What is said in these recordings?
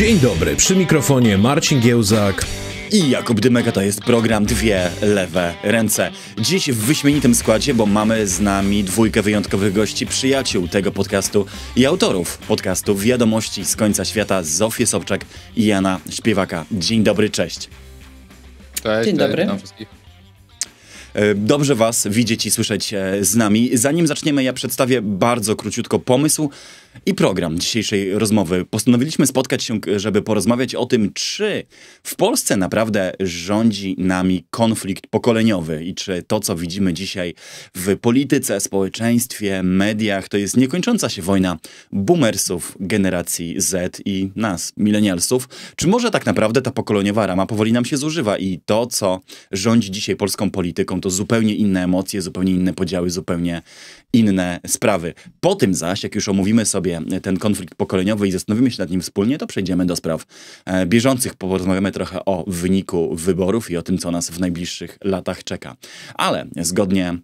Dzień dobry, przy mikrofonie Marcin Giełzak i Jakub Dymeka to jest program Dwie Lewe Ręce. Dziś w wyśmienitym składzie, bo mamy z nami dwójkę wyjątkowych gości, przyjaciół tego podcastu i autorów podcastu Wiadomości z końca świata Zofię Sobczak i Jana Śpiewaka. Dzień dobry, cześć. Cześć, Dzień dobry. Cześć, Dobrze Was widzieć i słyszeć e, z nami. Zanim zaczniemy, ja przedstawię bardzo króciutko pomysł i program dzisiejszej rozmowy. Postanowiliśmy spotkać się, żeby porozmawiać o tym, czy w Polsce naprawdę rządzi nami konflikt pokoleniowy i czy to, co widzimy dzisiaj w polityce, społeczeństwie, mediach, to jest niekończąca się wojna boomersów generacji Z i nas, milenialsów. Czy może tak naprawdę ta pokoleniowa rama powoli nam się zużywa i to, co rządzi dzisiaj polską polityką, to zupełnie inne emocje, zupełnie inne podziały, zupełnie inne sprawy. Po tym zaś, jak już omówimy sobie sobie ten konflikt pokoleniowy i zastanowimy się nad nim wspólnie, to przejdziemy do spraw e, bieżących. Porozmawiamy trochę o wyniku wyborów i o tym, co nas w najbliższych latach czeka. Ale zgodnie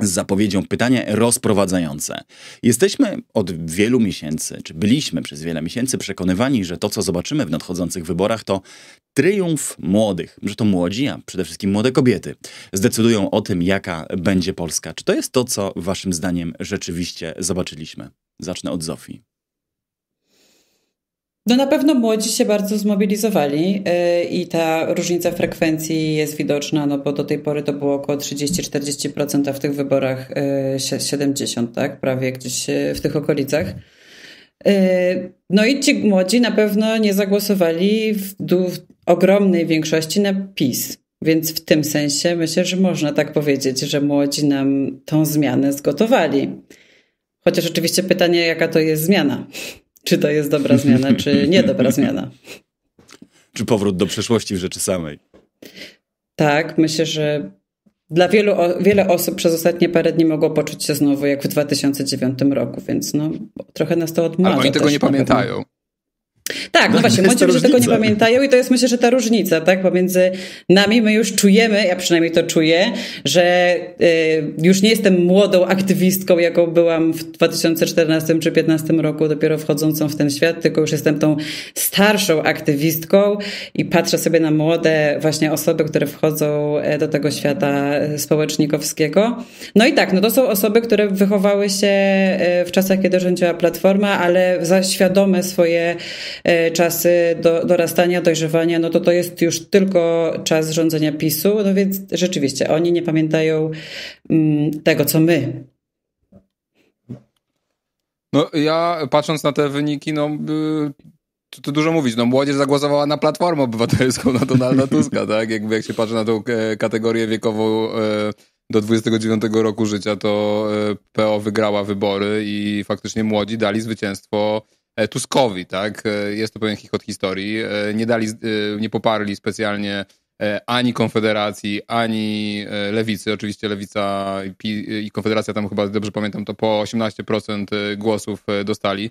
z zapowiedzią pytanie rozprowadzające. Jesteśmy od wielu miesięcy, czy byliśmy przez wiele miesięcy przekonywani, że to, co zobaczymy w nadchodzących wyborach, to triumf młodych, że to młodzi, a przede wszystkim młode kobiety zdecydują o tym, jaka będzie Polska. Czy to jest to, co Waszym zdaniem rzeczywiście zobaczyliśmy? Zacznę od Zofii. No na pewno młodzi się bardzo zmobilizowali y, i ta różnica frekwencji jest widoczna, no bo do tej pory to było około 30-40%, a w tych wyborach 70, y, tak? Prawie gdzieś y, w tych okolicach. no i ci młodzi na pewno nie zagłosowali w, w ogromnej większości na PiS. Więc w tym sensie myślę, że można tak powiedzieć, że młodzi nam tą zmianę zgotowali. Chociaż oczywiście pytanie, jaka to jest zmiana. Czy to jest dobra zmiana, czy niedobra zmiana. Czy powrót do przeszłości w rzeczy samej. Tak, myślę, że dla wielu, wiele osób przez ostatnie parę dni mogło poczuć się znowu jak w 2009 roku, więc no, trochę nas to odmawia. oni tego nie pamiętają. Tak, no, no właśnie, młodzi ludzie tego nie pamiętają i to jest myślę, że ta różnica, tak, pomiędzy nami, my już czujemy, ja przynajmniej to czuję, że y, już nie jestem młodą aktywistką, jaką byłam w 2014 czy 2015 roku, dopiero wchodzącą w ten świat, tylko już jestem tą starszą aktywistką i patrzę sobie na młode właśnie osoby, które wchodzą e, do tego świata e, społecznikowskiego. No i tak, no to są osoby, które wychowały się e, w czasach, kiedy rządziła Platforma, ale za świadome swoje E, czasy do, dorastania, dojrzewania, no to to jest już tylko czas rządzenia PiSu. No więc rzeczywiście oni nie pamiętają mm, tego, co my no, ja patrząc na te wyniki, no. Y, to, to dużo mówić, no młodzież zagłosowała na Platformę Obywatelską, na Donalda Tuska, tak? Jakby jak się patrzy na tą e, kategorię wiekową e, do 29 roku życia, to PO wygrała wybory i faktycznie młodzi dali zwycięstwo E, Tuskowi, tak? E, jest to pewien chichot historii. E, nie dali, nie poparli specjalnie ani Konfederacji, ani Lewicy. Oczywiście Lewica i Konfederacja tam chyba, dobrze pamiętam, to po 18% głosów dostali,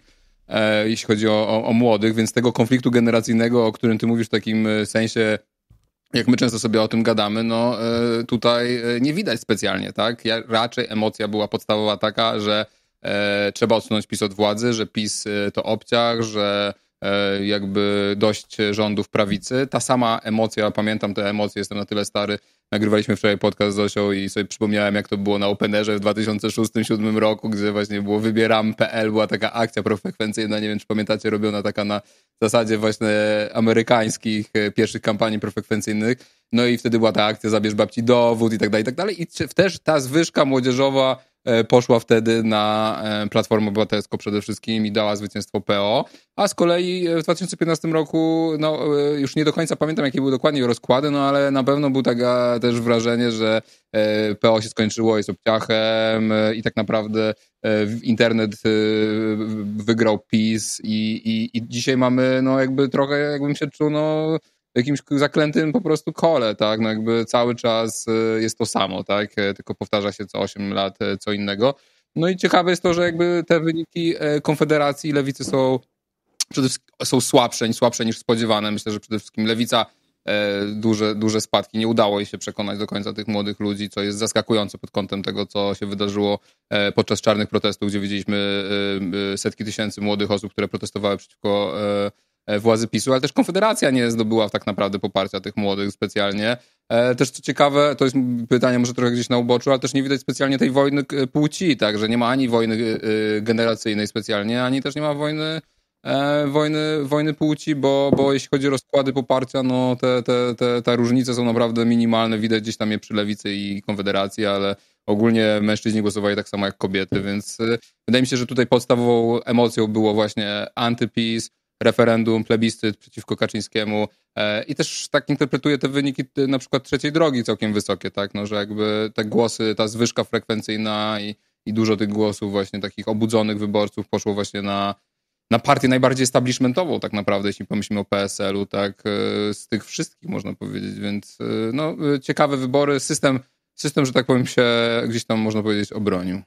jeśli chodzi o, o, o młodych, więc tego konfliktu generacyjnego, o którym ty mówisz w takim sensie jak my często sobie o tym gadamy, no tutaj nie widać specjalnie, tak? Ja, raczej emocja była podstawowa taka, że E, trzeba odsunąć PiS od władzy, że PiS e, to obciach, że e, jakby dość rządów prawicy. Ta sama emocja, pamiętam te emocje, jestem na tyle stary. Nagrywaliśmy wczoraj podcast z Osią i sobie przypomniałem, jak to było na Openerze w 2006-2007 roku, gdzie właśnie było wybieram.pl, była taka akcja profrekwencyjna, nie wiem czy pamiętacie, robiona taka na zasadzie właśnie amerykańskich pierwszych kampanii profrekwencyjnych. No i wtedy była ta akcja zabierz babci dowód i tak dalej, i tak dalej. I też ta zwyżka młodzieżowa E, poszła wtedy na e, Platformę Obywatelską przede wszystkim i dała zwycięstwo PO, a z kolei e, w 2015 roku, no już nie do końca pamiętam, jakie były dokładnie rozkłady, no ale na pewno było taka też wrażenie, że PO się skończyło, jest obciachem i tak naprawdę internet wygrał PiS i, i, i dzisiaj mamy, no jakby trochę, jakbym się czuł, no jakimś zaklętym po prostu kole, tak? No jakby cały czas y, jest to samo, tak? Y, tylko powtarza się co 8 lat y, co innego. No i ciekawe jest to, że jakby te wyniki Konfederacji i Lewicy są przede wszystkim są słabsze, słabsze niż spodziewane. Myślę, że przede wszystkim Lewica duże, duże spadki. Nie udało jej się przekonać do końca tych młodych ludzi, co jest zaskakujące pod kątem tego, co się wydarzyło podczas czarnych protestów, gdzie widzieliśmy setki tysięcy młodych osób, które protestowały przeciwko E, władzy PiSu, ale też Konfederacja nie zdobyła tak naprawdę poparcia tych młodych specjalnie. E, też co ciekawe, to jest pytanie może trochę gdzieś na uboczu, ale też nie widać specjalnie tej wojny e, płci, także nie ma ani wojny generacyjnej specjalnie, ani też nie ma wojny wojny, wojny płci, bo, bo jeśli chodzi o rozkłady poparcia, no te, te, te, te różnice są naprawdę minimalne. Widać gdzieś tam je przy lewicy i konfederacji, ale ogólnie mężczyźni głosowali tak samo jak kobiety, więc wydaje mi się, że tutaj podstawową emocją było właśnie antypis, referendum, plebiscyt przeciwko Kaczyńskiemu e, i też tak interpretuje te wyniki e, na przykład trzeciej drogi całkiem wysokie, tak, no, że jakby te głosy, ta zwyżka frekwencyjna i, i dużo tych głosów właśnie takich obudzonych wyborców poszło właśnie na, na partię najbardziej establishmentową tak naprawdę, jeśli pomyślimy o PSL-u, tak, e, z tych wszystkich można powiedzieć, więc no, ciekawe wybory, system, system, że tak powiem się gdzieś tam można powiedzieć obronił.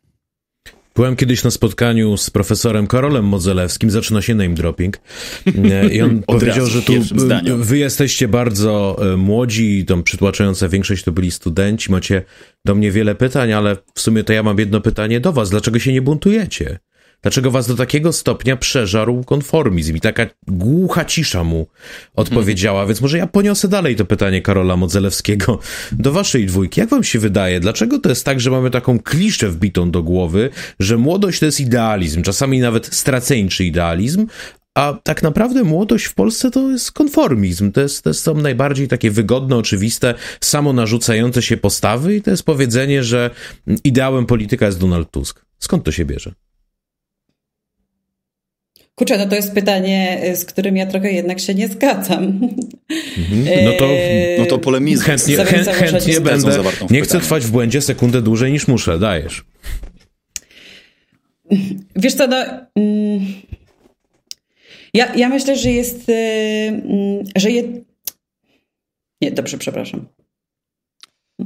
Byłem kiedyś na spotkaniu z profesorem Karolem Modzelewskim, zaczyna się name dropping, e, i on powiedział, że tu e, wy jesteście bardzo e, młodzi, tam przytłaczająca większość to byli studenci, macie do mnie wiele pytań, ale w sumie to ja mam jedno pytanie do was, dlaczego się nie buntujecie? Dlaczego was do takiego stopnia przeżarł konformizm? I taka głucha cisza mu odpowiedziała, hmm. więc może ja poniosę dalej to pytanie Karola Modzelewskiego do waszej dwójki. Jak wam się wydaje, dlaczego to jest tak, że mamy taką kliszę wbitą do głowy, że młodość to jest idealizm, czasami nawet straceńczy idealizm, a tak naprawdę młodość w Polsce to jest konformizm. To, jest, to są najbardziej takie wygodne, oczywiste, samonarzucające się postawy i to jest powiedzenie, że ideałem polityka jest Donald Tusk. Skąd to się bierze? Kurczę, no to jest pytanie, y, z którym ja trochę jednak się nie zgadzam. Mhm. Y, no to, no to polemizm. Chętnie, chę, chętnie będę. Nie chcę trwać w błędzie sekundę dłużej niż muszę, dajesz. Wiesz co, no... Mm, ja, ja myślę, że jest... Y, mm, że je... Nie, dobrze, przepraszam.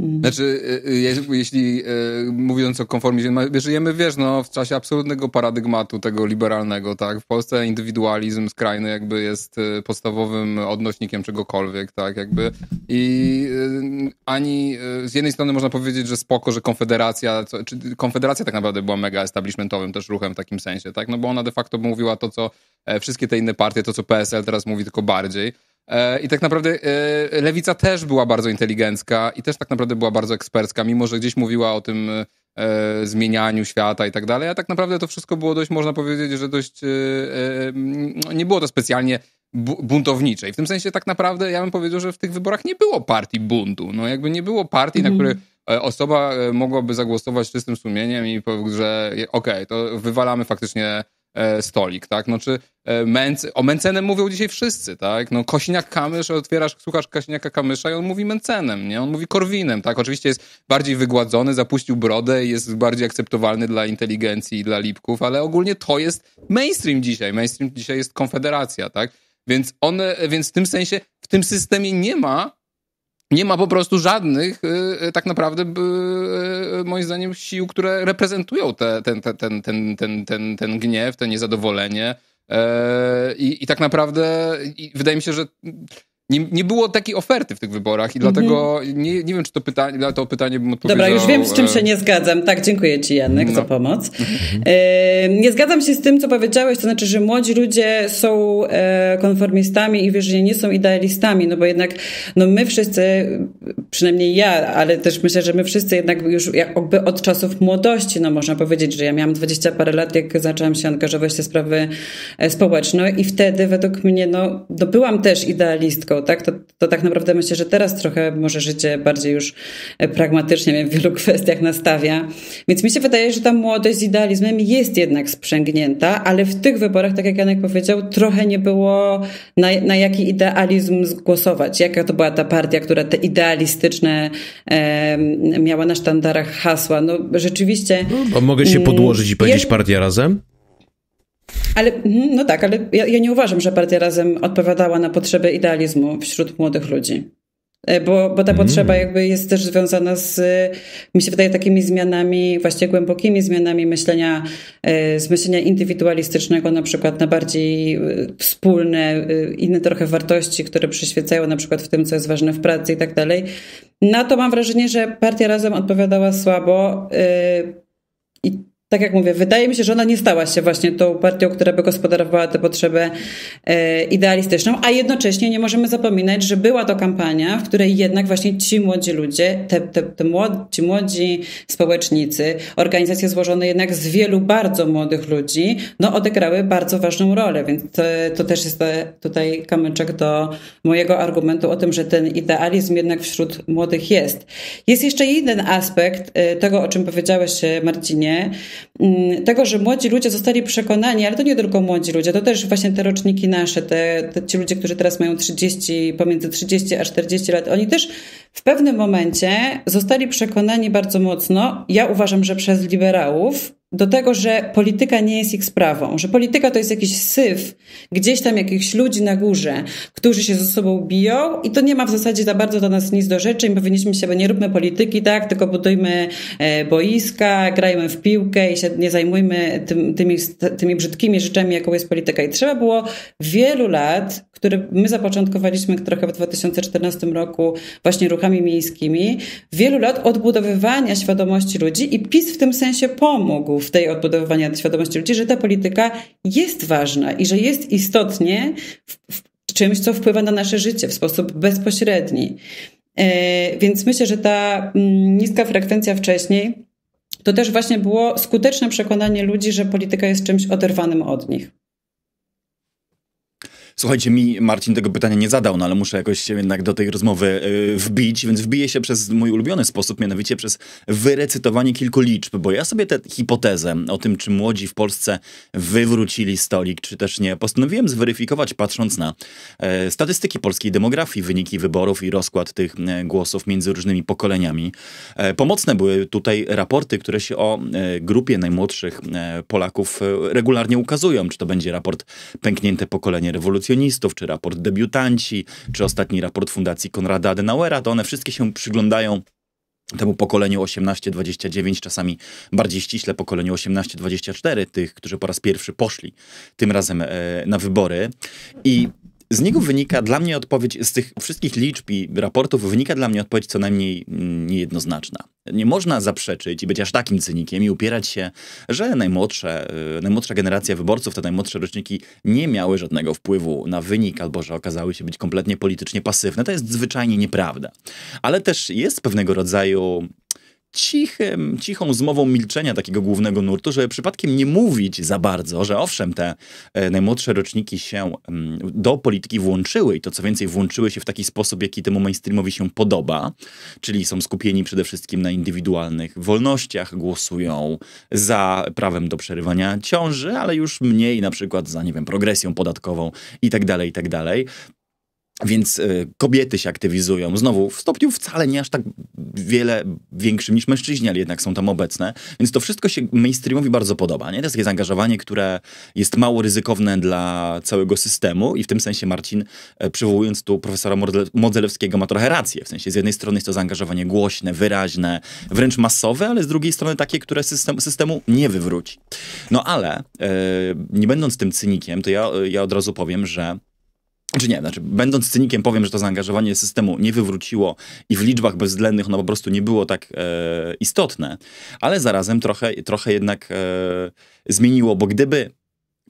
Mhm. Znaczy, e, e, jeśli e, mówiąc o konformizmie, żyjemy, wiesz, no, w czasie absolutnego paradygmatu tego liberalnego, tak? W Polsce indywidualizm skrajny jakby jest podstawowym odnośnikiem czegokolwiek, tak? Jakby i ani z jednej strony można powiedzieć, że spoko, że Konfederacja, czy Konfederacja tak naprawdę była mega establishmentowym też ruchem w takim sensie, tak? No bo ona de facto mówiła to, co wszystkie te inne partie, to co PSL teraz mówi, tylko bardziej. E, I tak naprawdę e, lewica też była bardzo inteligencka i też tak naprawdę była bardzo ekspercka, mimo że gdzieś mówiła o tym e, zmienianiu świata i tak dalej, a tak naprawdę to wszystko było dość, można powiedzieć, że dość, nie było to specjalnie buntownicze. I w tym sensie tak naprawdę ja bym powiedział, że w tych wyborach nie było partii buntu. No jakby nie było partii, mm. na mhm. której osoba mogłaby zagłosować czystym sumieniem i powiedzieć, że okej, okay, to wywalamy faktycznie E, stolik, tak? No czy e, o Mencenem mówią dzisiaj wszyscy, tak? No Kosiniak-Kamysz, otwierasz, słuchasz Kosiniaka-Kamysza i on mówi Mencenem, nie? On mówi Korwinem, tak? Oczywiście jest bardziej wygładzony, zapuścił brodę i jest bardziej akceptowalny dla inteligencji i dla lipków, ale ogólnie to jest mainstream dzisiaj. Mainstream dzisiaj jest Konfederacja, tak? Więc on, e, więc w tym sensie, w tym systemie nie ma nie ma po prostu żadnych y, y, tak naprawdę y, moim zdaniem sił, które reprezentują te, ten, ten, ten, ten, ten, ten, ten gniew, to niezadowolenie. E, I, I tak naprawdę i wydaje mi się, że nie, nie było takiej oferty w tych wyborach i dlatego mhm. nie, nie wiem, czy to pytanie, na to pytanie bym odpowiedział. Dobra, już wiem, z czym się e, nie zgadzam. Tak, dziękuję ci Janek no. za pomoc. Mhm. E, nie zgadzam się z tym, co powiedziałeś, to znaczy, że młodzi ludzie są e, konformistami i wiesz, że nie są idealistami, no bo jednak no my wszyscy, przynajmniej ja, ale też myślę, że my wszyscy jednak już jakby od czasów młodości, no można powiedzieć, że ja miałam dwadzieścia parę lat, jak zaczęłam się angażować w te sprawy społeczne i wtedy według mnie, no, no byłam też idealistką, tak? To, to tak naprawdę myślę, że teraz trochę może życie bardziej już e, pragmatycznie mnie w wielu kwestiach nastawia. Więc mi się wydaje, że ta młodość z idealizmem jest jednak sprzęgnięta, ale w tych wyborach, tak jak Janek powiedział, trochę nie było na, na jaki idealizm głosować. Jaka to była ta partia, która te idealistyczne e, miała na sztandarach hasła. No rzeczywiście... No, mogę się mm, podłożyć i powiedzieć jest... partia razem? Ale, mm, no tak, ale ja, ja nie uważam, że partia Razem odpowiadała na potrzeby idealizmu wśród młodych ludzi. E, bo, bo ta mhm. potrzeba jakby jest też związana z, e, mi się wydaje, takimi zmianami, właśnie głębokimi zmianami myślenia, e, z myślenia indywidualistycznego na przykład na bardziej wspólne, inne trochę wartości, które przyświecają na przykład w tym, co jest ważne w pracy i tak dalej. Na to mam wrażenie, że partia razem odpowiadała słabo i tak jak mówię, wydaje mi się, że ona nie stała się właśnie tą partią, która by gospodarowała tę potrzebę e, idealistyczną, a jednocześnie nie możemy zapominać, że była to kampania, w której jednak właśnie ci młodzi ludzie, te, te, te młodzi, ci młodzi społecznicy, organizacje złożone jednak z wielu bardzo młodych ludzi, no odegrały bardzo ważną rolę, więc to, to też jest e, tutaj kamyczek do mojego argumentu o tym, że ten idealizm jednak wśród młodych jest. Jest jeszcze jeden aspekt e, tego, o czym powiedziałeś Marcinie, Mm, tego, że młodzi ludzie zostali przekonani, ale to nie tylko młodzi ludzie, to też właśnie te roczniki nasze, te, te, ci ludzie, którzy teraz mają 30, pomiędzy 30 a 40 lat, oni też w pewnym momencie zostali przekonani bardzo mocno, ja uważam, że przez liberałów, do tego, że polityka nie jest ich sprawą, że polityka to jest jakiś syf, gdzieś tam jakichś ludzi na górze, którzy się ze sobą biją i to nie ma w zasadzie za bardzo do nas nic do rzeczy i powinniśmy się, bo nie róbmy polityki, tak, tylko budujmy e, boiska, grajmy w piłkę i się nie zajmujmy tym, tymi, tymi brzydkimi rzeczami, jaką jest polityka. I trzeba było wielu lat, które my zapoczątkowaliśmy trochę w 2014 roku właśnie ruchami miejskimi, wielu lat odbudowywania świadomości ludzi i PiS w tym sensie pomógł w tej odbudowywania świadomości ludzi, że ta polityka jest ważna i że jest istotnie w, w czymś, co wpływa na nasze życie w sposób bezpośredni. E, więc myślę, że ta mm, niska frekwencja wcześniej to też właśnie było skuteczne przekonanie ludzi, że polityka jest czymś oderwanym od nich. Słuchajcie, mi Marcin tego pytania nie zadał, no ale muszę jakoś się jednak do tej rozmowy y, wbić, więc wbiję się przez mój ulubiony sposób, mianowicie przez wyrecytowanie kilku liczb, bo ja sobie tę hipotezę o tym, czy młodzi w Polsce wywrócili stolik, czy też nie, postanowiłem zweryfikować patrząc na e, statystyki polskiej demografii, wyniki wyborów i rozkład tych e, głosów między różnymi pokoleniami. E, pomocne były tutaj raporty, które się o grupie najmłodszych Polaków regularnie ukazują, czy to będzie raport Pęknięte pokolenie rewolucji rewolucjonistów, czy raport debiutanci, czy ostatni raport Fundacji Konrada Adenauera, to one wszystkie się przyglądają temu pokoleniu 18-29, czasami bardziej ściśle pokoleniu 18-24, tych, którzy po raz pierwszy poszli tym razem e, na wybory. I z niego wynika dla mnie odpowiedź, z tych wszystkich liczb i raportów wynika dla mnie odpowiedź co najmniej mm, niejednoznaczna. Nie można zaprzeczyć i być aż takim cynikiem i upierać się, że najmłodsze, y, najmłodsza generacja wyborców, te najmłodsze roczniki nie miały żadnego wpływu na wynik albo że okazały się być kompletnie politycznie pasywne. To jest zwyczajnie nieprawda. Ale też jest pewnego rodzaju cichym, cichą zmową milczenia takiego głównego nurtu, żeby przypadkiem nie mówić za bardzo, że owszem, te e, najmłodsze roczniki się mm, do polityki włączyły i to co więcej włączyły się w taki sposób, jaki temu mainstreamowi się podoba, czyli są skupieni przede wszystkim na indywidualnych wolnościach, głosują za prawem do przerywania ciąży, ale już mniej na przykład za, nie wiem, progresją podatkową i tak dalej, i tak dalej. Więc y, kobiety się aktywizują. Znowu, w stopniu wcale nie aż tak wiele większym niż mężczyźni, ale jednak są tam obecne. Więc to wszystko się mainstreamowi bardzo podoba. Nie? To jest takie zaangażowanie, które jest mało ryzykowne dla całego systemu i w tym sensie Marcin, y, przywołując tu profesora Modzelewskiego, ma trochę rację. W sensie z jednej strony jest to zaangażowanie głośne, wyraźne, wręcz masowe, ale z drugiej strony takie, które system, systemu nie wywróci. No ale y, nie będąc tym cynikiem, to ja, ja od razu powiem, że czy nie, znaczy, będąc cynikiem, powiem, że to zaangażowanie systemu nie wywróciło i w liczbach bezwzględnych ono po prostu nie było tak e, istotne, ale zarazem trochę, trochę jednak e, zmieniło, bo gdyby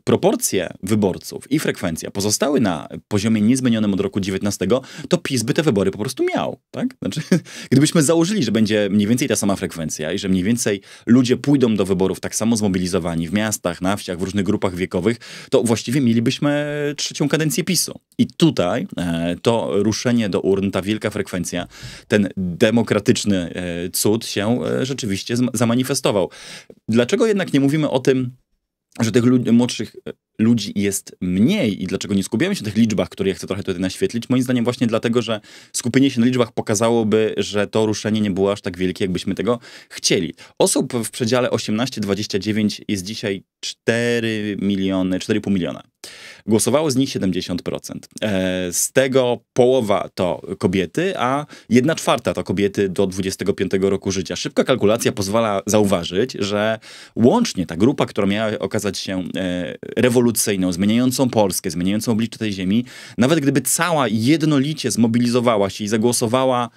proporcje wyborców i frekwencja pozostały na poziomie niezmienionym od roku 19, to PiS by te wybory po prostu miał. Tak? Znaczy, gdybyśmy założyli, że będzie mniej więcej ta sama frekwencja i że mniej więcej ludzie pójdą do wyborów tak samo zmobilizowani w miastach, na wsiach, w różnych grupach wiekowych, to właściwie mielibyśmy trzecią kadencję PiSu. I tutaj e, to ruszenie do urn, ta wielka frekwencja, ten demokratyczny e, cud się e, rzeczywiście zamanifestował. Dlaczego jednak nie mówimy o tym, że tych ludzi, młodszych e, ludzi jest mniej i dlaczego nie skupiamy się na tych liczbach, które ja chcę trochę tutaj naświetlić, moim zdaniem właśnie dlatego, że skupienie się na liczbach pokazałoby, że to ruszenie nie było aż tak wielkie, jakbyśmy tego chcieli. Osób w przedziale 18-29 jest dzisiaj 4 miliony, 4,5 miliona. Głosowało z nich 70%. E, z tego połowa to kobiety, a jedna czwarta to kobiety do 25 roku życia. Szybka kalkulacja pozwala zauważyć, że łącznie ta grupa, która miała okazać się e, rewolucyjna, rewolucyjną, zmieniającą Polskę, zmieniającą oblicze tej ziemi, nawet gdyby cała jednolicie zmobilizowała się i zagłosowała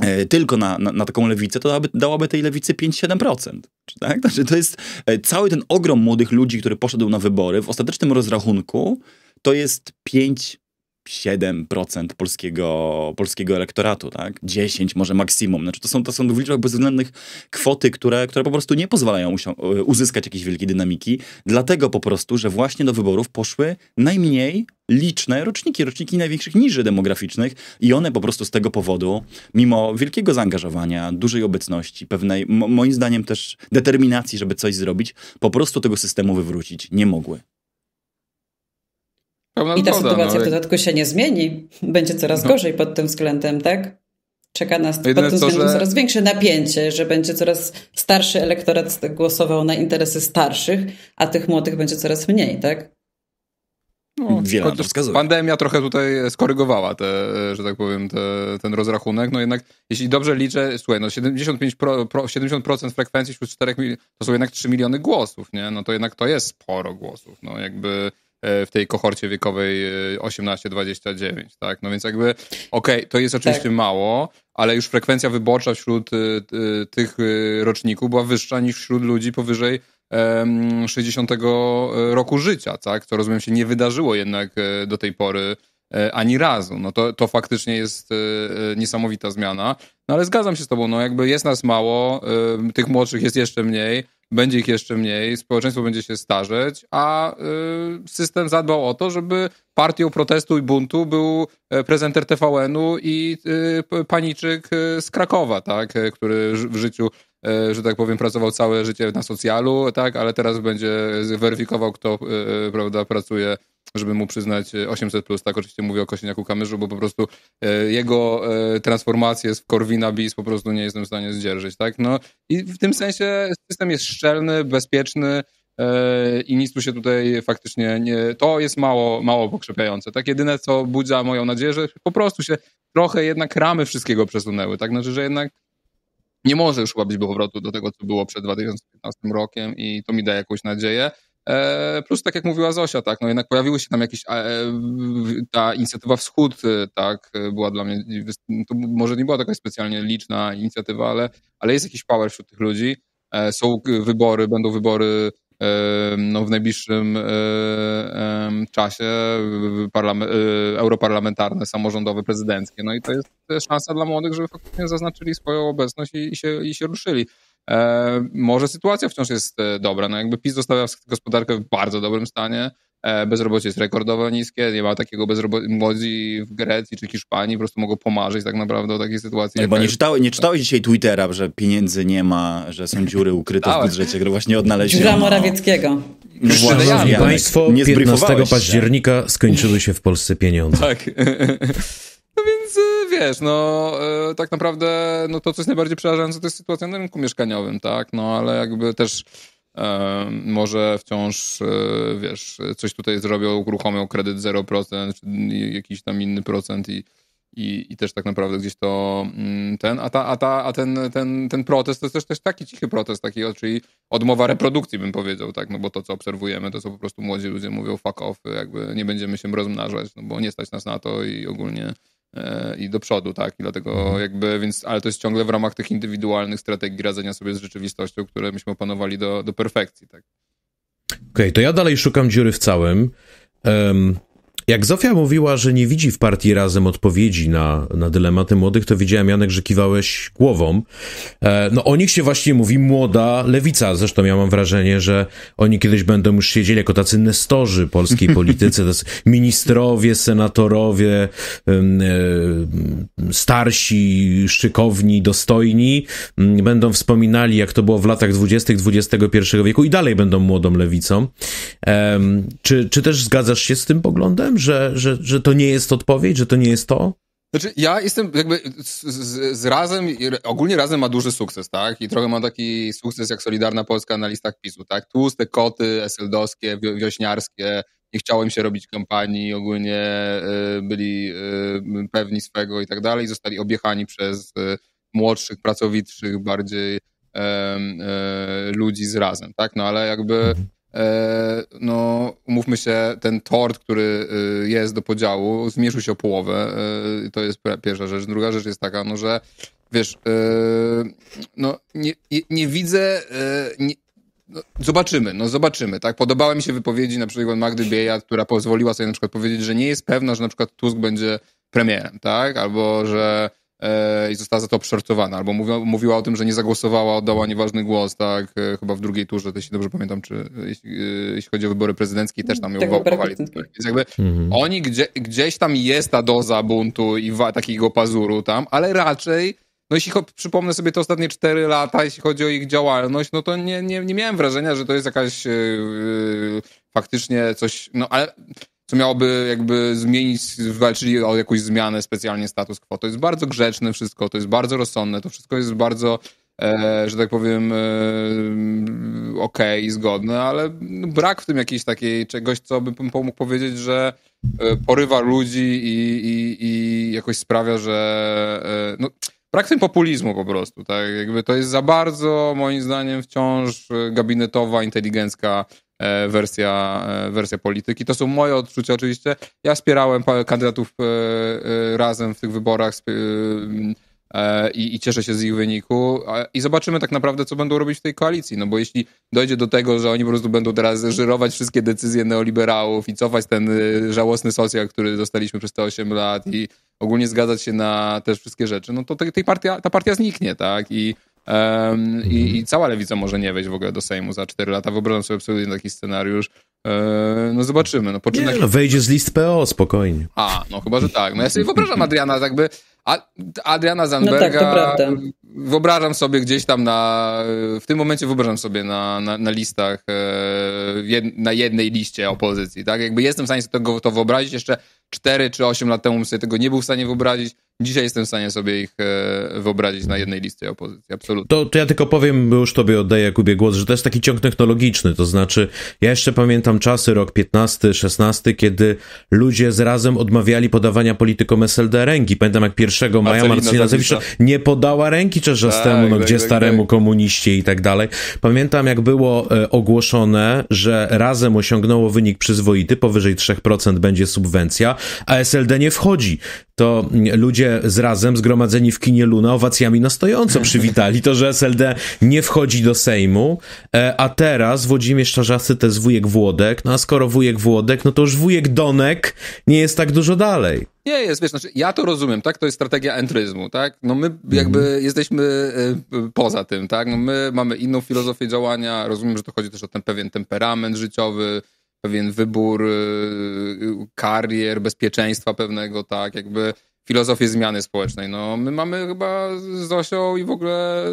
e, tylko na, na, na, taką lewicę, to dałaby, dałaby tej lewicy 5-7%. Tak? Znaczy to jest e, cały ten ogrom młodych ludzi, który poszedł na wybory, w ostatecznym rozrachunku to jest 5 7% polskiego, polskiego elektoratu, tak? 10, może maksimum. Znaczy to są, to są w liczbach bezwzględnych kwoty, które, które po prostu nie pozwalają e, uzyskać jakiejś wielkiej dynamiki, dlatego po prostu, że właśnie do wyborów poszły najmniej liczne roczniki, roczniki największych niży demograficznych i one po prostu z tego powodu, mimo wielkiego zaangażowania, dużej obecności, pewnej, moim zdaniem też determinacji, żeby coś zrobić, po prostu tego systemu wywrócić nie mogły. Pełna I ta zgoda, sytuacja no, w dodatku się nie zmieni. Będzie coraz no. gorzej pod tym względem, tak? Czeka nas no Jedyne pod tym to, względem że... coraz większe napięcie, że będzie coraz starszy elektorat głosował na interesy starszych, a tych młodych będzie coraz mniej, tak? No, Wiele pandemia trochę tutaj skorygowała, te, że tak powiem, te, ten rozrachunek. No jednak, jeśli dobrze liczę, słuchaj, no 75 pro, 70% frekwencji wśród 4 milionów to są jednak 3 miliony głosów, nie? No to jednak to jest sporo głosów. No jakby E, w tej kohorcie wiekowej 18-29, e, tak? No więc jakby, okej, okay, to jest oczywiście tak. mało, ale już frekwencja wyborcza wśród e, tych roczników była wyższa niż wśród ludzi powyżej 60 roku życia, tak? Co rozumiem się nie wydarzyło jednak do tej pory ani razu. No to, to faktycznie jest niesamowita zmiana. No ale zgadzam się z tobą, no jakby jest nas mało, tych młodszych jest jeszcze mniej, będzie ich jeszcze mniej, społeczeństwo będzie się starzeć, a y, system zadbał o to, żeby partią protestu i buntu był e, prezenter TVN-u i y, paniczyk y, z Krakowa, tak, e, który w życiu E, że tak powiem, pracował całe życie na socjalu, tak, ale teraz będzie weryfikował, kto e, e, prawda, pracuje, żeby mu przyznać 800+. Plus. Tak, oczywiście mówię o Kosiniaku Kamyszu, bo po prostu jego transformację z Korwina bis po prostu nie jestem w stanie zdzierżyć, tak, no i w tym sensie system jest szczelny, bezpieczny, i nic tu się tutaj faktycznie nie. To jest mało, mało pokrzepiające. Tak, jedyne co budza moją nadzieję, że po prostu się trochę jednak ramy wszystkiego przesunęły. Tak, znaczy, że jednak nie może już chyba być powrotu do tego, co było przed 2015 rokiem i to mi daje jakąś nadzieję. E, plus, tak jak mówiła Zosia, tak, no jednak pojawiły się tam jakieś, e, ta inicjatywa Wschód, e, tak, była dla mnie, no to może nie była taka specjalnie liczna inicjatywa, ale, ale jest jakiś power wśród tych ludzi. Są wybory, będą wybory no, w najbliższym e, czasie e, europarlamentarne, samorządowe, prezydenckie. No i to jest, szansa dla młodych, żeby faktycznie zaznaczyli swoją obecność i, i, się, i się ruszyli. E, może sytuacja wciąż jest dobra. No jakby PiS zostawia gospodarkę w bardzo dobrym stanie. E, bezrobocie jest rekordowo niskie, nie ma takiego bezrobocia. Młodzi w Grecji czy Hiszpanii po prostu mogą pomarzyć tak naprawdę o takiej sytuacji. Tak, nie, czytałeś, nie czytałeś dzisiaj Twittera, że pieniędzy nie ma, że są dziury ukryte w budżecie, które właśnie odnaleźliśmy. Dla Morawieckiego. No Szanowni Państwo, nie 15 października się. skończyły się w Polsce pieniądze. Tak. No więc e, wiesz, no e, tak naprawdę no to, co jest najbardziej przerażające, to jest sytuacja na rynku mieszkaniowym, tak? No ale jakby też może wciąż, e, wiesz, coś tutaj zrobią, uruchomią kredyt 0%, czy jakiś tam inny procent i, i, i też tak naprawdę gdzieś to mm, ten, a, ta, a, ta, a ten, ten, ten protest to jest też, też taki cichy protest, taki, czyli odmowa reprodukcji bym powiedział, tak, no bo to co obserwujemy, to co po prostu młodzi ludzie mówią fuck off, jakby nie będziemy się rozmnażać, no bo nie stać nas na to i ogólnie E, i do przodu, tak? I dlatego mhm. jakby, więc, ale to jest ciągle w ramach tych indywidualnych strategii radzenia sobie z rzeczywistością, które myśmy opanowali do, do perfekcji, tak? Okej, okay, to ja dalej szukam dziury w całym. Um, jak Zofia mówiła, że nie widzi w partii razem odpowiedzi na, na dylematy młodych, to widziałem, Janek, że kiwałeś głową. E, no o nich się właśnie mówi młoda lewica. Zresztą ja mam wrażenie, że oni kiedyś będą już siedzieli jako tacy nestorzy polskiej polityce. To ministrowie, senatorowie, e, starsi, szykowni, dostojni. Mm, będą wspominali, jak to było w latach 20. XXI wieku i dalej będą młodą lewicą. czy, czy też zgadzasz się z tym poglądem? że, że, że to nie jest odpowiedź, że to nie jest to? Znaczy, ja jestem jakby z, z, z, Razem, ogólnie Razem ma duży sukces, tak? I trochę ma taki sukces jak Solidarna Polska na listach PiSu, tak? Tłuste koty eseldowskie, wiośniarskie, nie chciałem się robić kampanii, ogólnie y, byli y, pewni swego i tak dalej, zostali objechani przez y, młodszych, pracowitszych, bardziej e, ludzi z Razem, tak? No ale jakby mhm. E, no umówmy się, ten tort, który e, jest do podziału, zmniejszył się o połowę. E, to jest pierwsza rzecz. Druga rzecz jest taka, no że wiesz, no nie, nie widzę, nie, no, zobaczymy, no zobaczymy, tak? Podobały mi się wypowiedzi na przykład Magdy Bieja, która pozwoliła sobie na przykład powiedzieć, że nie jest pewna, że na przykład Tusk będzie premierem, tak? Albo, że E, i została za to obszartowana, albo mówiła, mówiła, o tym, że nie zagłosowała, oddała nieważny głos, tak, e, chyba w drugiej turze, to jeśli dobrze pamiętam, czy e, jeśli, jeśli chodzi o wybory prezydenckie, też tam ją tak, Więc jakby mhm. oni, gdzie, gdzieś tam jest ta doza buntu i wa, takiego pazuru tam, ale raczej no jeśli przypomnę sobie te ostatnie 4 lata, jeśli chodzi o ich działalność, no to nie, nie, nie miałem wrażenia, że to jest jakaś yy, faktycznie coś, no ale co miałoby jakby zmienić, walczyli o jakąś zmianę specjalnie status quo. To jest bardzo grzeczne wszystko, to jest bardzo rozsądne, to wszystko jest bardzo, e, że tak powiem, e, okej okay i zgodne, ale brak w tym jakiejś takiej czegoś, co bym mógł powiedzieć, że e, porywa ludzi i, i, i jakoś sprawia, że... E, no, brak w tym populizmu po prostu, tak? Jakby to jest za bardzo, moim zdaniem, wciąż gabinetowa, inteligencka E, wersja, e, wersja polityki. To są moje odczucia oczywiście. Ja wspierałem kandydatów e, razem w tych wyborach i, i cieszę się z ich wyniku. I zobaczymy tak naprawdę, co będą robić w tej koalicji. No bo jeśli dojdzie do tego, że oni po prostu będą teraz żerować wszystkie decyzje neoliberałów i cofać ten żałosny socjal, który dostaliśmy przez te 8 lat i ogólnie zgadzać się na te wszystkie rzeczy, no to tej, tej partia, ta partia zniknie, tak? I Um, i, mhm. i, cała lewica może nie wejść w ogóle do Sejmu za 4 lata. Wyobrażam sobie absolutnie taki scenariusz. E, no zobaczymy. No, poczynek... Nie, no, wejdzie z list PO, spokojnie. A, no chyba, że tak. No ja sobie wyobrażam Adriana, jakby Adriana Zandberga no tak, to wyobrażam sobie gdzieś tam na. W tym momencie wyobrażam sobie na, na, na listach, e, jed, na jednej liście opozycji, tak? Jakby jestem w stanie sobie tego, to wyobrazić. Jeszcze 4 czy 8 lat temu sobie tego nie był w stanie wyobrazić. Dzisiaj jestem w stanie sobie ich e, wyobrazić na jednej liście opozycji, absolutnie. To, to ja tylko powiem, bo już tobie oddaję Jakubie głos, że to jest taki ciąg technologiczny, to znaczy ja jeszcze pamiętam czasy, rok 15, 16, kiedy ludzie z Razem odmawiali podawania politykom SLD ręki. Pamiętam jak 1 maja Marcelina Zawicza nie podała ręki kiczesz z tak, temu, no tak, gdzie tak, staremu tak. komuniście i tak dalej. Pamiętam, jak było e, ogłoszone, że razem osiągnęło wynik przyzwoity, powyżej 3% będzie subwencja, a SLD nie wchodzi to ludzie z razem zgromadzeni w kinie Luna owacjami na stojąco przywitali to, że SLD nie wchodzi do Sejmu, e, a teraz Włodzimierz Czarzasty to jest wujek Włodek, no a skoro wujek Włodek, no to już wujek Donek nie jest tak dużo dalej. Nie jest, wiesz, znaczy, ja to rozumiem, tak? To jest strategia entryzmu, tak? No my jakby mm. jesteśmy y, poza tym, tak? No my mamy inną filozofię działania, rozumiem, że to chodzi też o ten pewien temperament życiowy, pewien wybór y, y, karier, bezpieczeństwa pewnego, tak, jakby filozofię zmiany społecznej. No, my mamy chyba z Zosią i w ogóle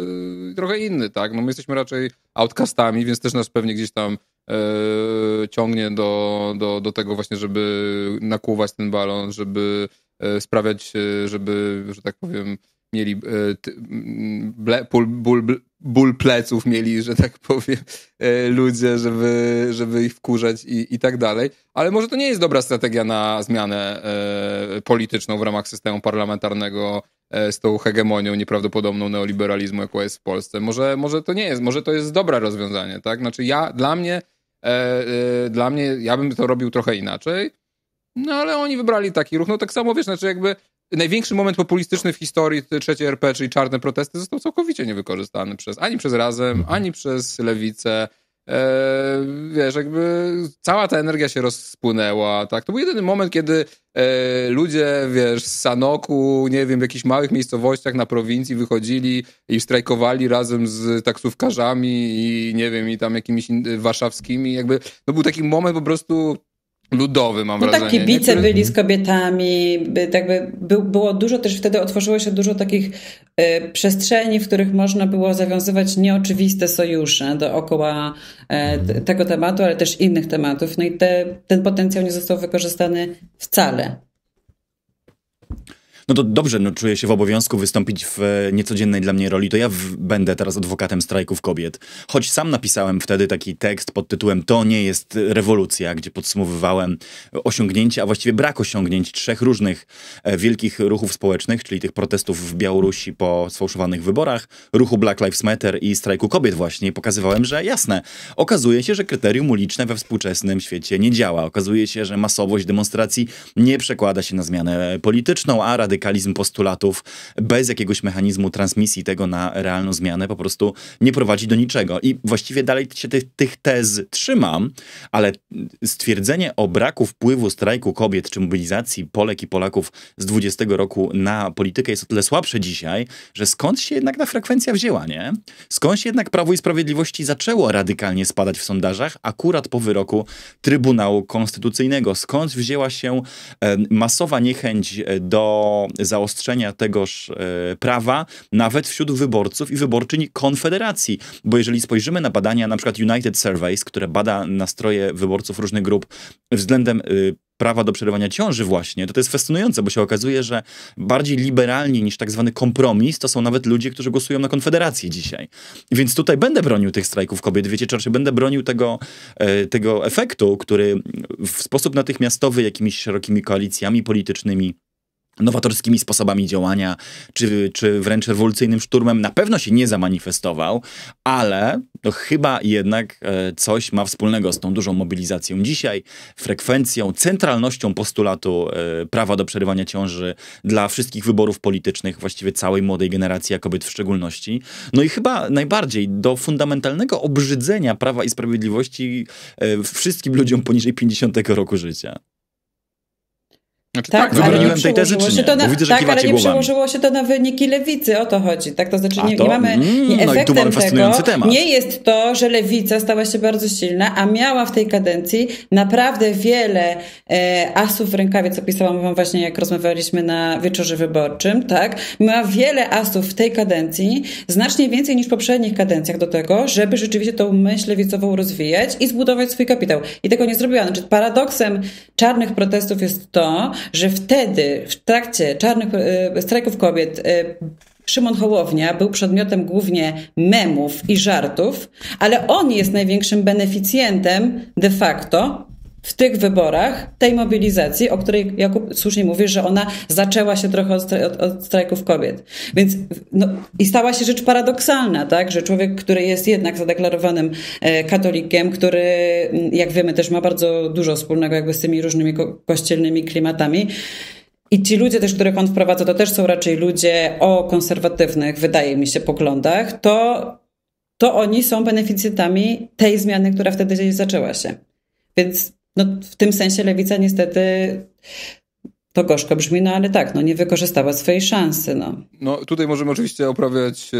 y, trochę inny, tak? No, my jesteśmy raczej outcastami, więc też nas pewnie gdzieś tam e, ciągnie do, do, do tego właśnie, żeby nakłuwać ten balon, żeby sprawiać, żeby, że tak powiem, mieli e, ble, ból, ból, ból, pleców mieli, że tak powiem, e, ludzie, żeby, żeby ich wkurzać i, i tak dalej. Ale może to nie jest dobra strategia na zmianę e, polityczną w ramach systemu parlamentarnego z tą hegemonią nieprawdopodobną neoliberalizmu, jaką jest w Polsce. Może, może to nie jest, może to jest dobre rozwiązanie, tak? Znaczy ja, dla mnie, dla mnie, ja bym to robił trochę inaczej, no ale oni wybrali taki ruch. No tak samo, wiesz, znaczy jakby największy moment populistyczny w historii trzeciej RP, czyli czarne protesty, został całkowicie niewykorzystany przez, ani przez Razem, mhm. ani przez Lewicę. E, wiesz, jakby cała ta energia się rozpłynęła, tak? To był jedyny moment, kiedy e, ludzie, wiesz, z Sanoku, nie wiem, w jakichś małych miejscowościach na prowincji wychodzili i strajkowali razem z taksówkarzami i nie wiem, i tam jakimiś warszawskimi, jakby to był taki moment po prostu ludowy, mam no tak, wrażenie. Tak, kibice mhm. byli z kobietami, jakby by tak było dużo, też wtedy otworzyło się dużo takich y, przestrzeni, w których można było zawiązywać nieoczywiste sojusze dookoła y, tego tematu, ale też innych tematów. No i te, ten potencjał nie został wykorzystany wcale no to dobrze, no czuję się w obowiązku wystąpić w e, niecodziennej dla mnie roli, to ja w, będę teraz adwokatem strajków kobiet. Choć sam napisałem wtedy taki tekst pod tytułem To nie jest rewolucja, gdzie podsumowywałem osiągnięcia, a właściwie brak osiągnięć trzech różnych e, wielkich ruchów społecznych, czyli tych protestów w Białorusi po sfałszowanych wyborach, ruchu Black Lives Matter i strajku kobiet właśnie. pokazywałem, że jasne, okazuje się, że kryterium uliczne we współczesnym świecie nie działa. Okazuje się, że masowość demonstracji nie przekłada się na zmianę polityczną, a radykalność radykalizm postulatów bez jakiegoś mechanizmu transmisji tego na realną zmianę po prostu nie prowadzi do niczego. I właściwie dalej się tych, tych tez trzymam, ale stwierdzenie o braku wpływu strajku kobiet czy mobilizacji Polek i Polaków z 20 roku na politykę jest o tyle słabsze dzisiaj, że skąd się jednak ta frekwencja wzięła, nie? Skąd się jednak Prawo i Sprawiedliwości zaczęło radykalnie spadać w sondażach, akurat po wyroku Trybunału Konstytucyjnego? Skąd wzięła się e, masowa niechęć e, do zaostrzenia tegoż e, prawa, nawet wśród wyborców i wyborczyń Konfederacji. Bo jeżeli spojrzymy na badania na przykład United Surveys, które bada nastroje wyborców różnych grup względem e, prawa do przerywania ciąży właśnie, to to jest fascynujące, bo się okazuje, że bardziej liberalni niż tak zwany kompromis to są nawet ludzie, którzy głosują na Konfederację dzisiaj. Więc tutaj będę bronił tych strajków kobiet, wiecie, czy będę bronił tego, e, tego efektu, który w sposób natychmiastowy jakimiś szerokimi koalicjami politycznymi nowatorskimi sposobami działania, czy, czy wręcz rewolucyjnym szturmem, na pewno się nie zamanifestował, ale to chyba jednak e, coś ma wspólnego z tą dużą mobilizacją dzisiaj, frekwencją, centralnością postulatu e, prawa do przerywania ciąży dla wszystkich wyborów politycznych, właściwie całej młodej generacji, a kobiet w szczególności. No i chyba najbardziej do fundamentalnego obrzydzenia Prawa i Sprawiedliwości e, wszystkim ludziom poniżej 50 roku życia. Znaczy, tak, tak tej tezy, czy nie? To na, widzę, tak, ale nie przełożyło się to na wyniki lewicy, o to chodzi. Tak, to znaczy nie, to? nie mamy... Mm, nie, no i tu mamy fascynujący tego, temat. Nie jest to, że lewica stała się bardzo silna, a miała w tej kadencji naprawdę wiele e, asów w rękawie, co pisałam wam właśnie, jak rozmawialiśmy na wieczorze wyborczym, tak? Miała wiele asów w tej kadencji, znacznie więcej niż w poprzednich kadencjach do tego, żeby rzeczywiście tą myśl lewicową rozwijać i zbudować swój kapitał. I tego nie zrobiła. Znaczy, paradoksem czarnych protestów jest to, że wtedy w trakcie czarnych e, strajków kobiet e, Szymon Hołownia był przedmiotem głównie memów i żartów, ale on jest największym beneficjentem de facto w tych wyborach, tej mobilizacji, o której Jakub słusznie mówi, że ona zaczęła się trochę od, od, od strajków kobiet. Więc no, i stała się rzecz paradoksalna, tak, że człowiek, który jest jednak zadeklarowanym e, katolikiem, który mm, jak wiemy też ma bardzo dużo wspólnego jakby z tymi różnymi ko kościelnymi klimatami, i ci ludzie też, których on wprowadza, to też są raczej ludzie o konserwatywnych, wydaje mi się, poglądach, to, to oni są beneficjentami tej zmiany, która wtedy zaczęła się. Więc no, w tym sensie lewica niestety to gorzko brzmi, no ale tak, no nie wykorzystała swojej szansy. No, no tutaj możemy oczywiście oprawiać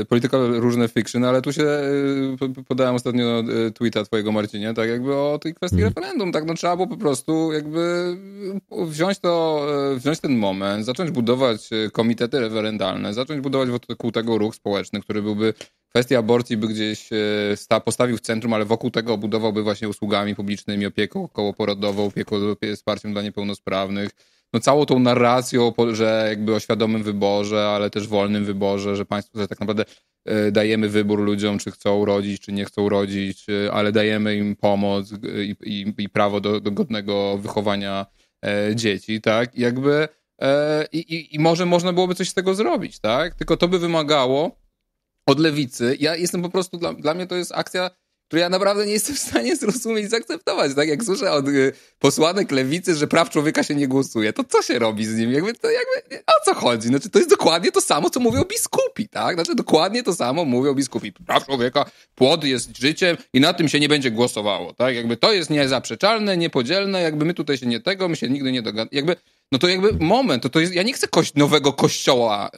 e, politykę różne fiction, no, ale tu się e, podałem ostatnio e, tweeta twojego Marcinie, tak jakby o tej kwestii mm. referendum, tak no trzeba było po prostu jakby e, wziąć to, e, wziąć ten moment, zacząć budować e, komitety referendalne, zacząć budować wokół tego ruch społeczny, który byłby kwestia aborcji by gdzieś e, sta, postawił w centrum, ale wokół tego obudowałby właśnie usługami publicznymi, opieką okołoporodową, opieką, wsparciem dla niepełnosprawnych. No całą tą narracją, że jakby o świadomym wyborze, ale też wolnym wyborze, że państwo, że tak naprawdę e, dajemy wybór ludziom, czy chcą rodzić, czy nie chcą rodzić, e, ale dajemy im pomoc i, i, i prawo do, do, godnego wychowania dzieci, tak? Jakby i, i może można byłoby coś z tego zrobić, tak? Tylko to by wymagało, od lewicy. Ja jestem po prostu, dla, dla mnie to jest akcja, której ja naprawdę nie jestem w stanie zrozumieć i zaakceptować. Tak jak słyszę od y, posłanek lewicy, że praw człowieka się nie głosuje, to co się robi z nim? Jakby, to jakby, o co chodzi? Znaczy, to jest dokładnie to samo, co mówią biskupi, tak? Znaczy, dokładnie to samo mówią biskupi. Praw człowieka, płod jest życiem i na tym się nie będzie głosowało, tak? Jakby to jest niezaprzeczalne, niepodzielne, jakby my tutaj się nie tego, my się nigdy nie dogadamy. Jakby no to jakby moment, to, to jest, ja nie chcę kość, nowego kościoła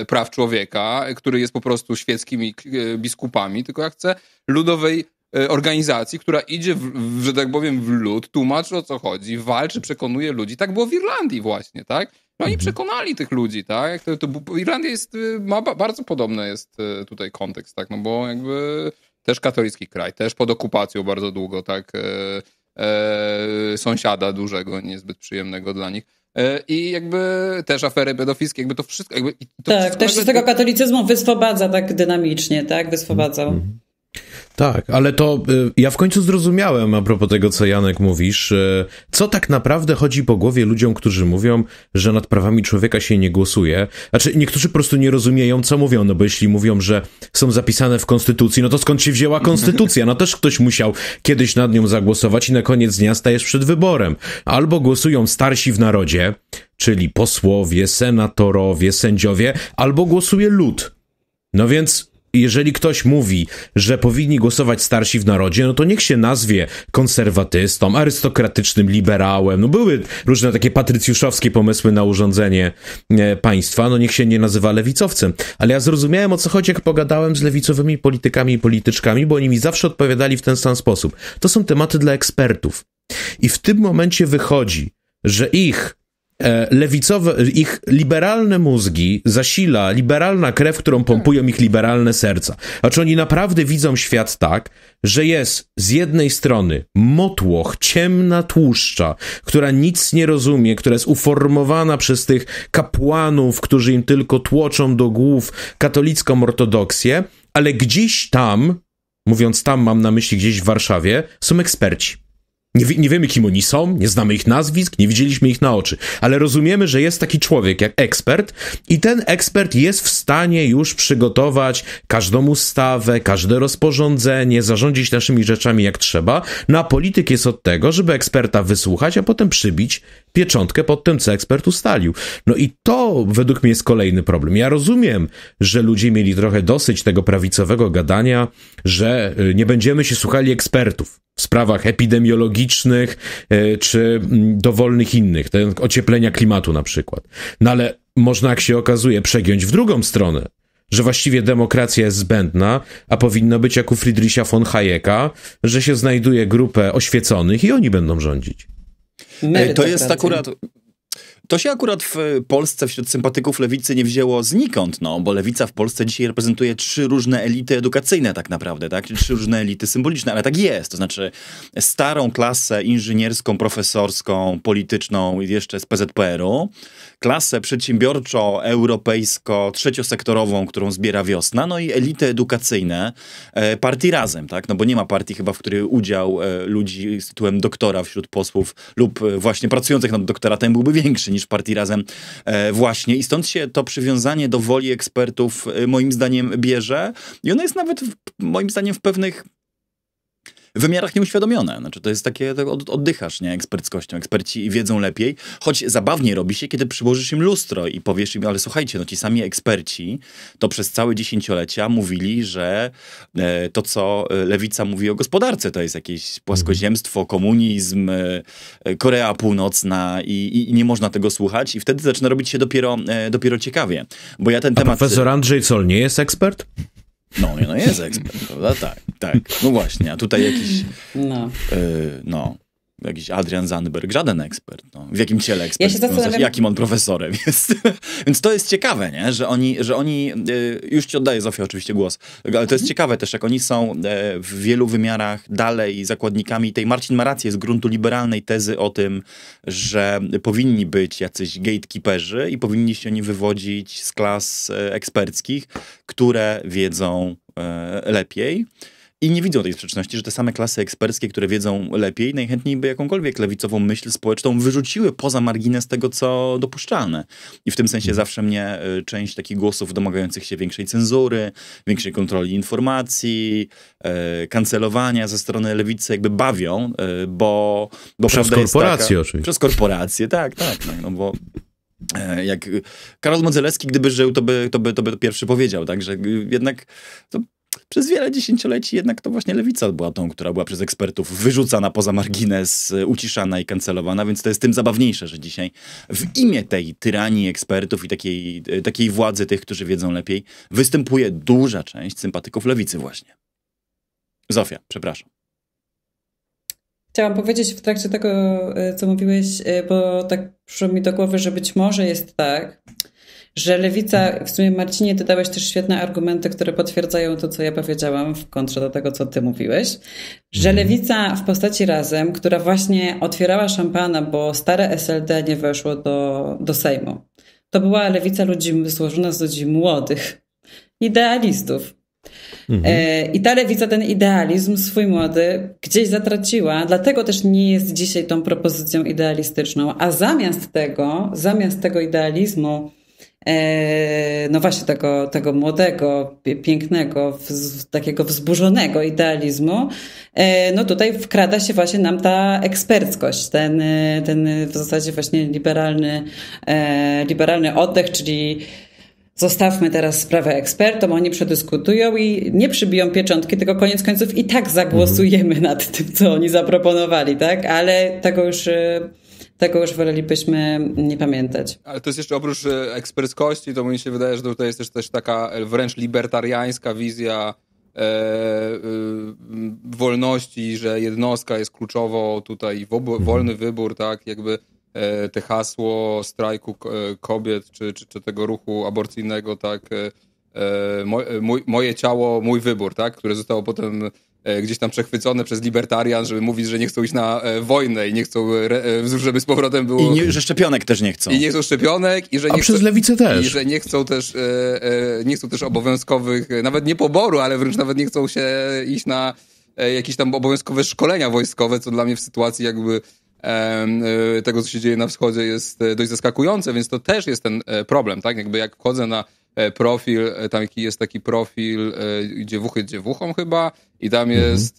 e, praw człowieka, który jest po prostu świeckimi e, biskupami, tylko ja chcę ludowej e, organizacji, która idzie, w, w, że tak powiem, w lud, tłumaczy o co chodzi, walczy, przekonuje ludzi. Tak było w Irlandii właśnie, tak? No i mhm. przekonali tych ludzi, tak? To, to Irlandia jest, y, ma bardzo podobny jest y, tutaj kontekst, tak? No bo jakby też katolicki kraj, też pod okupacją bardzo długo, tak? E, e sąsiada dużego, niezbyt przyjemnego dla nich. E, i jakby też afery pedofilskie, jakby to wszystko... Jakby to tak, wszystko też się z tego katolicyzmu wyswobadza tak dynamicznie, tak? Wyswobadzał. Mhm. Tak, ale to y, ja w końcu zrozumiałem a propos tego, co Janek mówisz, y, co tak naprawdę chodzi po głowie ludziom, którzy mówią, że nad prawami człowieka się nie głosuje. Znaczy, niektórzy po prostu nie rozumieją, co mówią, no bo jeśli mówią, że są zapisane w konstytucji, no to skąd się wzięła konstytucja? No też ktoś musiał kiedyś nad nią zagłosować i na koniec dnia stajesz przed wyborem. Albo głosują starsi w narodzie, czyli posłowie, senatorowie, sędziowie, albo głosuje lud. No więc jeżeli ktoś mówi, że powinni głosować starsi w narodzie, no to niech się nazwie konserwatystą, arystokratycznym liberałem. No były różne takie patrycjuszowskie pomysły na urządzenie e, państwa, no niech się nie nazywa lewicowcem. Ale ja zrozumiałem o co chodzi, jak pogadałem z lewicowymi politykami i polityczkami, bo oni mi zawsze odpowiadali w ten sam sposób. To są tematy dla ekspertów. I w tym momencie wychodzi, że ich E, lewicowe, ich liberalne mózgi zasila liberalna krew, którą pompują ich liberalne serca. Znaczy oni naprawdę widzą świat tak, że jest z jednej strony motłoch, ciemna tłuszcza, która nic nie rozumie, która jest uformowana przez tych kapłanów, którzy im tylko tłoczą do głów katolicką ortodoksję, ale gdzieś tam, mówiąc tam mam na myśli gdzieś w Warszawie, są eksperci nie, nie, wiemy, kim oni są, nie znamy ich nazwisk, nie widzieliśmy ich na oczy, ale rozumiemy, że jest taki człowiek jak ekspert i ten ekspert jest w stanie już przygotować każdą ustawę, każde rozporządzenie, zarządzić naszymi rzeczami jak trzeba. Na no, polityk jest od tego, żeby eksperta wysłuchać, a potem przybić pieczątkę pod tym, co ekspert ustalił. No i to według mnie jest kolejny problem. Ja rozumiem, że ludzie mieli trochę dosyć tego prawicowego gadania, że y, nie będziemy się słuchali ekspertów w sprawach epidemiologicznych e, czy mm, dowolnych innych, ten ocieplenia klimatu na przykład. No ale można, jak się okazuje, przegiąć w drugą stronę, że właściwie demokracja jest zbędna, a powinno być jak u Friedricha von Hayeka, że się znajduje grupę oświeconych i oni będą rządzić. E, to jest akurat to się akurat w y, Polsce wśród sympatyków lewicy nie wzięło znikąd, no, bo lewica w Polsce dzisiaj reprezentuje trzy różne elity edukacyjne tak naprawdę, tak? Trzy różne elity symboliczne, ale tak jest, to znaczy starą klasę inżynierską, profesorską, polityczną jeszcze z PZPR-u, klasę przedsiębiorczo, europejsko, trzeciosektorową, którą zbiera wiosna, no i elity edukacyjne e, partii razem, tak? No bo nie ma partii chyba, w której udział e, ludzi z tytułem doktora wśród posłów lub e, właśnie pracujących nad doktoratem byłby większy niż partii razem właśnie. I stąd się to przywiązanie do woli ekspertów moim zdaniem bierze i ono jest nawet moim zdaniem w pewnych wymiarach nieuświadomione. Znaczy, to jest takie, oddychasz, nie? Eksperckością. Eksperci wiedzą lepiej, choć zabawniej robi się, kiedy przyłożysz im lustro i powiesz im, ale słuchajcie, no ci sami eksperci to przez całe dziesięciolecia mówili, że e, to, co e, lewica mówi o gospodarce, to jest jakieś mhm. płaskoziemstwo, komunizm, e, Korea Północna i, i, i nie można tego słuchać i wtedy zaczyna robić się dopiero, dopiero ciekawie. Bo ja ten A temat... profesor Andrzej Sol nie jest ekspert? No, nie, no jest ekspert, prawda? Tak, tak. No właśnie, a tutaj jakiś... No. Yy, no jakiś Adrian Zandberg, żaden ekspert. No. W jakim ciele ekspert? Ja zastanawiam... Jakim on profesorem jest? Więc to jest ciekawe, nie? Że oni, że oni y, już ci oddaję Zofia oczywiście głos, ale to jest mhm. ciekawe też, jak oni są y, w wielu wymiarach dalej zakładnikami tej, Marcin ma rację, z gruntu liberalnej tezy o tym, że powinni być jacyś gatekeeperzy i powinni się oni wywodzić z klas y, eksperckich, które wiedzą e, lepiej i nie widzą tej sprzeczności, że te same klasy eksperckie, które wiedzą lepiej, najchętniej by jakąkolwiek lewicową myśl społeczną wyrzuciły poza margines tego, co dopuszczalne. I w tym sensie mhm. zawsze mnie y, część takich głosów domagających się większej cenzury, większej kontroli informacji, y, kancelowania ze strony lewicy jakby bawią, y, bo, bo Przez korporacje oczywiście. Przez korporacje, tak, tak. No, no bo e, jak Karol Modzelewski, gdyby żył, to by, to by, to by pierwszy powiedział, tak, że jednak przez wiele dziesięcioleci jednak to właśnie lewica była tą, która była przez ekspertów wyrzucana poza margines, e, uciszana i kancelowana, więc to jest tym zabawniejsze, że dzisiaj w imię tej tyranii ekspertów i takiej, e, takiej władzy tych, którzy wiedzą lepiej, występuje duża część sympatyków lewicy właśnie. Zofia, przepraszam. Chciałam powiedzieć w trakcie tego, e, co mówiłeś, bo tak przyszło mi do głowy, że być może jest tak, że lewica, w sumie Marcinie, ty dałeś też świetne argumenty, które potwierdzają to, co ja powiedziałam w kontrze do tego, co ty mówiłeś, że mhm. lewica w postaci Razem, która właśnie otwierała szampana, bo stare SLD nie weszło do, do Sejmu, to była lewica ludzi złożona z ludzi młodych, idealistów. Mhm. E, I ta lewica ten idealizm swój młody gdzieś zatraciła, dlatego też nie jest dzisiaj tą propozycją idealistyczną. A zamiast tego, zamiast tego idealizmu, E, no właśnie tego, tego młodego, pięknego, takiego wzburzonego idealizmu, e, no tutaj wkrada się właśnie nam ta eksperckość, ten, e, ten w zasadzie właśnie liberalny, liberalny oddech, czyli zostawmy teraz sprawę ekspertom, oni przedyskutują i nie przybiją pieczątki, tylko koniec końców i tak zagłosujemy mhm. nad tym, co oni zaproponowali, tak? Ale tego już tego już wolelibyśmy nie pamiętać. Ale to jest jeszcze oprócz e, eksperckości, to mi się wydaje, że tutaj jest też taka wręcz libertariańska wizja E, e, wolności, że jednostka jest kluczowo tutaj, wolny wybór, tak, jakby e, te hasło strajku e, kobiet, czy, czy, czy, tego ruchu aborcyjnego, tak, e, mo, mój, moje ciało, mój wybór, tak, które zostało potem E, gdzieś tam przechwycone przez libertarian, żeby mówić, że nie chcą iść na e, wojnę i nie chcą, e, żeby z powrotem było... I nie, że szczepionek też nie chcą. I nie chcą szczepionek i że nie A chcą, przez lewicę też. I że nie chcą też, nie chcą też obowiązkowych, nawet nie poboru, ale wręcz nawet nie chcą się iść na jakieś tam obowiązkowe szkolenia wojskowe, co dla mnie w sytuacji jakby tego, co się dzieje na wschodzie jest dość zaskakujące, więc to też jest ten problem, tak? Jakby jak wchodzę na E, profil, e, tam jest taki profil e, dziewuchy dziewuchą chyba i tam mhm. jest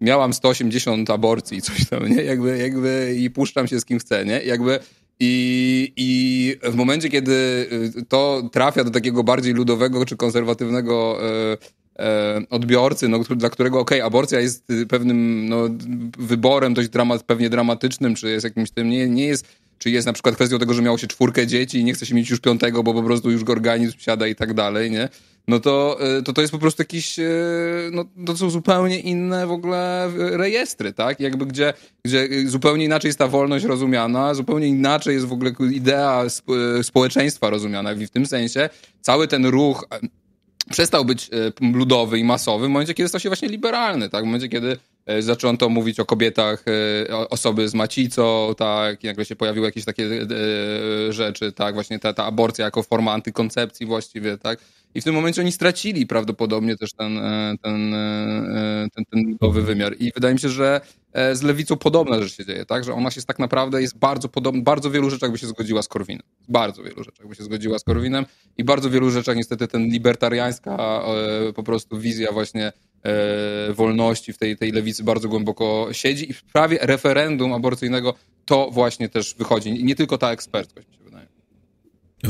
miałam 180 aborcji, coś tam, nie? Jakby, jakby i puszczam się z kim chcę, nie? Jakby i, I w momencie, kiedy to trafia do takiego bardziej ludowego czy konserwatywnego odbiorcy, no, dla którego okej, okay, aborcja jest pewnym no, wyborem dość dramat, pewnie dramatycznym, czy jest jakimś tym, nie, nie jest czy jest na przykład kwestią tego, że miało się czwórkę dzieci i nie chce się mieć już piątego, bo po prostu już organizm siada i tak dalej, nie? No to, y, to to jest po prostu jakiś, y, no to są zupełnie inne w ogóle y, rejestry, tak? Jakby gdzie, gdzie zupełnie inaczej jest ta wolność rozumiana, zupełnie inaczej jest w ogóle idea społeczeństwa rozumiana i w tym sensie cały ten ruch przestał być ludowy i masowy w momencie, kiedy stał się właśnie liberalny, tak? W momencie, kiedy E, zaczęto mówić o kobietach, e, osoby z macicą, tak, i nagle się pojawiły jakieś takie e, rzeczy, tak, właśnie ta, ta aborcja jako forma antykoncepcji właściwie, tak. I w tym momencie oni stracili prawdopodobnie też ten, ten, ten, ten nowy wymiar. I wydaje mi się, że z lewicą podobna rzecz się dzieje, tak? Że ona się tak naprawdę jest bardzo podobna, bardzo wielu rzeczach by się zgodziła z Korwinem. Bardzo wielu rzeczach by się zgodziła z Korwinem i bardzo wielu rzeczach niestety ten libertariańska po prostu wizja właśnie E, wolności, w tej, tej lewicy bardzo głęboko siedzi i w prawie referendum aborcyjnego to właśnie też wychodzi. Nie tylko ta ekspertkość, mi się wydaje.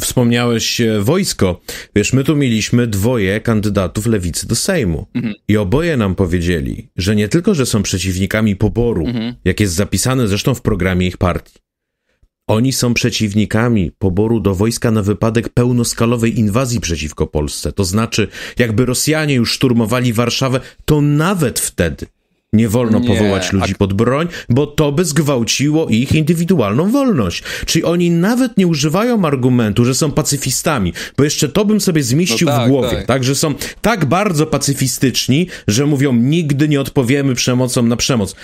Wspomniałeś e, wojsko. Wiesz, my tu mieliśmy dwoje kandydatów lewicy do Sejmu. Mhm. I oboje nam powiedzieli, że nie tylko, że są przeciwnikami poboru, mhm. jak jest zapisane zresztą w programie ich partii, oni są przeciwnikami poboru do wojska na wypadek pełnoskalowej inwazji przeciwko Polsce. To znaczy, jakby Rosjanie już szturmowali Warszawę, to nawet wtedy nie wolno nie, powołać ludzi pod broń, bo to by zgwałciło ich indywidualną wolność. Czyli oni nawet nie używają argumentu, że są pacyfistami, bo jeszcze to bym sobie zmieścił no tak, w głowie, tak. tak, że są tak bardzo pacyfistyczni, że mówią nigdy nie odpowiemy przemocą na przemoc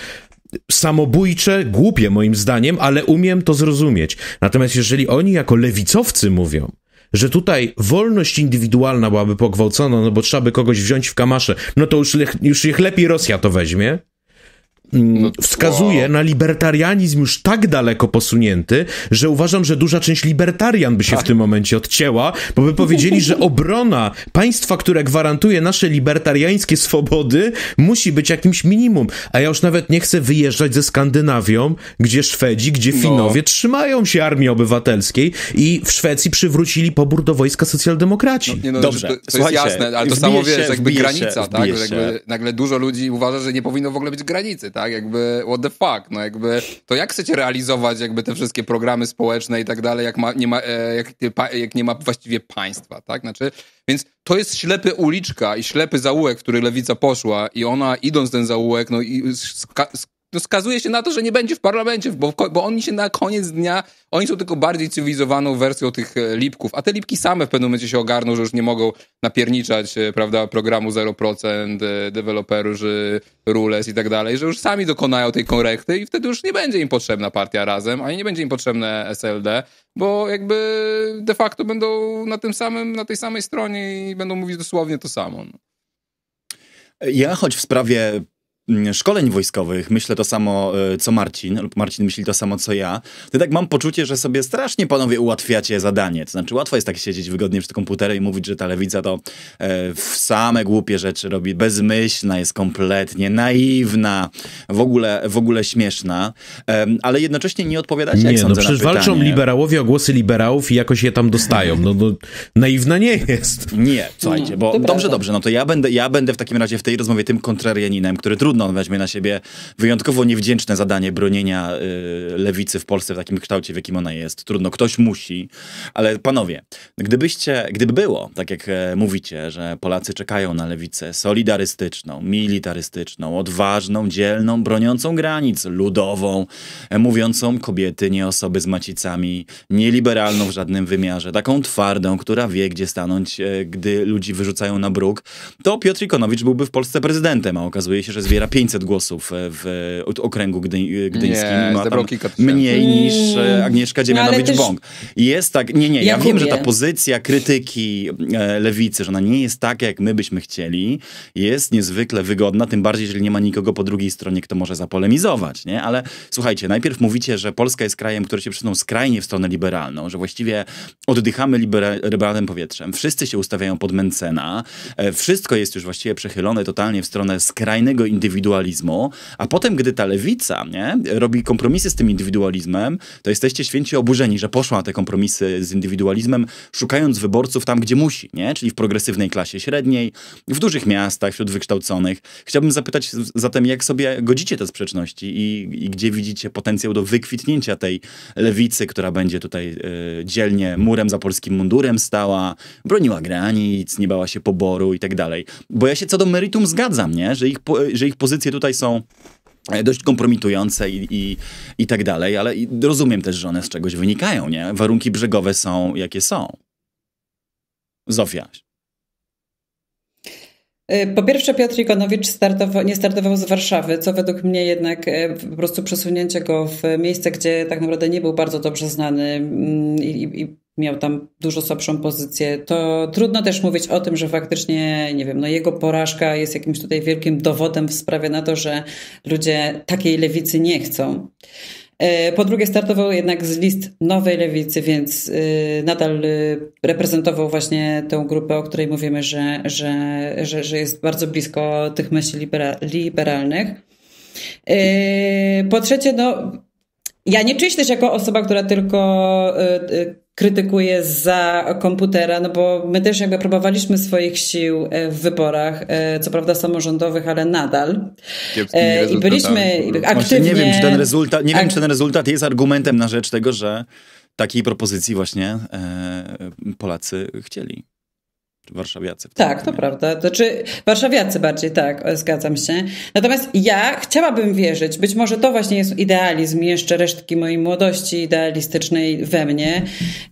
samobójcze, głupie moim zdaniem, ale umiem to zrozumieć. Natomiast jeżeli oni jako lewicowcy mówią, że tutaj wolność indywidualna byłaby pogwałcona, no bo trzeba by kogoś wziąć w kamasze, no to już, już ich lepiej Rosja to weźmie, no mm, wskazuje na libertarianizm już tak daleko posunięty, że uważam, że duża część libertarian by się w tak. tym momencie odcięła, bo by powiedzieli, że obrona państwa, które gwarantuje nasze libertariańskie swobody, musi być jakimś minimum. A ja już nawet nie chcę wyjeżdżać ze Skandynawią, gdzie Szwedzi, gdzie no. Finowie no. trzymają się armii obywatelskiej i w Szwecji przywrócili pobór do wojska socjaldemokraci. No, nie, no, znaczy, Dobrze, to, to jest jasne, ale to samo wiesz, jakby granica, się, tak? Jakby, nagle dużo ludzi uważa, że nie powinno w ogóle być granicy, tak? tak? Jakby what the fuck, no jakby to jak chcecie realizować jakby te wszystkie programy społeczne i tak dalej, jak, ma, nie, ma, e, jak, jak nie ma właściwie państwa, tak? Znaczy, więc to jest ślepy uliczka i ślepy zaułek, w który lewica poszła i ona idąc ten zaułek, no i skazuje się na to, że nie będzie w parlamencie, bo, bo oni się na koniec dnia, oni są tylko bardziej cywilizowaną wersją tych e, lipków, a te lipki same w pewnym momencie się ogarną, że już nie mogą napierniczać, e, prawda, programu 0%, e, deweloperzy, rules i tak dalej, że już sami dokonają tej korekty i wtedy już nie będzie im potrzebna partia Razem, ani nie będzie im potrzebne SLD, bo jakby de facto będą na tym samym, na tej samej stronie i będą mówić dosłownie to samo. No. Ja choć w sprawie Mm, szkoleń wojskowych myślę to samo, e, co Marcin, lub Marcin myśli to samo, co ja, to tak mam poczucie, że sobie strasznie panowie ułatwiacie zadanie. To znaczy łatwo jest tak siedzieć wygodnie przed komputerem i mówić, że ta lewica to e, w same głupie rzeczy robi, bezmyślna jest kompletnie, naiwna, w ogóle, w ogóle śmieszna, e, ale jednocześnie nie odpowiadacie, nie, jak no, przecież walczą liberałowie o głosy liberałów i jakoś je tam dostają. No, no naiwna nie jest. Nie, słuchajcie, bo dobrze, dobrze, no to ja będę, ja będę w takim razie w tej rozmowie tym kontrarianinem, który trudno trudno. On weźmie na siebie wyjątkowo niewdzięczne zadanie bronienia y, lewicy w Polsce w takim kształcie, w jakim ona jest. Trudno, ktoś musi. Ale panowie, gdybyście, gdyby było, tak jak e, mówicie, że Polacy czekają na lewicę solidarystyczną, militarystyczną, odważną, dzielną, broniącą granic, ludową, e, mówiącą kobiety, nie osoby z macicami, nieliberalną w żadnym wymiarze, taką twardą, która wie, gdzie stanąć, e, gdy ludzi wyrzucają na bruk, to Piotr Ikonowicz byłby w Polsce prezydentem, a okazuje się, że zbiera zbiera 500 głosów e, w okręgu gdy, gdyńskim. Nie, ma tam mniej mm. niż e, Agnieszka no, Dziemianowicz-Bąk. jest tak, nie, nie, ja wiem, że ta pozycja krytyki e, lewicy, że ona nie jest taka, jak my byśmy chcieli, jest niezwykle wygodna, tym bardziej, jeżeli nie ma nikogo po drugiej stronie, kto może zapolemizować, nie? Ale słuchajcie, najpierw mówicie, że Polska jest krajem, który się przesunął skrajnie w stronę liberalną, że właściwie oddychamy liberalnym powietrzem, wszyscy się ustawiają pod Mencena, wszystko jest już właściwie przechylone totalnie w stronę skrajnego indywidualizmu, indywidualizmu, a potem, gdy ta lewica nie, robi kompromisy z tym indywidualizmem, to jesteście święci oburzeni, że poszła na te kompromisy z indywidualizmem, szukając wyborców tam, gdzie musi, nie? czyli w progresywnej klasie średniej, w dużych miastach, wśród wykształconych. Chciałbym zapytać zatem, jak sobie godzicie te sprzeczności i, i gdzie widzicie potencjał do wykwitnięcia tej lewicy, która będzie tutaj y, dzielnie murem za polskim mundurem stała, broniła granic, nie bała się poboru i tak dalej. Bo ja się co do meritum zgadzam, nie? Że, ich, że ich pozycje tutaj są e, dość kompromitujące i, i, i tak dalej, ale rozumiem też, że one z czegoś wynikają, nie? Warunki brzegowe są, jakie są. Zofia. E, po pierwsze, Piotr Ikonowicz startował, nie startował z Warszawy, co według mnie jednak e, po prostu przesunięcie go w miejsce, gdzie tak naprawdę nie był bardzo dobrze znany mm, i, i miał tam dużo słabszą pozycję, to trudno też mówić o tym, że faktycznie, nie wiem, no jego porażka jest jakimś tutaj wielkim dowodem w sprawie na to, że ludzie takiej lewicy nie chcą. E, po drugie, startował jednak z list nowej lewicy, więc e, nadal e, reprezentował właśnie tę grupę, o której mówimy, że, że, że, że jest bardzo blisko tych myśli libera liberalnych. Po trzecie, no, ja nie czuję się też jako osoba, która tylko krytykuje za komputera, no bo my też jakby próbowaliśmy swoich sił e, w wyborach, e, co prawda samorządowych, ale nadal. E, I byliśmy aktywnie... Nie wiem, czy ten rezultat, nie wiem, czy ten rezultat jest argumentem na rzecz tego, że takiej propozycji właśnie Polacy chcieli warszawiacy. tak, to prawda. Znaczy warszawiacy bardziej, tak, e, zgadzam się. Natomiast ja chciałabym wierzyć, być może to właśnie jest idealizm jeszcze resztki mojej młodości idealistycznej we mnie.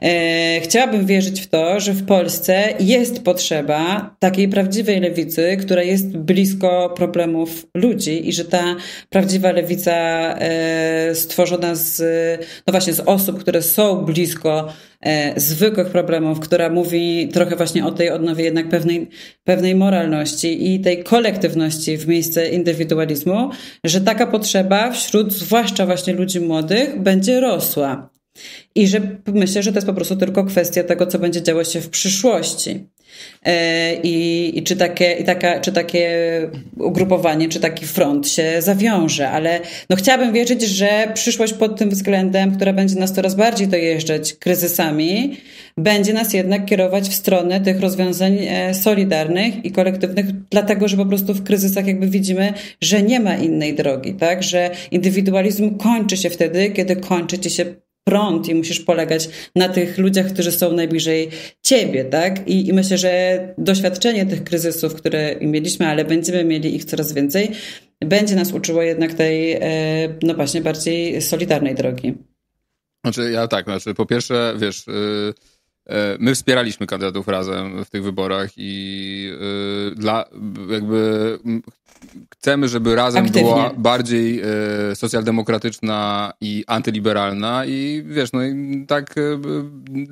E, chciałabym wierzyć w to, że w Polsce jest potrzeba takiej prawdziwej lewicy, która jest blisko problemów ludzi i że ta prawdziwa lewica e, stworzona z, no właśnie z osób, które są blisko E, zwykłych problemów, która mówi trochę właśnie o tej odnowie jednak pewnej, pewnej moralności i tej kolektywności w miejsce indywidualizmu, że taka potrzeba wśród zwłaszcza właśnie ludzi młodych będzie rosła. I że myślę, że to jest po prostu tylko kwestia tego, co będzie działo się w przyszłości. E, i, i, czy, takie, i taka, czy takie ugrupowanie, czy taki front się zawiąże, ale no chciałabym wierzyć, że przyszłość pod tym względem, która będzie nas coraz bardziej dojeżdżać kryzysami, będzie nas jednak kierować w stronę tych rozwiązań e, solidarnych i kolektywnych, dlatego że po prostu w kryzysach jakby widzimy, że nie ma innej drogi, tak, że indywidualizm kończy się wtedy, kiedy kończy ci się prąd i musisz polegać na tych ludziach, którzy są najbliżej ciebie, tak? I, i myślę, że doświadczenie tych kryzysów, które mieliśmy, ale będziemy mieli ich coraz więcej, będzie nas uczyło jednak tej, e, no właśnie, bardziej solidarnej drogi. Znaczy, ja tak, znaczy, po pierwsze, wiesz. Yy... My wspieraliśmy kandydatów razem w tych wyborach i y, dla jakby chcemy, żeby razem Aktywnie. była bardziej y, socjaldemokratyczna i antyliberalna i wiesz, no i tak y,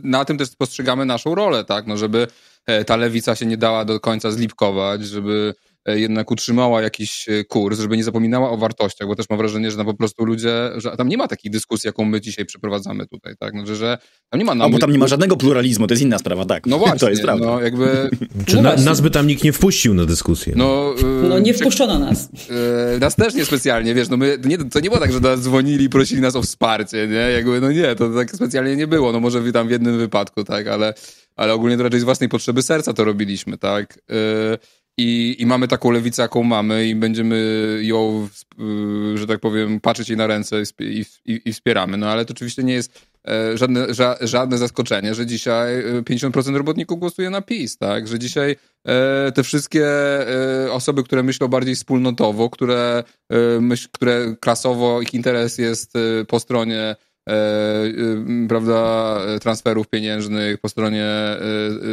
na tym też postrzegamy naszą rolę, tak, no żeby e, ta lewica się nie dała do końca zlipkować, żeby E, jednak utrzymała jakiś e, kurs, żeby nie zapominała o wartościach, bo też mam wrażenie, że tam po prostu ludzie, że tam nie ma takiej dyskusji, jaką my dzisiaj przeprowadzamy tutaj, tak? Znaczy, że tam nie ma... Nam... bo tam nie ma żadnego pluralizmu, to jest inna sprawa, tak. No właśnie, to jest prawda. No, jakby... No Czy na, nas by tam nikt nie wpuścił na dyskusję? No, yy, no, no e, nie wpuszczono nas. Yy, nas też niespecjalnie, wiesz, no my, nie, to nie było tak, że nas dzwonili i prosili nas o wsparcie, nie? Jakby, no nie, to tak specjalnie nie było, no może tam w jednym wypadku, tak, ale ale ogólnie to raczej z własnej potrzeby serca to robiliśmy, tak? I, I mamy taką lewicę, jaką mamy, i będziemy ją, y, że tak powiem, patrzeć jej na ręce i, i, i wspieramy. No ale to oczywiście nie jest e, żadne, żadne zaskoczenie, że dzisiaj 50% e, robotników głosuje na PiS, tak? Że dzisiaj e, te wszystkie osoby, które myślą bardziej wspólnotowo, które, myśl, które klasowo ich interes jest po stronie E, e, prawda, transferów pieniężnych po stronie e,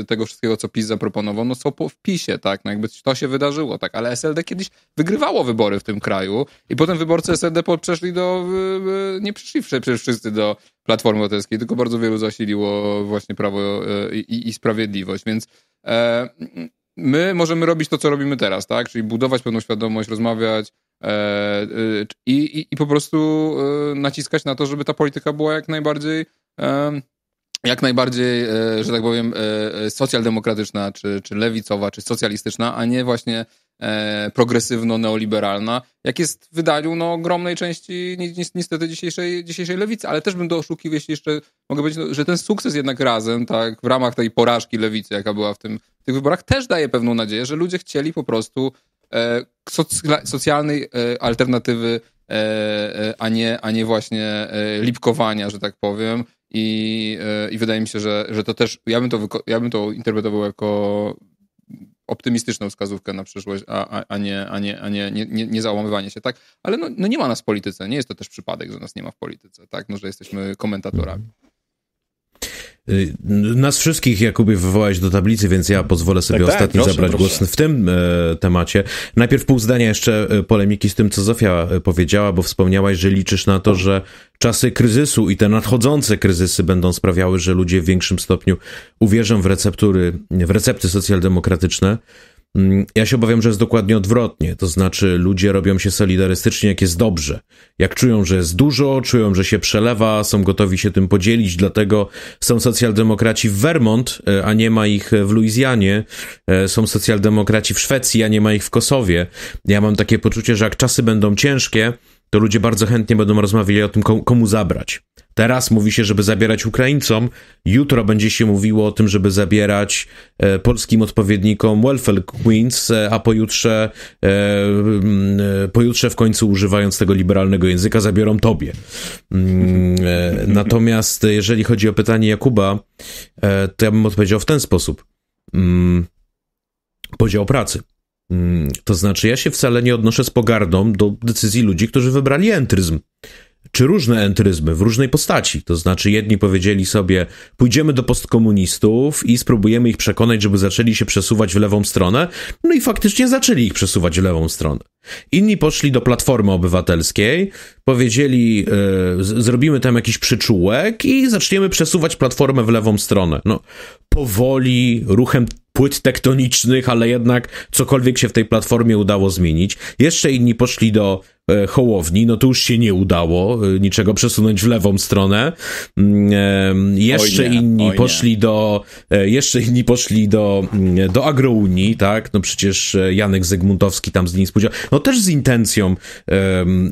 tego wszystkiego, co PiS zaproponował, no są w pisie tak, no jakby to się wydarzyło, tak, ale SLD kiedyś wygrywało wybory w tym kraju i potem wyborcy SLD przeszli do, nie przyszli przecież wszyscy do Platformy Obywatelskiej, tylko bardzo wielu zasiliło właśnie Prawo i, i Sprawiedliwość, więc e, my możemy robić to, co robimy teraz, tak, czyli budować pewną świadomość, rozmawiać, E, e, I, i, i po prostu e, naciskać na to, żeby ta polityka była jak najbardziej jak najbardziej, że tak powiem, socjaldemokratyczna, czy, czy lewicowa, czy socjalistyczna, a nie właśnie progresywno-neoliberalna, jak jest w wydaniu no, ogromnej części ni ni niestety dzisiejszej, dzisiejszej lewicy, ale też bym oszukiwał, jeśli jeszcze mogę powiedzieć, no, że ten sukces jednak razem, tak, w ramach tej porażki lewicy, jaka była w, tym, w tych wyborach, też daje pewną nadzieję, że ludzie chcieli po prostu E, socjalnej e, alternatywy, e, a nie, a nie właśnie lipkowania, że tak powiem. I, i wydaje mi się, że, że to też, ja bym to, ja bym to interpretował jako optymistyczną wskazówkę na przyszłość, a, a, a, nie, a, nie, a nie, nie, nie, nie załamywanie się, tak? Ale no, no nie ma nas w polityce, nie jest to też przypadek, że nas nie ma w polityce, tak? No, że jesteśmy komentatorami. Y, nas wszystkich, Jakubie, wywołałeś do tablicy, więc ja pozwolę sobie tak, tak ostatni tak, proszę, zabrać proszę. głos w tym e, temacie. Najpierw pół zdania jeszcze e, polemiki z tym, co Zofia e, powiedziała, bo wspomniałaś, że liczysz na to, że czasy kryzysu i te nadchodzące kryzysy będą sprawiały, że ludzie w większym stopniu uwierzą w receptury, w recepty socjaldemokratyczne. Mm, ja się obawiam, że jest dokładnie odwrotnie. To znaczy, ludzie robią się solidarystycznie, jak jest dobrze. Jak czują, że jest dużo, czują, że się przelewa, są gotowi się tym podzielić, dlatego są socjaldemokraci w Vermont, e, a nie ma ich w Luizjanie. E, są socjaldemokraci w Szwecji, a nie ma ich w Kosowie. Ja mam takie poczucie, że jak czasy będą ciężkie, to ludzie bardzo chętnie będą rozmawiali o tym, komu zabrać. Teraz mówi się, żeby zabierać Ukraińcom, jutro będzie się mówiło o tym, żeby zabierać e, polskim odpowiednikom Welfare Queens, e, a pojutrze, e, mm, e, pojutrze w końcu używając tego liberalnego języka zabiorą tobie. Mm, e, natomiast jeżeli chodzi o pytanie Jakuba, to ja bym odpowiedział w ten sposób. Mm, podział pracy Mm, to znaczy, ja się wcale nie odnoszę z pogardą do decyzji ludzi, którzy wybrali entryzm. Czy różne entryzmy w różnej postaci. To znaczy, jedni powiedzieli sobie, pójdziemy do postkomunistów i spróbujemy ich przekonać, żeby zaczęli się przesuwać w lewą stronę. No i faktycznie zaczęli ich przesuwać w lewą stronę. Inni poszli do Platformy Obywatelskiej, powiedzieli, yy, zrobimy tam jakiś przyczółek i zaczniemy przesuwać platformę w lewą stronę. No, powoli, ruchem płyt tektonicznych, ale jednak cokolwiek się w tej platformie udało zmienić. Jeszcze inni poszli do e, Hołowni, no to już się nie udało e, niczego przesunąć w lewą stronę. Mm, jeszcze nie, inni poszli do e, jeszcze inni poszli do, mm, do Agrounii, tak? No przecież e, Janek Zygmuntowski tam z nimi spółdziałał. No też z intencją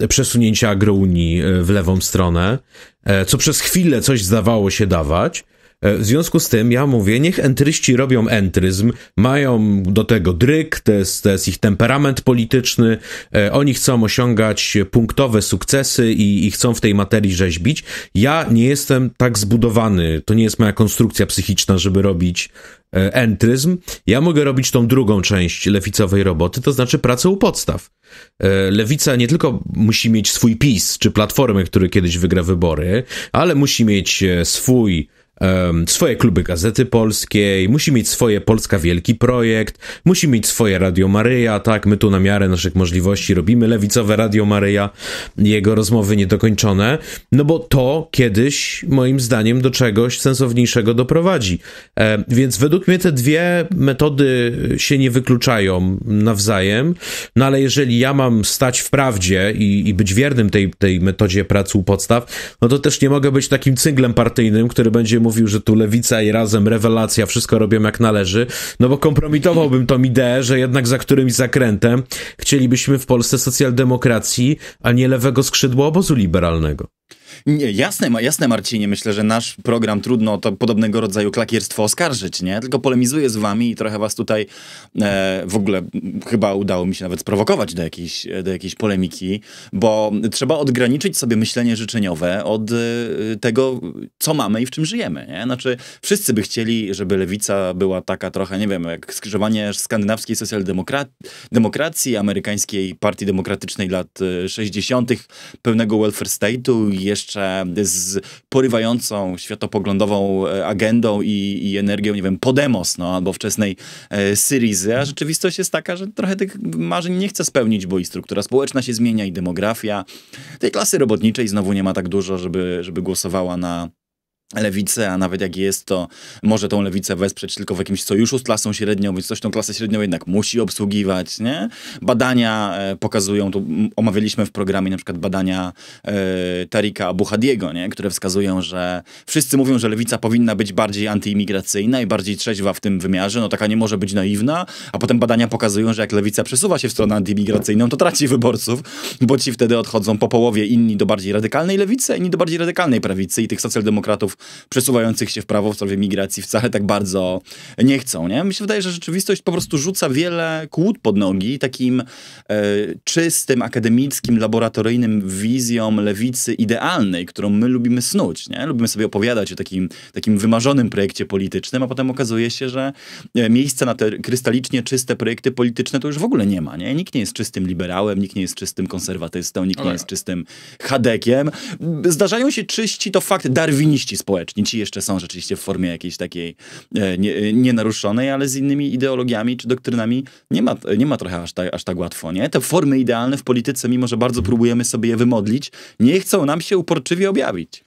przesunięcia Agrounii w lewą stronę, co przez chwilę coś zdawało się dawać. E, w związku z tym ja mówię, niech entryści robią entryzm, mają do tego dryk, to jest, to jest ich temperament polityczny, e, oni chcą osiągać punktowe sukcesy i, i chcą w tej materii rzeźbić. Ja nie jestem tak zbudowany, to nie jest moja konstrukcja psychiczna, żeby robić e, entryzm, ja mogę robić tą drugą część lewicowej roboty, to znaczy pracę u podstaw. Lewica nie tylko musi mieć swój PiS czy platformę, który kiedyś wygra wybory, ale musi mieć swój um, swoje kluby Gazety Polskiej, musi mieć swoje Polska Wielki Projekt, musi mieć swoje Radio Maryja, tak, my tu na miarę naszych możliwości robimy lewicowe Radio Maryja, jego rozmowy niedokończone, no bo to kiedyś moim zdaniem do czegoś sensowniejszego doprowadzi. E, więc według mnie te dwie metody się nie wykluczają nawzajem, no ale jeżeli ja mam stać w prawdzie i, i być wiernym tej, tej metodzie pracy u podstaw, no to też nie mogę być takim cynglem partyjnym, który będzie mówił mówił, że tu lewica i razem rewelacja, wszystko robią jak należy, no bo kompromitowałbym tą ideę, że jednak za którymś zakrętem chcielibyśmy w Polsce socjaldemokracji, a nie lewego skrzydła obozu liberalnego. Nie, jasne, jasne Marcinie, myślę, że nasz program trudno to podobnego rodzaju klakierstwo oskarżyć, nie? Tylko polemizuję z wami i trochę was tutaj e, w ogóle chyba udało mi się nawet sprowokować do jakiejś, do jakiejś polemiki, bo trzeba odgraniczyć sobie myślenie życzeniowe od e, tego, co mamy i w czym żyjemy, nie? Znaczy, wszyscy by chcieli, żeby lewica była taka trochę, nie wiem, jak skrzyżowanie skandynawskiej socjaldemokracji, amerykańskiej partii demokratycznej lat 60., e, pełnego welfare state'u i jeszcze jeszcze z porywającą światopoglądową e, agendą i, i energią, nie wiem, Podemos, no, albo wczesnej e, Syrizy, a rzeczywistość jest taka, że trochę tych marzeń nie chce spełnić, bo i struktura społeczna się zmienia, i demografia. Tej klasy robotniczej znowu nie ma tak dużo, żeby, żeby głosowała na lewicę, a nawet jak jest, to może tą lewicę wesprzeć tylko w jakimś sojuszu z klasą średnią, więc coś tą klasę średnią jednak musi obsługiwać, nie? Badania e, pokazują, tu omawialiśmy w programie na przykład badania e, Tarika Abuhadiego, nie? Które wskazują, że wszyscy mówią, że lewica powinna być bardziej antyimigracyjna i bardziej trzeźwa w tym wymiarze, no taka nie może być naiwna, a potem badania pokazują, że jak lewica przesuwa się w stronę antyimigracyjną, to traci wyborców, bo ci wtedy odchodzą po połowie inni do bardziej radykalnej lewicy, inni do bardziej radykalnej prawicy i tych socjaldemokratów przesuwających się w prawo w sprawie migracji wcale tak bardzo nie chcą. Nie? Mi się wydaje, że rzeczywistość po prostu rzuca wiele kłód pod nogi takim e, czystym, akademickim, laboratoryjnym wizjom lewicy idealnej, którą my lubimy snuć. Nie? Lubimy sobie opowiadać o takim, takim wymarzonym projekcie politycznym, a potem okazuje się, że e, miejsca na te krystalicznie czyste projekty polityczne to już w ogóle nie ma. Nie? Nikt nie jest czystym liberałem, nikt nie jest czystym konserwatystą, nikt nie no jest tak. czystym hadekiem. Zdarzają się czyści, to fakt, darwiniści społeczni. Ci jeszcze są rzeczywiście w formie jakiejś takiej e, nie, e, nienaruszonej, ale z innymi ideologiami czy doktrynami nie ma, nie ma trochę aż, tak, aż tak łatwo, nie? Te formy idealne w polityce, mimo że bardzo próbujemy sobie je wymodlić, nie chcą nam się uporczywie objawić.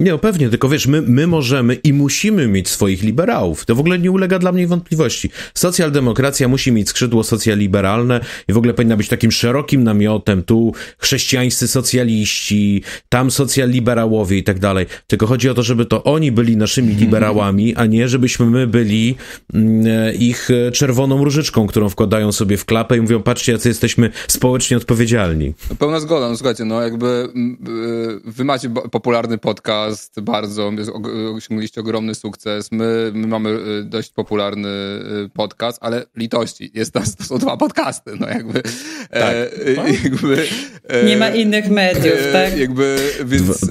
Nie, no pewnie, tylko wiesz, my, my możemy i musimy mieć swoich liberałów. To w ogóle nie ulega dla mnie wątpliwości. Socjaldemokracja musi mieć skrzydło socjaliberalne i w ogóle powinna być takim szerokim namiotem. Tu chrześcijańscy socjaliści, tam socjaliberałowie i tak dalej. Tylko chodzi o to, żeby to oni byli naszymi mhm. liberałami, a nie żebyśmy my byli mm, e, ich e, czerwoną różyczką, którą wkładają sobie w klapę i mówią, patrzcie, jacy jesteśmy społecznie odpowiedzialni. Pełna zgoda, no słuchajcie, no jakby mm, e, wy macie popularny podcast, podcast bardzo, osiągnęliście ogromny sukces. My, my, mamy y, dość popularny y, podcast, ale litości, jest nas, to są dwa podcasty, no jakby. E, tak. E, jakby e, Nie ma innych mediów, e, tak? Jakby, więc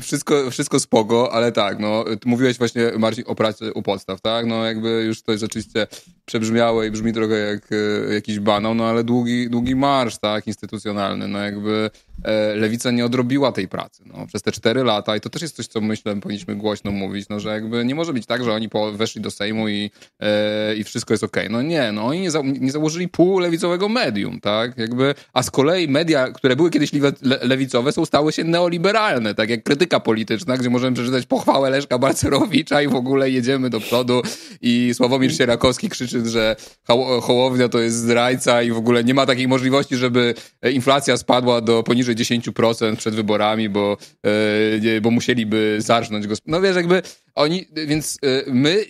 wszystko, wszystko spoko, ale tak, no, mówiłeś właśnie Marcin o pracy u podstaw, tak? No jakby już to jest oczywiście przebrzmiałe i brzmi trochę jak jakiś banał, no ale długi, długi marsz, tak, instytucjonalny, no jakby E, lewica nie odrobiła tej pracy no, przez te cztery lata i to też jest coś, co myślę powinniśmy głośno mówić, no, że jakby nie może być tak, że oni po, weszli do Sejmu i, e, i wszystko jest okej. Okay. No nie, no oni nie, za, nie, założyli pół lewicowego medium, tak? Jakby, a z kolei media, które były kiedyś le, lewicowe, są stały się neoliberalne, tak jak krytyka polityczna, gdzie możemy przeczytać pochwałę Leszka Balcerowicza i w ogóle jedziemy do przodu i Sławomir Sierakowski krzyczy, że e, Hołownia to jest zdrajca i w ogóle nie ma takiej możliwości, żeby e, inflacja spadła do poniżej poniżej 10% przed wyborami, bo, e, bo musieliby zarżnąć go. No wiesz, jakby oni, więc e, my e,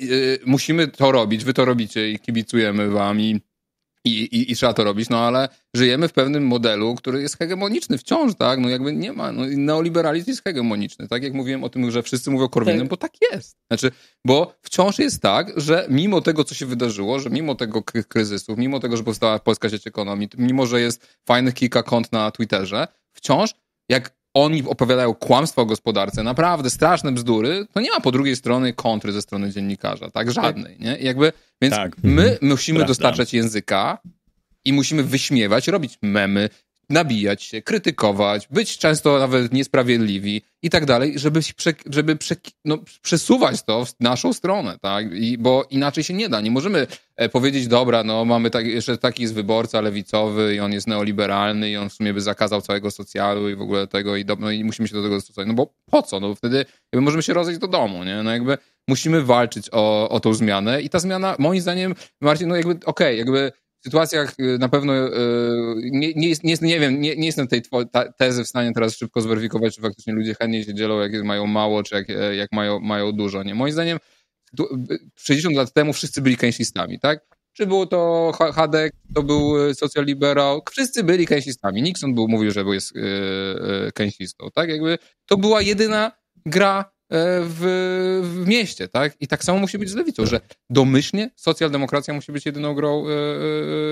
musimy to robić, wy to robicie i kibicujemy wam i i, i, i trzeba to robić, no ale żyjemy w pewnym modelu, który jest hegemoniczny wciąż, tak? No jakby nie ma, no, neoliberalizm jest hegemoniczny, tak jak mówiłem o tym, że wszyscy mówią Korwinem, tak. bo tak jest. Znaczy, bo wciąż jest tak, że mimo tego, co się wydarzyło, że mimo tego kryzysu, mimo tego, że powstała Polska Sieć Ekonomii, mimo, że jest fajnych kilka kont na Twitterze, wciąż, jak oni opowiadają kłamstwa o gospodarce, naprawdę straszne bzdury, to nie ma po drugiej strony kontry ze strony dziennikarza, tak? tak. Żadnej, nie? Jakby, więc tak. my mhm. musimy Prawda. dostarczać języka i musimy wyśmiewać, robić memy, nabijać się, krytykować, być często nawet niesprawiedliwi i tak dalej, żeby, prze, żeby prze, no, przesuwać to w naszą stronę, tak? I, bo inaczej się nie da. Nie możemy e, powiedzieć, dobra, no mamy tak, jeszcze taki jest wyborca lewicowy i on jest neoliberalny i on w sumie by zakazał całego socjalu i w ogóle tego i, do, no, i musimy się do tego dostosować. No bo po co? No bo wtedy jakby możemy się rozejść do domu, nie? No jakby musimy walczyć o, o tą zmianę i ta zmiana moim zdaniem, Marcin, no jakby okej, okay, jakby sytuacjach y, na pewno y, nie, nie, jest, nie, jest, nie wiem, nie, nie jestem tej tezy w stanie teraz szybko zweryfikować, czy faktycznie ludzie chętnie się dzielą, jak mają mało, czy jak, e, jak mają, mają dużo. Nie? Moim zdaniem 60 lat temu wszyscy byli kęsistami, tak? Czy było to Hadek, to był e, socjoliberał, wszyscy byli kęsistami. Nixon był, mówił, że był jest e, keynesistą, tak? Jakby to była jedyna gra E, w, w mieście, tak? I tak samo musi być z lewicą, że domyślnie socjaldemokracja musi być jedyną grą, e,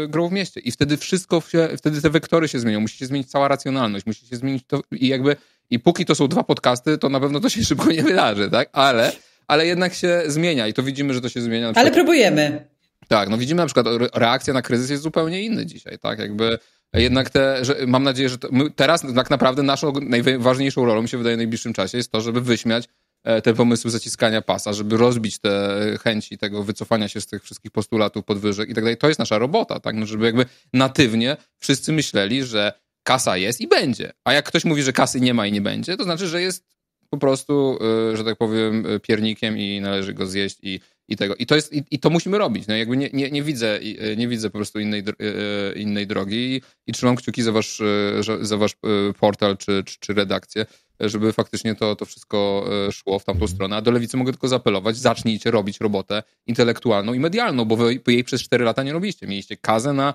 e, grą w mieście. I wtedy wszystko, się, wtedy te wektory się zmienią, musi się zmienić cała racjonalność, musi się zmienić to i jakby, i póki to są dwa podcasty, to na pewno to się szybko nie wydarzy, tak? Ale, ale jednak się zmienia i to widzimy, że to się zmienia. Przykład, ale próbujemy. Tak, no widzimy na przykład reakcja na kryzys jest zupełnie inny dzisiaj, tak? Jakby jednak te, że mam nadzieję, że teraz tak naprawdę naszą najważniejszą rolą, mi się wydaje, w najbliższym czasie jest to, żeby wyśmiać E, ten pomysł zaciskania pasa, żeby rozbić te chęci tego wycofania się z tych wszystkich postulatów, podwyżek i tak dalej. To jest nasza robota, tak? No, żeby jakby natywnie wszyscy myśleli, że kasa jest i będzie. A jak ktoś mówi, że kasy nie ma i nie będzie, to znaczy, że jest po prostu, e, że tak powiem, e, piernikiem i należy go zjeść i i tego. I to, jest, i, i to musimy robić. No, jakby nie, nie, nie, widzę, e, nie widzę po prostu innej, e, e, innej drogi i, i trzymam kciuki za wasz, za wasz portal czy, czy, czy redakcję, żeby faktycznie to, to wszystko szło w tamtą stronę. A do lewicy mogę tylko zapelować, zacznijcie robić robotę intelektualną i medialną, bo wy jej przez 4 lata nie robiliście. Mieliście kazę na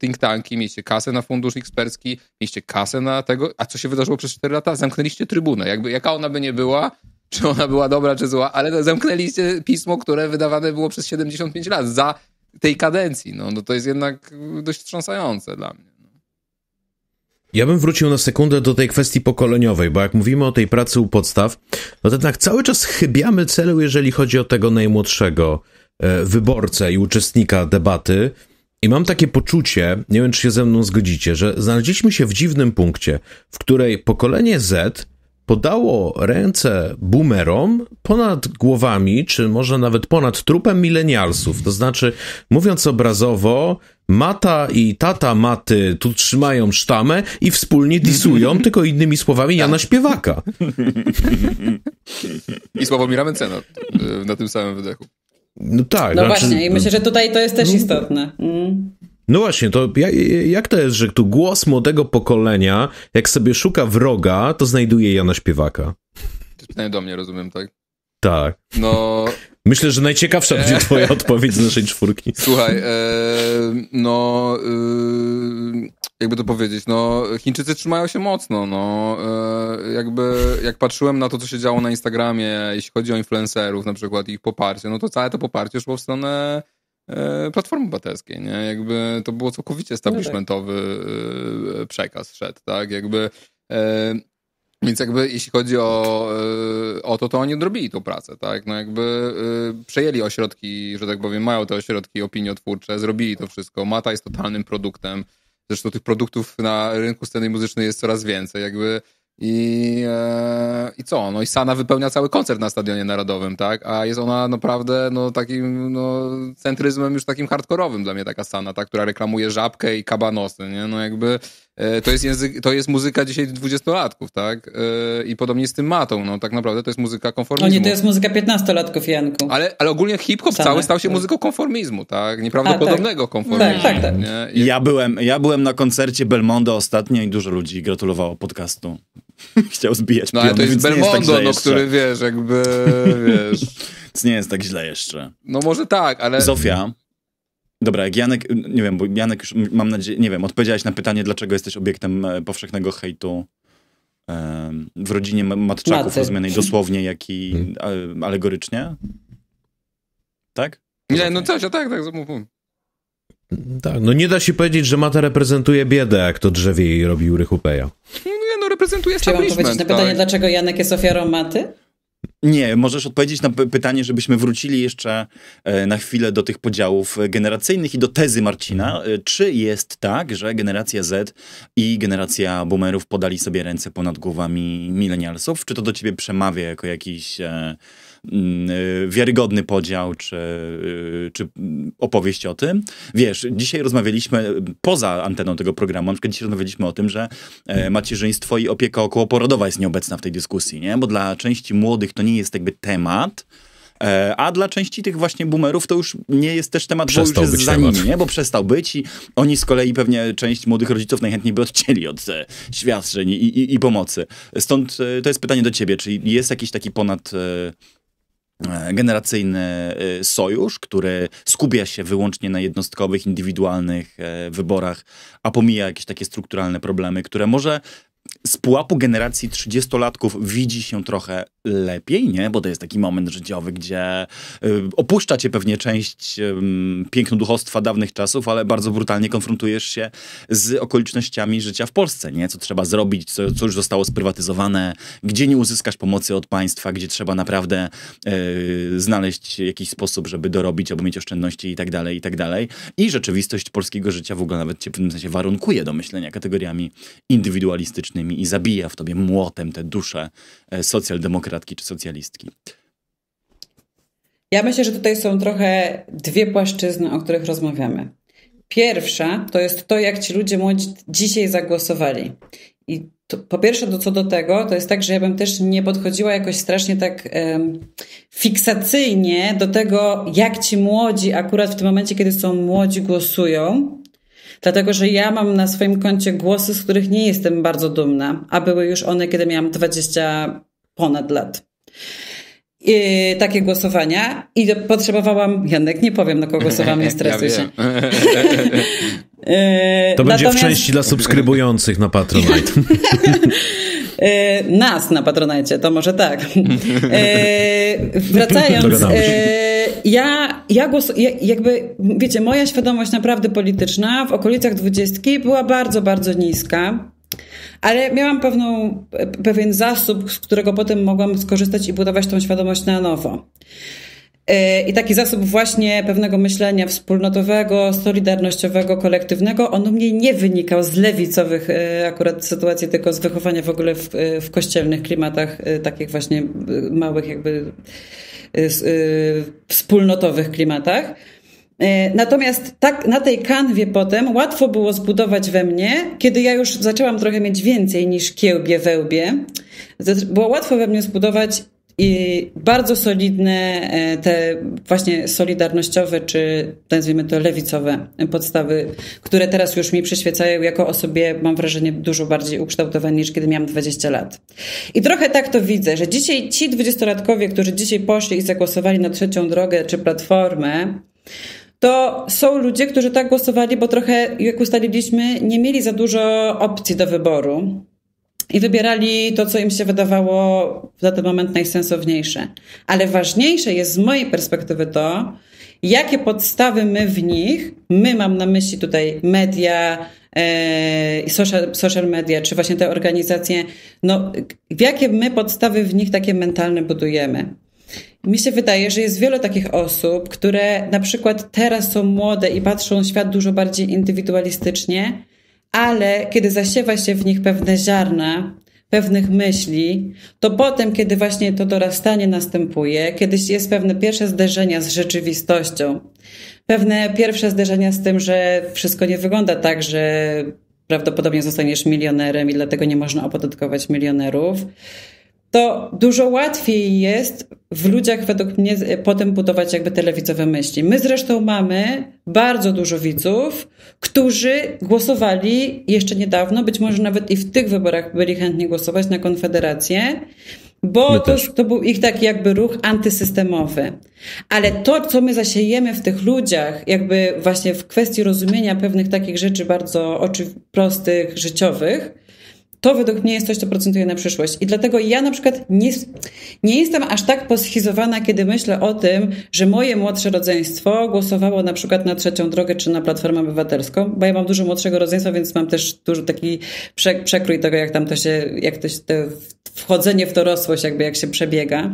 think tanki, mieliście kasę na fundusz ekspercki, mieliście kasę na tego, a co się wydarzyło przez 4 lata? Zamknęliście trybunę. Jakby, jaka ona by nie była, czy ona była dobra, czy zła, ale zamknęliście pismo, które wydawane było przez 75 lat za tej kadencji. No, no to jest jednak dość wstrząsające dla mnie. Ja bym wrócił na sekundę do tej kwestii pokoleniowej, bo jak mówimy o tej pracy u podstaw, no to jednak cały czas chybiamy celu, jeżeli chodzi o tego najmłodszego e, wyborcę i uczestnika debaty. I mam takie poczucie, nie wiem czy się ze mną zgodzicie, że znaleźliśmy się w dziwnym punkcie, w której pokolenie Z podało ręce boomerom ponad głowami, czy może nawet ponad trupem milenialsów. To znaczy, mówiąc obrazowo, Mata i tata Maty tu trzymają sztamę i wspólnie disują, tylko innymi słowami Jana tak. Śpiewaka. I Sławomira Mencena y, na tym samym wydechu. No tak. No znaczy, właśnie, i myślę, że tutaj to jest też mm. istotne. Mm. No właśnie, to jak to jest, że tu głos młodego pokolenia, jak sobie szuka wroga, to znajduje Jana Śpiewaka? To pytanie do mnie, rozumiem, tak? Tak. No. Myślę, że najciekawsza będzie e, twoja odpowiedź z naszej czwórki. Słuchaj, e, no e, jakby to powiedzieć, no Chińczycy trzymają się mocno, no e, jakby jak patrzyłem na to, co się działo na Instagramie, jeśli chodzi o influencerów na przykład i ich poparcie, no to całe to poparcie szło w stronę E, Platformy Obywatelskiej, nie? Jakby to było całkowicie no tak. establishmentowy e, przekaz szedł, tak? Jakby e, więc jakby jeśli chodzi o, o to, to oni odrobili tą pracę, tak? No jakby przejęli ośrodki, że tak powiem, mają te ośrodki opiniotwórcze, zrobili to wszystko. Mata jest totalnym produktem. Zresztą tych produktów na rynku sceny muzycznej jest coraz więcej. Jakby i, e, I co? No i Sana wypełnia cały koncert na Stadionie Narodowym, tak? A jest ona naprawdę no, takim no, centryzmem już takim hardkorowym dla mnie taka Sana, ta, która reklamuje żabkę i kabanosy, nie? No jakby e, to, jest język, to jest muzyka dzisiaj dwudziestolatków, tak? E, I podobnie z tym Matą, no tak naprawdę to jest muzyka konformizmu. No nie, to jest muzyka piętnastolatków, Janku. Ale, ale ogólnie hip-hop Sane. cały stał się tak. muzyką konformizmu, tak? Nieprawdopodobnego A, tak. konformizmu. Tak, tak, tak. I... Ja, byłem, ja byłem na koncercie Belmondo ostatnio i dużo ludzi gratulowało podcastu. Chciał zbijać No ale to jest tak Belmondo, tak no, który wiesz, jakby, wiesz... nie jest tak źle jeszcze. No może tak, ale... Zofia, Dobra, jak Janek, nie wiem, bo Janek już mam nadzieję, nie wiem, odpowiedziałeś na pytanie, dlaczego jesteś obiektem e, powszechnego hejtu um, w rodzinie matczaków Macy. rozumianej dosłownie, jak i hmm. alegorycznie? Tak? Nie, no coś, a tak, tak, zamówiłem. Tak, no nie da się powiedzieć, że Mata reprezentuje biedę, jak to drzewie jej robił Rychupeja. No reprezentuje Czy mam odpowiedzieć na pytanie, tak? dlaczego Janek jest ofiarą maty? Nie, możesz odpowiedzieć na pytanie, żebyśmy wrócili jeszcze e, na chwilę do tych podziałów generacyjnych i do tezy Marcina. Mhm. E, czy jest tak, że generacja Z i generacja boomerów podali sobie ręce ponad głowami milenialsów? Czy to do ciebie przemawia jako jakiś e, Mm, y, wiarygodny podział czy, y, czy opowieść o tym. Wiesz, dzisiaj rozmawialiśmy poza anteną tego programu, na przykład dzisiaj rozmawialiśmy o tym, że e, macierzyństwo i opieka okołoporodowa jest nieobecna w tej dyskusji, nie? Bo dla części młodych to nie jest jakby temat, e, a dla części tych właśnie boomerów to już nie jest też temat, przestał bo już jest za temat. nimi, nie? bo przestał być i oni z kolei pewnie część młodych rodziców najchętniej by odcięli od e, świadczeń i, i, i, pomocy. Stąd e, to jest pytanie do ciebie, czy jest jakiś taki ponad E, generacyjny e, sojusz, który skupia się wyłącznie na jednostkowych, indywidualnych e, wyborach, a pomija jakieś takie strukturalne problemy, które może z pułapu generacji 30-latków widzi się trochę lepiej, nie? Bo to jest taki moment życiowy, gdzie y, opuszcza cię pewnie część um, duchostwa dawnych czasów, ale bardzo brutalnie konfrontujesz się z okolicznościami życia w Polsce, nie? Co trzeba zrobić, co, co już zostało sprywatyzowane, gdzie nie uzyskasz pomocy od państwa, gdzie trzeba naprawdę y, znaleźć jakiś sposób, żeby dorobić albo mieć oszczędności i tak dalej, i tak dalej. I rzeczywistość polskiego życia w ogóle nawet cię w tym sensie warunkuje do myślenia kategoriami indywidualistycznymi politycznymi i zabija w tobie młotem te dusze e, socjaldemokratki czy socjalistki? Ja myślę, że tutaj są trochę dwie płaszczyzny, o których rozmawiamy. Pierwsza to jest to, jak ci ludzie młodzi dzisiaj zagłosowali. I to, po pierwsze, do, co do tego, to jest tak, że ja bym też nie podchodziła jakoś strasznie tak um, fiksacyjnie do tego, jak ci młodzi akurat w tym momencie, kiedy są młodzi, głosują, dlatego że ja mam na swoim koncie głosy, z których nie jestem bardzo dumna, a były już one, kiedy miałam 20 ponad lat. I takie głosowania i potrzebowałam, Janek, nie powiem na kogo głosowałam, nie stresuję się. Y, to będzie Natomiast... w części dla subskrybujących na Patronite. E, nas na Patronajcie, to może tak. E, wracając, e, ja, ja głosuję, jakby, wiecie, moja świadomość naprawdę polityczna w okolicach dwudziestki była bardzo, bardzo niska. Ale miałam pewną, pewien zasób, z którego potem mogłam skorzystać i budować tą świadomość na nowo. I taki zasób właśnie pewnego myślenia wspólnotowego, solidarnościowego, kolektywnego, on u mnie nie wynikał z lewicowych e, akurat sytuacji, tylko z wychowania w ogóle w, e, w kościelnych klimatach, e, takich właśnie małych jakby wspólnotowych klimatach. Natomiast tak, na tej kanwie potem łatwo było zbudować we mnie, kiedy ja już zaczęłam trochę mieć więcej niż kiełbie wełbie, było łatwo we mnie zbudować i bardzo solidne, e, te właśnie solidarnościowe, czy nazwijmy to lewicowe podstawy, które teraz już mi przyświecają jako osobie, mam wrażenie, dużo bardziej ukształtowane niż kiedy miałam 20 lat. I trochę tak to widzę, że dzisiaj ci dwudziestolatkowie, którzy dzisiaj poszli i zagłosowali na trzecią drogę czy platformę, to są ludzie, którzy tak głosowali, bo trochę, jak ustaliliśmy, nie mieli za dużo opcji do wyboru i wybierali to, co im się wydawało na ten moment najsensowniejsze. Ale ważniejsze jest z mojej perspektywy to, jakie podstawy my w nich, my mam na myśli tutaj media, e, social, social media, czy właśnie te organizacje, no, jakie my podstawy w nich takie mentalne budujemy. Mi się wydaje, że jest wiele takich osób, które na przykład teraz są młode i patrzą na świat dużo bardziej indywidualistycznie, ale kiedy zasiewa się w nich pewne ziarna, pewnych myśli, to potem, kiedy właśnie to dorastanie następuje, kiedyś jest pewne pierwsze zderzenia z rzeczywistością, pewne pierwsze zderzenia z tym, że wszystko nie wygląda tak, że prawdopodobnie zostaniesz milionerem i dlatego nie można opodatkować milionerów, to dużo łatwiej jest w ludziach według mnie potem budować jakby telewizowe myśli. My zresztą mamy bardzo dużo widzów, którzy głosowali jeszcze niedawno, być może nawet i w tych wyborach byli chętni głosować na Konfederację, bo to, to był ich taki jakby ruch antysystemowy. Ale to, co my zasiejemy w tych ludziach, jakby właśnie w kwestii rozumienia pewnych takich rzeczy bardzo oczy prostych, życiowych, to według mnie jest coś, co procentuje na przyszłość. I dlatego ja na przykład nie, nie jestem aż tak poschizowana, kiedy myślę o tym, że moje młodsze rodzeństwo głosowało na przykład na Trzecią Drogę czy na Platformę Obywatelską, bo ja mam dużo młodszego rodzeństwa, więc mam też dużo taki prze, przekrój tego, jak tam to się, jak to się, to wchodzenie w dorosłość, jakby jak się przebiega.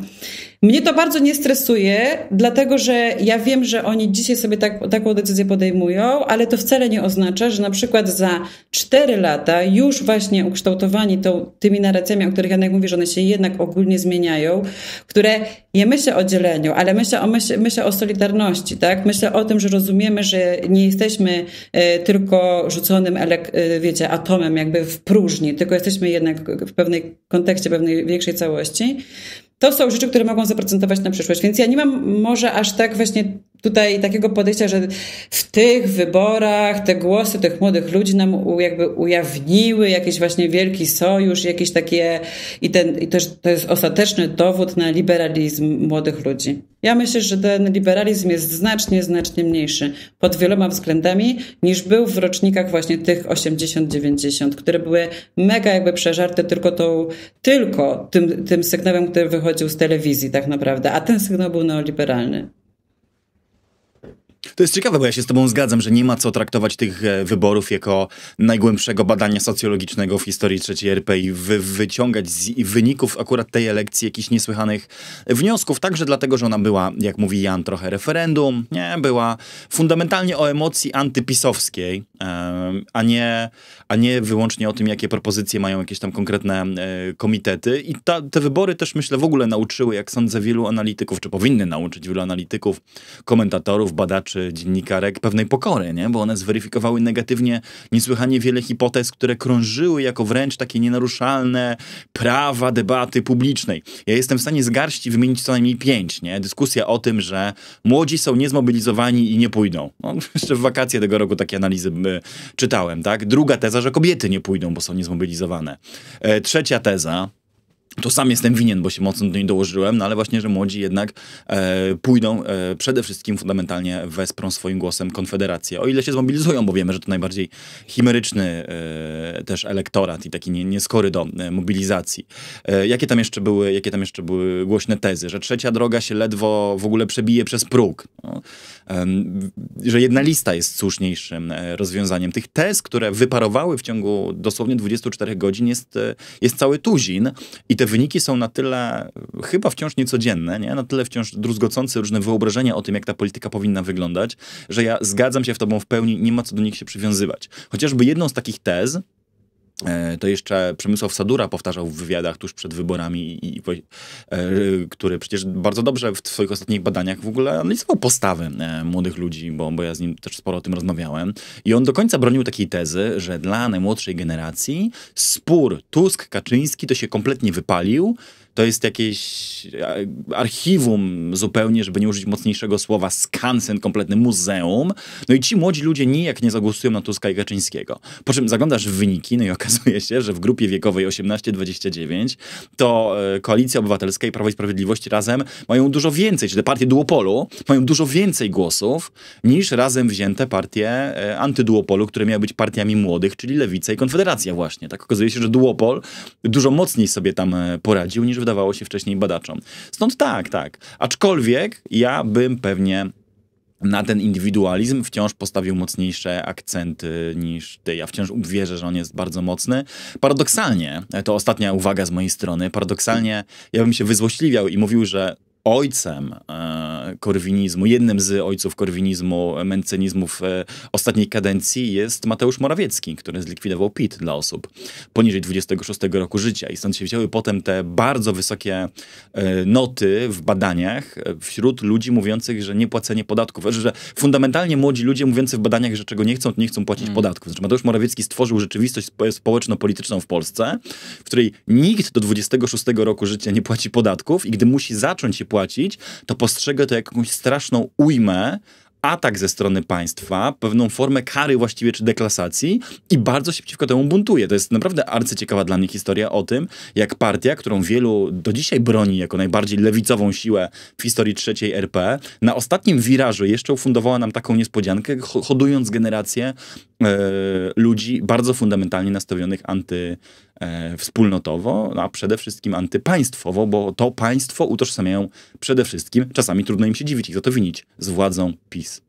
Mnie to bardzo nie stresuje, dlatego że ja wiem, że oni dzisiaj sobie tak, taką decyzję podejmują, ale to wcale nie oznacza, że na przykład za cztery lata już właśnie ukształtowani tą, tymi narracjami, o których Janek mówi, że one się jednak ogólnie zmieniają, które nie myślę o dzieleniu, ale myślę o, myśl, myślę o solidarności, tak? Myślę o tym, że rozumiemy, że nie jesteśmy e, tylko rzuconym, e, wiecie, atomem jakby w próżni, tylko jesteśmy jednak w pewnej kontekście, pewnej większej całości. To są rzeczy, które mogą zaprocentować na przyszłość. Więc ja nie mam może aż tak właśnie tutaj takiego podejścia, że w tych wyborach te głosy tych młodych ludzi nam jakby ujawniły jakiś właśnie wielki sojusz, jakieś takie i, ten, i to jest ostateczny dowód na liberalizm młodych ludzi. Ja myślę, że ten liberalizm jest znacznie, znacznie mniejszy pod wieloma względami niż był w rocznikach właśnie tych 80-90, które były mega jakby przeżarte tylko tą, tylko tym, tym sygnałem, który wychodził z telewizji tak naprawdę, a ten sygnał był neoliberalny. To jest ciekawe, bo ja się z tobą zgadzam, że nie ma co traktować tych e, wyborów jako najgłębszego badania socjologicznego w historii III RP i wy wyciągać z wyników akurat tej elekcji jakichś niesłychanych wniosków, także dlatego, że ona była, jak mówi Jan, trochę referendum, nie, była fundamentalnie o emocji antypisowskiej, a nie, a nie wyłącznie o tym, jakie propozycje mają jakieś tam konkretne e, komitety i ta, te wybory też myślę w ogóle nauczyły, jak sądzę, wielu analityków, czy powinny nauczyć wielu analityków, komentatorów, badaczy dziennikarek pewnej pokory, nie? bo one zweryfikowały negatywnie niesłychanie wiele hipotez, które krążyły jako wręcz takie nienaruszalne prawa debaty publicznej. Ja jestem w stanie z garści wymienić co najmniej pięć. Nie? Dyskusja o tym, że młodzi są niezmobilizowani i nie pójdą. No, jeszcze w wakacje tego roku takie analizy e, czytałem. Tak? Druga teza, że kobiety nie pójdą, bo są niezmobilizowane. E, trzecia teza, to sam jestem winien, bo się mocno do niej dołożyłem, no ale właśnie, że młodzi jednak e, pójdą e, przede wszystkim fundamentalnie wesprą swoim głosem Konfederację. O ile się zmobilizują, bo wiemy, że to najbardziej chimeryczny e, też elektorat i taki nie, nieskory do e, mobilizacji. E, jakie, tam jeszcze były, jakie tam jeszcze były głośne tezy? Że trzecia droga się ledwo w ogóle przebije przez próg. No. że jedna lista jest słuszniejszym e, rozwiązaniem. Tych tez, które wyparowały w ciągu dosłownie 24 godzin jest, jest cały tuzin i te te wyniki są na tyle chyba wciąż niecodzienne, nie? na tyle wciąż druzgocące różne wyobrażenia o tym, jak ta polityka powinna wyglądać, że ja zgadzam się w tobą w pełni, nie ma co do nich się przywiązywać. Chociażby jedną z takich tez, E, to jeszcze Przemysław Sadura powtarzał w wywiadach tuż przed wyborami, i, i, e, który przecież bardzo dobrze w swoich ostatnich badaniach w ogóle analizował postawy e, młodych ludzi, bo, bo ja z nim też sporo o tym rozmawiałem. I on do końca bronił takiej tezy, że dla najmłodszej generacji spór Tusk-Kaczyński to się kompletnie wypalił, to jest jakieś e, archiwum zupełnie, żeby nie użyć mocniejszego słowa, skansen, kompletny muzeum. No i ci młodzi ludzie nijak nie zagłosują na Tuska i Kaczyńskiego. Po czym zaglądasz w wyniki, no i okazuje się, że w grupie wiekowej 18-29 to e, Koalicja Obywatelska i Prawo i Sprawiedliwość razem mają dużo więcej, czy te partie duopolu mają dużo więcej głosów niż razem wzięte partie e, antyduopolu, które miały być partiami młodych, czyli Lewica i Konfederacja właśnie. Tak okazuje się, że duopol dużo mocniej sobie tam poradził niż wydawało się wcześniej badaczom. Stąd tak, tak. Aczkolwiek ja bym pewnie na ten indywidualizm wciąż postawił mocniejsze akcenty niż ty. Ja wciąż wierzę, że on jest bardzo mocny. Paradoksalnie, to ostatnia uwaga z mojej strony, paradoksalnie ja bym się wyzłośliwiał i mówił, że ojcem e, korwinizmu, jednym z ojców korwinizmu, męcenizmu w e, ostatniej kadencji jest Mateusz Morawiecki, który zlikwidował PIT dla osób poniżej 26 roku życia. I stąd się wzięły potem te bardzo wysokie e, noty w badaniach wśród ludzi mówiących, że nie płacenie podatków, że fundamentalnie młodzi ludzie mówiący w badaniach, że czego nie chcą, to nie chcą płacić mm. podatków. Znaczy Mateusz Morawiecki stworzył rzeczywistość społeczno-polityczną w Polsce, w której nikt do 26 roku życia nie płaci podatków i gdy musi zacząć się zapłacić, to postrzega to jakąś straszną ujmę, atak ze strony państwa, pewną formę kary właściwie czy deklasacji i bardzo się przeciwko temu buntuje. To jest naprawdę arcyciekawa dla mnie historia o tym, jak partia, którą wielu do dzisiaj broni jako najbardziej lewicową siłę w historii trzeciej RP, na ostatnim wirażu jeszcze ufundowała nam taką niespodziankę, hodując generację e, ludzi bardzo fundamentalnie nastawionych anty, E, wspólnotowo, no, a przede wszystkim antypaństwowo, bo to państwo utożsamiają przede wszystkim, czasami trudno im się dziwić i za to winić, z władzą PiS.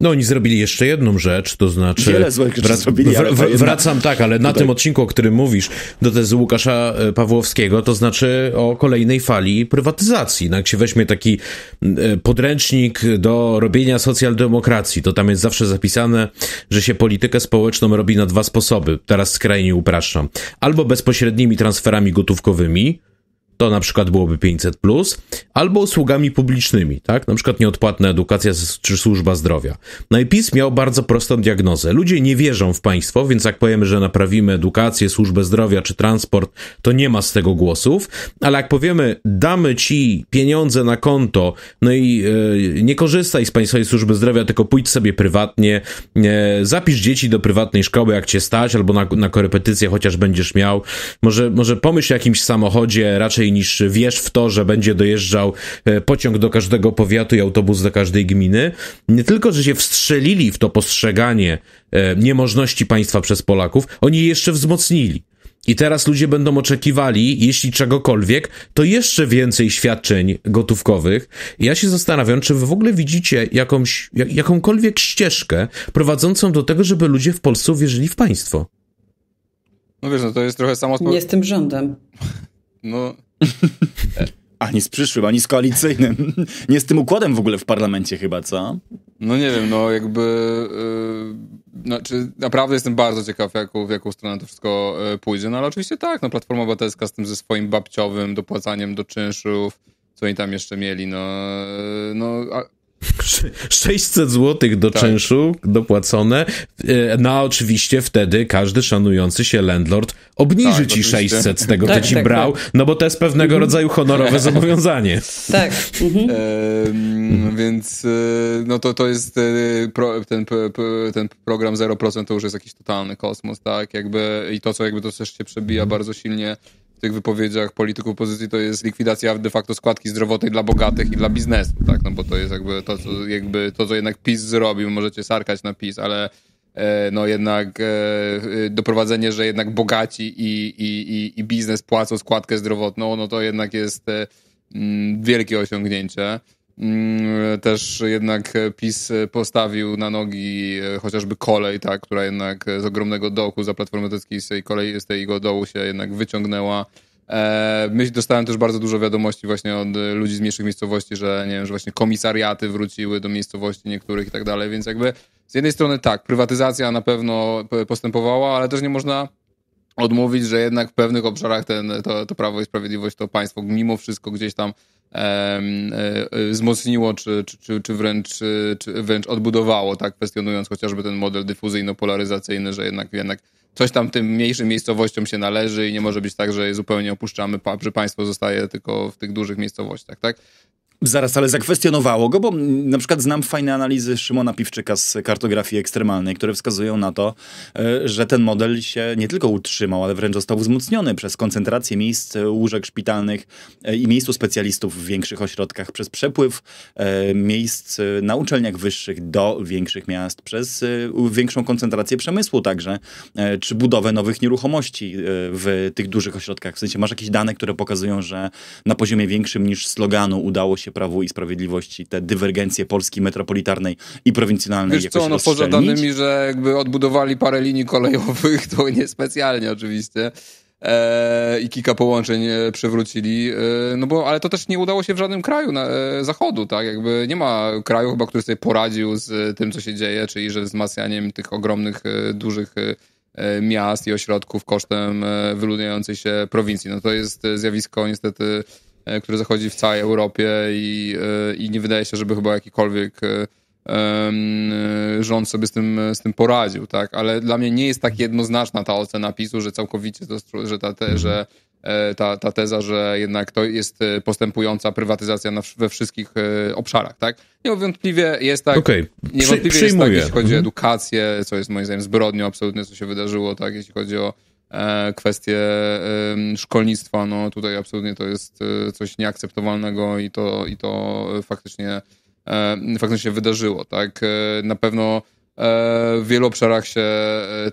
No oni zrobili jeszcze jedną rzecz, to znaczy... Wiele złych rzeczy wrac- zrobili, wr- wr- Wracam tak, ale na tutaj. tym odcinku, o którym mówisz, do tezy Łukasza e, Pawłowskiego, to znaczy o kolejnej fali prywatyzacji. No jak się weźmie taki e, podręcznik do robienia socjaldemokracji, to tam jest zawsze zapisane, że się politykę społeczną robi na dwa sposoby. Teraz skrajnie upraszczam. Albo bezpośrednimi transferami gotówkowymi, to na przykład byłoby 500, albo usługami publicznymi, tak? Na przykład nieodpłatna edukacja czy służba zdrowia. No i PiS miał bardzo prostą diagnozę. Ludzie nie wierzą w państwo, więc jak powiemy, że naprawimy edukację, służbę zdrowia czy transport, to nie ma z tego głosów, ale jak powiemy, damy ci pieniądze na konto, no i yy, nie korzystaj z państwowej służby zdrowia, tylko pójdź sobie prywatnie, yy, zapisz dzieci do prywatnej szkoły, jak cię stać, albo na, na korepetycję chociaż będziesz miał. Może, może pomyśl o jakimś samochodzie, raczej niż wiesz w to, że będzie dojeżdżał e, pociąg do każdego powiatu i autobus do każdej gminy. Nie tylko, że się wstrzelili w to postrzeganie e, niemożności państwa przez Polaków, oni je jeszcze wzmocnili. I teraz ludzie będą oczekiwali, jeśli czegokolwiek, to jeszcze więcej świadczeń gotówkowych. Ja się zastanawiam, czy wy w ogóle widzicie jakąś, jakąkolwiek ścieżkę prowadzącą do tego, żeby ludzie w Polsce uwierzyli w państwo. No wiesz, no to jest trochę samo... Nie z tym rządem. No, Ani z przyszłym, ani z koalicyjnym. Nie z tym układem w ogóle w parlamencie chyba, co? No nie wiem, no jakby... Yy, znaczy, naprawdę jestem bardzo ciekaw, w jaką stronę to wszystko yy, pójdzie. No ale oczywiście tak, no Platforma Obywatelska z tym ze swoim babciowym dopłacaniem do czynszów, co oni tam jeszcze mieli, no... Y, no a, 600 zł do tak. czynszu dopłacone. E, no oczywiście wtedy każdy szanujący się landlord obniży tak, ci 600 z tego, tak, co ci tak, brał, tak. no bo to jest pewnego mhm. rodzaju honorowe zobowiązanie. Tak. Mhm. mhm. E, więc no to, to jest e, ten, ten program 0% to już jest jakiś totalny kosmos, tak? Jakby i to, co jakby to też się przebija mhm. bardzo silnie tych wypowiedziach polityków opozycji to jest likwidacja de facto składki zdrowotnej dla bogatych i dla biznesu, tak? No bo to jest jakby to, co, jakby to, co jednak PiS zrobił. Możecie sarkać na PiS, ale e, no jednak e, e, doprowadzenie, że jednak bogaci i, i, i, i biznes płacą składkę zdrowotną, no to jednak jest e, m, mm, wielkie osiągnięcie. Mm, też jednak PiS postawił na nogi e, chociażby kolej, tak, która jednak z ogromnego dołku za Platformy Obywatelskiej z tej kolei, z tego dołu się jednak wyciągnęła. E, Myśl, dostałem też bardzo dużo wiadomości właśnie od ludzi z mniejszych miejscowości, że nie wiem, że właśnie komisariaty wróciły do miejscowości niektórych i tak dalej, więc jakby z jednej strony tak, prywatyzacja na pewno postępowała, ale też nie można odmówić, że jednak w pewnych obszarach ten, to, to Prawo i Sprawiedliwość to państwo mimo wszystko gdzieś tam E, e, wzmocniło, czy, czy, czy, wręcz, czy wręcz odbudowało, tak, kwestionując chociażby ten model dyfuzyjno-polaryzacyjny, że jednak, jednak coś tam tym mniejszym miejscowościom się należy i nie może być tak, że je zupełnie opuszczamy, że państwo zostaje tylko w tych dużych miejscowościach, tak? Zaraz, ale zakwestionowało go, bo na przykład znam fajne analizy Szymona Piwczyka z kartografii ekstremalnej, które wskazują na to, e, że ten model się nie tylko utrzymał, ale wręcz został wzmocniony przez koncentrację miejsc e, łóżek szpitalnych e, i miejscu specjalistów w większych ośrodkach, przez przepływ miejsc na uczelniach wyższych do większych miast, przez większą koncentrację przemysłu także, czy budowę nowych nieruchomości w tych dużych ośrodkach. W sensie masz jakieś dane, które pokazują, że na poziomie większym niż sloganu udało się się Prawu i Sprawiedliwości te dywergencje Polski metropolitarnej i prowincjonalnej Wiesz jakoś co, no poza danymi, że jakby odbudowali parę linii kolejowych, to niespecjalnie oczywiście e, i kilka połączeń e, przywrócili, e, no bo, ale to też nie udało się w żadnym kraju na, zachodu, tak, jakby nie ma kraju chyba, który sobie poradził z tym, co się dzieje, czyli że wzmacnianiem tych ogromnych, dużych miast i ośrodków kosztem wyludniającej się prowincji. No to jest zjawisko niestety E, który zachodzi w całej Europie i, e, i nie wydaje się, żeby chyba jakikolwiek e, rząd sobie z tym, z tym poradził, tak? Ale dla mnie nie jest tak jednoznaczna ta ocena PiSu, że całkowicie, to, że, ta, te, mhm. że ta, ta teza, że jednak to jest postępująca prywatyzacja na, we wszystkich obszarach, tak? Niewątpliwie jest tak, okay. niewątpliwie Przy, jest tak, jeśli chodzi o mhm. edukację, co jest moim zdaniem zbrodnią absolutnie, co się wydarzyło, tak? Jeśli chodzi o E, kwestie szkolnictwa, no tutaj absolutnie to jest e, coś nieakceptowalnego i to, i to faktycznie, e, faktycznie się wydarzyło, tak? Na pewno w wielu obszarach się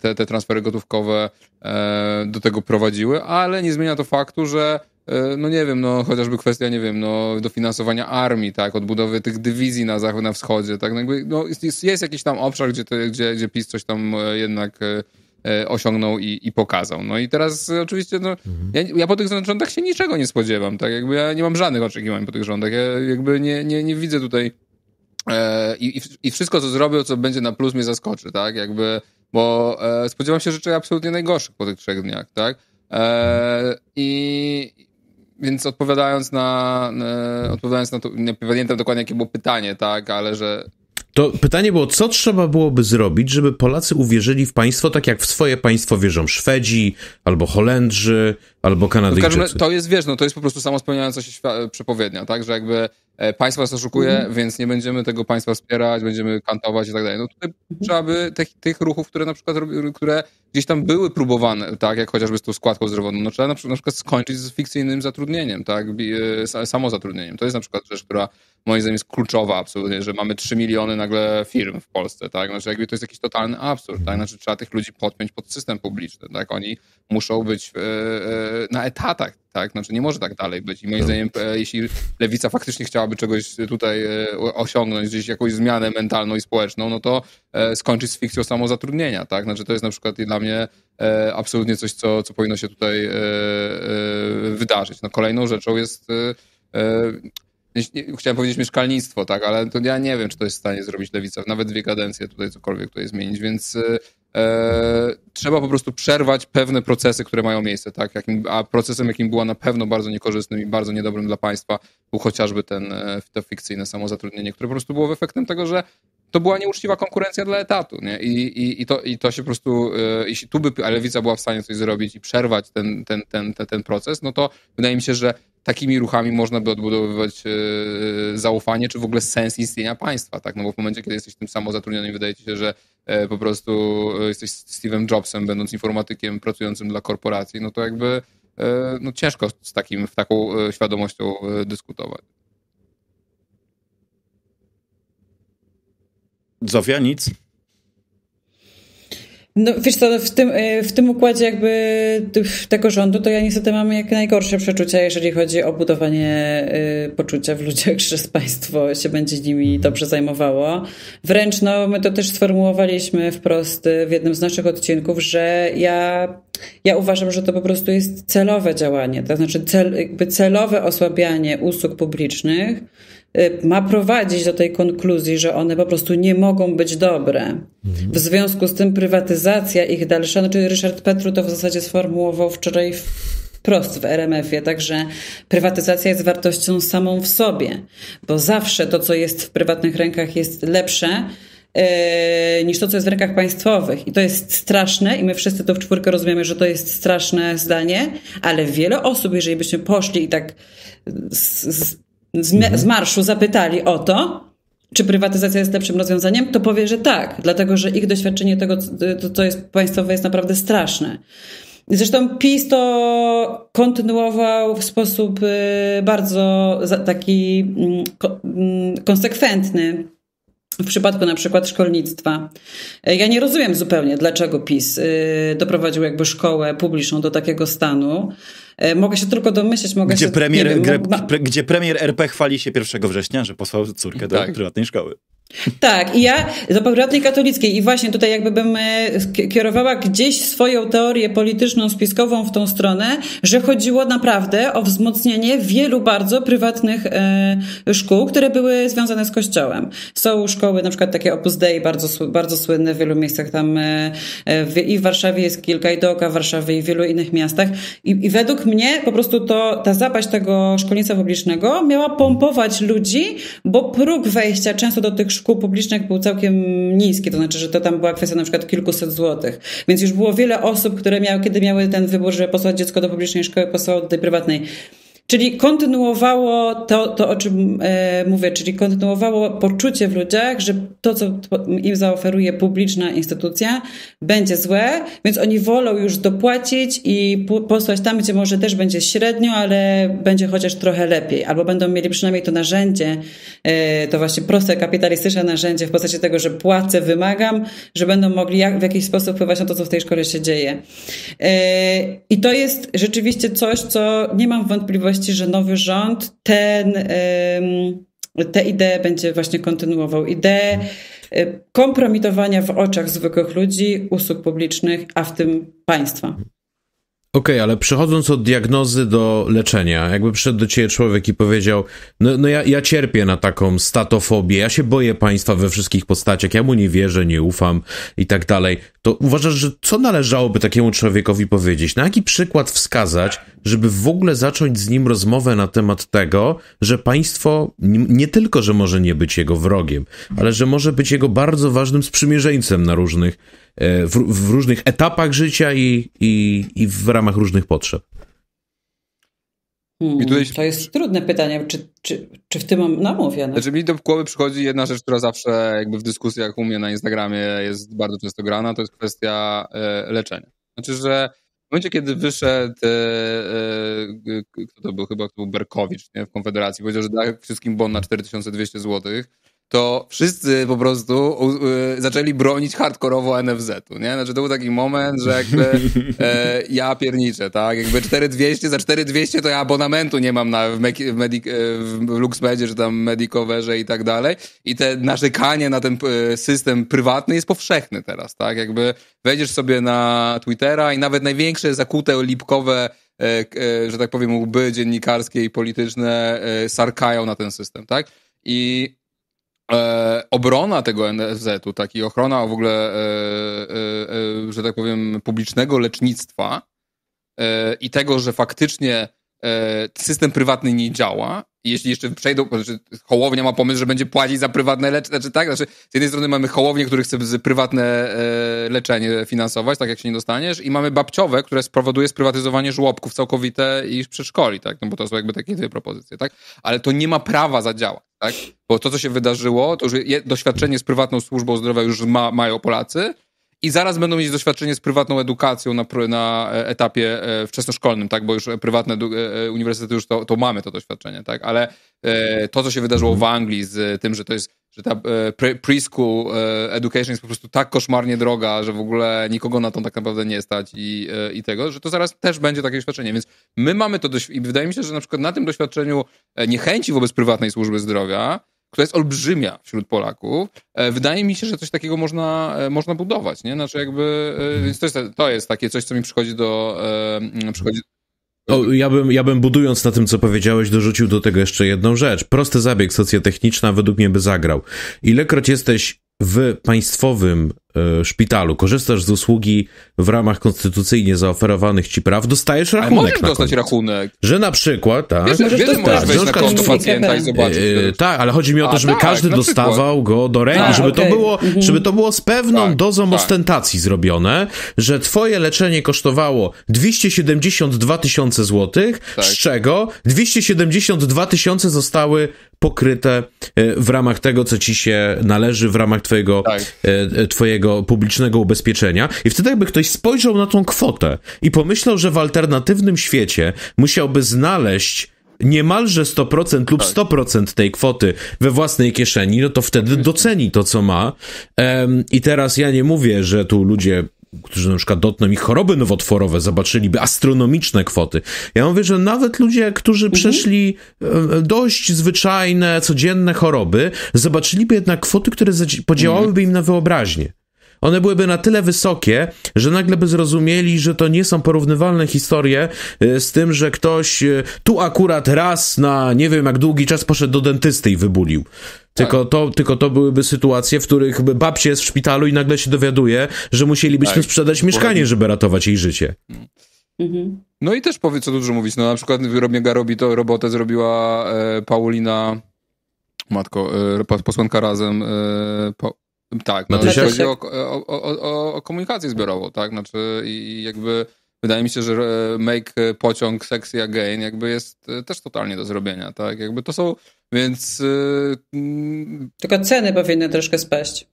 te, te transfery gotówkowe do tego prowadziły, ale nie zmienia to faktu, że no nie wiem, no chociażby kwestia, nie wiem, no dofinansowania armii, tak, odbudowy tych dywizji na zachód, na wschodzie, tak, no, jakby, no jest, jest, jakiś tam obszar, gdzie, to, gdzie, gdzie PiS coś tam jednak E, osiągnął i, i pokazał. No i teraz e, oczywiście, no, mhm. ja, ja, po tych rządach się niczego nie spodziewam, tak jakby ja nie mam żadnych oczekiwań po tych rządach, ja jakby nie, nie, nie widzę tutaj e, i, i wszystko, co zrobił, co będzie na plus, mnie zaskoczy, tak? Jakby, bo e, spodziewam się rzeczy absolutnie najgorszych po tych trzech dniach, tak? E, I więc odpowiadając na, e, odpowiadając na to, nie pamiętam dokładnie, jakie było pytanie, tak? Ale że to pytanie było, co trzeba byłoby zrobić, żeby Polacy uwierzyli w państwo tak jak w swoje państwo wierzą Szwedzi, albo Holendrzy, albo no Kanadyjczycy. to jest, wiesz, no to jest po prostu samo spełniająca się przepowiednia, tak, że jakby E, państwo nas oszukuje, mhm. więc nie będziemy tego państwa wspierać, będziemy kantować i tak dalej. No tutaj mhm. trzeba by tych, tych ruchów, które na przykład, które gdzieś tam były próbowane, tak, jak chociażby z tą składką zdrowotną, no trzeba na przykład skończyć z fikcyjnym zatrudnieniem, tak, e, samozatrudnieniem. To jest na przykład rzecz, która moim zdaniem jest kluczowa absolutnie, że mamy 3 miliony nagle firm w Polsce, tak, znaczy jakby to jest jakiś totalny absurd, tak, znaczy trzeba tych ludzi podpiąć pod system publiczny, tak, oni muszą być e, na etatach, tak? Znaczy nie może tak dalej być. I moim zdaniem, e, jeśli lewica faktycznie chciałaby czegoś tutaj e, osiągnąć, gdzieś jakąś zmianę mentalną i społeczną, no to e, skończyć z fikcją samozatrudnienia, tak? Znaczy to jest na przykład dla mnie absolutnie coś, co, co powinno się tutaj wydarzyć. No kolejną rzeczą jest chciałem powiedzieć mieszkalnictwo, tak, ale to ja nie wiem, czy to jest w stanie zrobić lewica, nawet dwie kadencje tutaj cokolwiek tutaj zmienić, więc e, e, trzeba po prostu przerwać pewne procesy, które mają miejsce, tak, jakim, a procesem, jakim była na pewno bardzo niekorzystnym i bardzo niedobrym dla państwa, był chociażby ten, e, to fikcyjne samozatrudnienie, które po prostu było efektem tego, że to była nieuczciwa konkurencja dla etatu. Nie? I, i, i, to, I to się po prostu, e, jeśli tu by lewica była w stanie coś zrobić i przerwać ten, ten, ten, ten, ten proces, no to wydaje mi się, że takimi ruchami można by odbudowywać e, zaufanie, czy w ogóle sens istnienia państwa, tak? No bo w momencie, kiedy jesteś tym samozatrudnionym, wydaje ci się, że e, po prostu jesteś Steve'em Jobsem, będąc informatykiem pracującym dla korporacji, no to jakby no ciężko z takim, w taką świadomością dyskutować. Zofia, nic? No wiesz co, w tym, e, w tym układzie jakby tego rządu to ja niestety mam jak najgorsze przeczucia, jeżeli chodzi o budowanie e, poczucia w ludziach, że państwo się będzie nimi mhm. dobrze zajmowało. Wręcz no, my to też sformułowaliśmy wprost e, w jednym z naszych odcinków, że ja, ja uważam, że to po prostu jest celowe działanie, to znaczy cel, jakby celowe osłabianie usług publicznych, Y, ma prowadzić do tej konkluzji, że one po prostu nie mogą być dobre. Mhm. W związku z tym prywatyzacja ich dalsza, no czyli Ryszard Petru to w zasadzie sformułował wczoraj wprost w RMF-ie, także prywatyzacja jest wartością samą w sobie, bo zawsze to, co jest w prywatnych rękach jest lepsze, y, niż to, co jest w rękach państwowych. I to jest straszne i my wszyscy to w czwórkę rozumiemy, że to jest straszne zdanie, ale wiele osób, jeżeli byśmy poszli i tak z, z z, mhm. z marszu zapytali o to, czy prywatyzacja jest lepszym rozwiązaniem, to powie, że tak, dlatego że ich doświadczenie tego, co jest państwowe, jest naprawdę straszne. Zresztą PiS to kontynuował w sposób y, bardzo taki mm, mm, konsekwentny. W przypadku na przykład szkolnictwa. E, ja nie rozumiem zupełnie, dlaczego PiS y, doprowadził jakby szkołę publiczną do takiego stanu. E, mogę się tylko domyśleć, mogę gdzie się... Premier, wiem, gre, ma... Gdzie premier RP chwali się 1 września, że posłał córkę do tak. prywatnej szkoły. Tak, i ja do prawdy katolickiej i właśnie tutaj jakby bym e, kierowała gdzieś swoją teorię polityczną, spiskową w tą stronę, że chodziło naprawdę o wzmocnienie wielu bardzo prywatnych e, szkół, które były związane z kościołem. Są szkoły na przykład takie Opus Dei, bardzo, bardzo słynne w wielu miejscach tam e, i w Warszawie jest kilka, i dookoła Warszawy i w wielu innych miastach I, i według mnie po prostu to, ta zapaść tego szkolnictwa publicznego miała pompować ludzi, bo próg wejścia często do tych szkół publicznych był całkiem niski, to znaczy, że to tam była kwestia na przykład kilkuset złotych. Więc już było wiele osób, które miały, kiedy miały ten wybór, że posłać dziecko do publicznej szkoły, posłało do tej prywatnej. Czyli kontynuowało to, to o czym e, mówię, czyli kontynuowało poczucie w ludziach, że to, co im zaoferuje publiczna instytucja, będzie złe, więc oni wolą już dopłacić i posłać tam, gdzie może też będzie średnio, ale będzie chociaż trochę lepiej, albo będą mieli przynajmniej to narzędzie, e, to właśnie proste kapitalistyczne narzędzie w postaci tego, że płacę, wymagam, że będą mogli jak, w jakiś sposób wpływać na to, co w tej szkole się dzieje. E, I to jest rzeczywiście coś, co nie mam wątpliwości, możliwości, że nowy rząd ten, te idee będzie właśnie kontynuował. Idee e, kompromitowania w oczach zwykłych ludzi, usług publicznych, a w tym państwa. Okej, okay, ale przechodząc od diagnozy do leczenia, jakby przyszedł do ciebie człowiek i powiedział, no, no ja, ja cierpię na taką statofobię, ja się boję państwa we wszystkich postaciach, ja mu nie wierzę, nie ufam i tak dalej to uważasz, że co należałoby takiemu człowiekowi powiedzieć? Na jaki przykład wskazać, żeby w ogóle zacząć z nim rozmowę na temat tego, że państwo nie tylko, że może nie być jego wrogiem, ale że może być jego bardzo ważnym sprzymierzeńcem na różnych, e, w, w różnych etapach życia i, i, i w ramach różnych potrzeb? Hmm, tutaj... To jest trudne pytanie, czy, czy, czy w tym no mówię. No. Znaczy mi do głowy przychodzi jedna rzecz, która zawsze jakby w dyskusjach u mnie na Instagramie jest bardzo często grana, to jest kwestia e, leczenia. Znaczy, że w momencie, kiedy wyszedł, e, e, kto to był, chyba to był Berkowicz nie, w Konfederacji, powiedział, że da wszystkim bon na 4200 złotych, to wszyscy po prostu zaczęli bronić hardkorowo NFZ-u, nie? Znaczy to był taki moment, że jakby e, ja pierniczę, tak? Jakby 4200, za 4200 to ja abonamentu nie mam na, w, Medi, e, w LuxMedzie, czy tam Medicoverze i tak dalej. I te narzekanie na ten e, system prywatny jest powszechny teraz, tak? Jakby wejdziesz sobie na Twittera i nawet największe zakute lipkowe że tak powiem, łby dziennikarskie i polityczne sarkają na ten system, tak? I E, obrona tego NFZ-u, tak, i ochrona w ogóle, e, e, e że tak powiem, publicznego lecznictwa e, i tego, że faktycznie E, system prywatny nie działa, jeśli jeszcze przejdą, znaczy Hołownia ma pomysł, że będzie płacić za prywatne leczenie, znaczy tak, znaczy z jednej strony mamy Hołownię, który chce prywatne e, leczenie finansować, tak jak się nie dostaniesz i mamy Babciowe, które spowoduje sprywatyzowanie żłobków całkowite i przedszkoli, tak, no bo to są jakby takie dwie propozycje, tak, ale to nie ma prawa zadziałać, tak, bo to, co się wydarzyło, to już je, doświadczenie z prywatną służbą zdrowia już ma, mają Polacy, i zaraz będą mieć doświadczenie z prywatną edukacją na, na e, etapie e, wczesnoszkolnym, tak? Bo już e, prywatne uniwersytety już to, to mamy to doświadczenie, tak? Ale to, co się wydarzyło w Anglii z tym, że to jest że ta preschool education jest po prostu tak koszmarnie droga, że w ogóle nikogo na to tak naprawdę nie stać i, i tego, że to zaraz też będzie takie doświadczenie. Więc my mamy to doświadczenie i wydaje mi się, że na przykład na tym doświadczeniu niechęci wobec prywatnej służby zdrowia która jest olbrzymia wśród Polaków, e, wydaje mi się, że coś takiego można, e, można budować, nie? Znaczy jakby, e, mhm. więc to jest, to jest takie coś, co mi przychodzi do, przychodzi o, no, ja, bym, ja bym budując na tym, co powiedziałeś, dorzucił do tego jeszcze jedną rzecz. Prosty zabieg socjotechniczny według mnie by zagrał. Ilekroć jesteś w państwowym E, szpitalu, korzystasz z usługi w ramach konstytucyjnie zaoferowanych ci praw, dostajesz rachunek. Ale możesz dostać koniec. rachunek. Że na przykład, tak. Wiesz, możesz, wiesz, wejść na konto pacjenta i zobaczyć. E, tak, ale chodzi mi o to, żeby tak, każdy dostawał go do ręki, tak, żeby, okay. to było, mhm. żeby to było z pewną tak, dozą tak. ostentacji zrobione, że twoje leczenie kosztowało 272 tysiące złotych, tak. z czego 272 tysiące zostały pokryte e, w ramach tego, co ci się należy, w ramach twojego, tak. twojego publicznego ubezpieczenia i wtedy jakby ktoś spojrzał na tą kwotę i pomyślał, że w alternatywnym świecie musiałby znaleźć niemalże 100% lub 100% tak. tej kwoty we własnej kieszeni, no to wtedy doceni to, co ma. Um, I teraz ja nie mówię, że tu ludzie którzy na przykład dotkną ich choroby nowotworowe, zobaczyliby astronomiczne kwoty. Ja mówię, że nawet ludzie, którzy mhm. przeszli e, dość zwyczajne, codzienne choroby, zobaczyliby jednak kwoty, które podziałałyby mhm. im na wyobraźnię. One byłyby na tyle wysokie, że nagle by zrozumieli, że to nie są porównywalne historie e, z tym, że ktoś e, tu akurat raz na nie wiem jak długi czas poszedł do dentysty i wybulił. Tylko, tak. to, tylko to byłyby sytuacje, w których babcia jest w szpitalu i nagle się dowiaduje, że musielibyśmy tak. sprzedać mieszkanie, żeby ratować jej życie. Mhm. No i też powie, co dużo mówić. No na przykład Robiega robi to, robotę zrobiła e, Paulina, matko, e, posłanka razem, e, pa, tak, no, się... chodzi o, o, o, o, komunikację zbiorową, tak? Znaczy, i jakby wydaje mi się, że e, make e, pociąg sexy again jakby jest e, też totalnie do zrobienia, tak? Jakby to są, więc... Mm, Tylko ceny powinny troszkę spaść.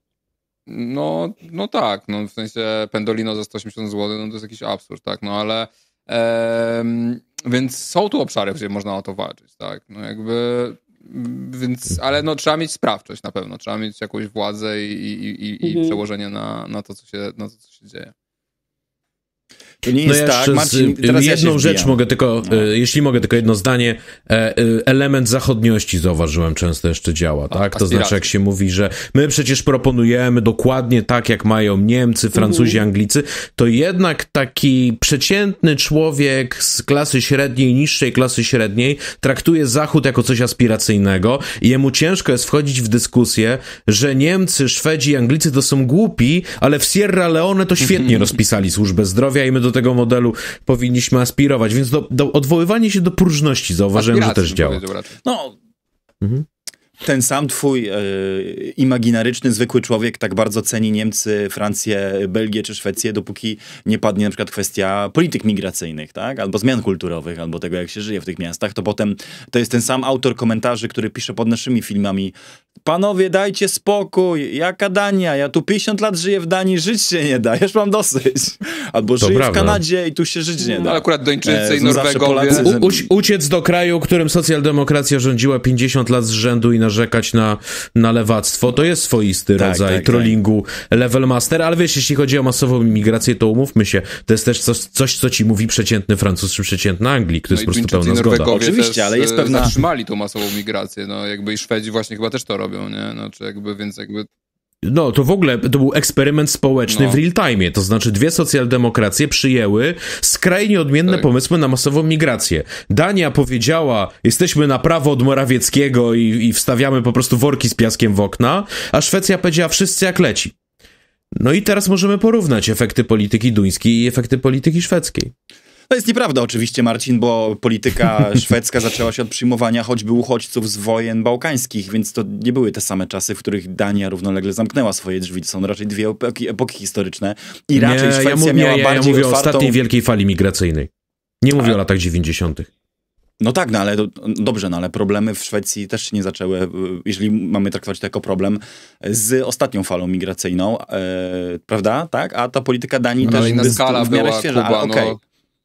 No, no tak, no w sensie Pendolino za 180 zł, no to jest jakiś absurd, tak? No ale... więc są tu obszary, gdzie można o to walczyć, tak? No jakby więc, ale no, trzeba mieć sprawczość na pewno, trzeba mieć jakąś władzę i, i, i, i mhm. przełożenie na, na, to, co się, na to, co się dzieje. To nie no jest no tak, Marcin, z, jedną ja rzecz mogę tylko, no. E, jeśli mogę tylko jedno zdanie, e, e, element zachodniości zauważyłem często jeszcze działa, tak? To znaczy jak się mówi, że my przecież proponujemy dokładnie tak, jak mają Niemcy, Francuzi, mhm. Anglicy, to jednak taki przeciętny człowiek z klasy średniej, niższej klasy średniej traktuje Zachód jako coś aspiracyjnego i jemu ciężko jest wchodzić w dyskusję, że Niemcy, Szwedzi, Anglicy to są głupi, ale w Sierra Leone to świetnie mhm. rozpisali służbę zdrowia zdrowia i my do tego modelu powinniśmy aspirować. Więc do, do odwoływanie się do próżności zauważyłem, Aspiracji, że też działa. No, mhm ten sam twój y, imaginaryczny, zwykły człowiek tak bardzo ceni Niemcy, Francję, Belgię czy Szwecję, dopóki nie padnie na przykład kwestia polityk migracyjnych, tak? Albo zmian kulturowych, albo tego, jak się żyje w tych miastach, to potem to jest ten sam autor komentarzy, który pisze pod naszymi filmami Panowie, dajcie spokój, jaka Dania? Ja tu 50 lat żyję w Danii, żyć się nie da, już mam dosyć. Albo to żyję prawda. w Kanadzie i tu się żyć nie da. No, akurat Dończycy e, i Norwegowie. Polacy, u, uciec do kraju, którym socjaldemokracja rządziła 50 lat z rzędu i narzekać na, na lewactwo. To jest swoisty tak, rodzaj tak, tak. trollingu tak. level master, ale wiesz, jeśli chodzi o masową imigrację, to umówmy się, to jest też coś, coś co ci mówi przeciętny Francuz czy przeciętny Anglik, to no jest po prostu pełna zgoda. Oczywiście, ale jest e, pewna... Zatrzymali tą masową migrację, no jakby i Szwedzi właśnie chyba też to robią, nie? No, czy jakby, więc jakby no, to w ogóle to był eksperyment społeczny no. w real time. To znaczy, dwie socjaldemokracje przyjęły skrajnie odmienne tak. pomysły na masową migrację. Dania powiedziała: Jesteśmy na prawo od Morawieckiego i, i wstawiamy po prostu worki z piaskiem w okna, a Szwecja powiedziała: Wszyscy jak leci. No i teraz możemy porównać efekty polityki duńskiej i efekty polityki szwedzkiej. To jest nieprawda oczywiście, Marcin, bo polityka szwedzka zaczęła się od przyjmowania choćby uchodźców z wojen bałkańskich, więc to nie były te same czasy, w których Dania równolegle zamknęła swoje drzwi. To są raczej dwie epoki, epoki historyczne i raczej nie, Szwecja ja mówię, miała ja, bardziej ja mówię otwartą... o ostatniej wielkiej fali migracyjnej. Nie mówię A... o latach 90. No tak, no ale dobrze, no ale problemy w Szwecji też się nie zaczęły, e, jeżeli mamy traktować to jako problem, z ostatnią falą migracyjną, e, prawda? Tak? A ta polityka Danii no też na w miarę była, świeża. Kuba, okay. no,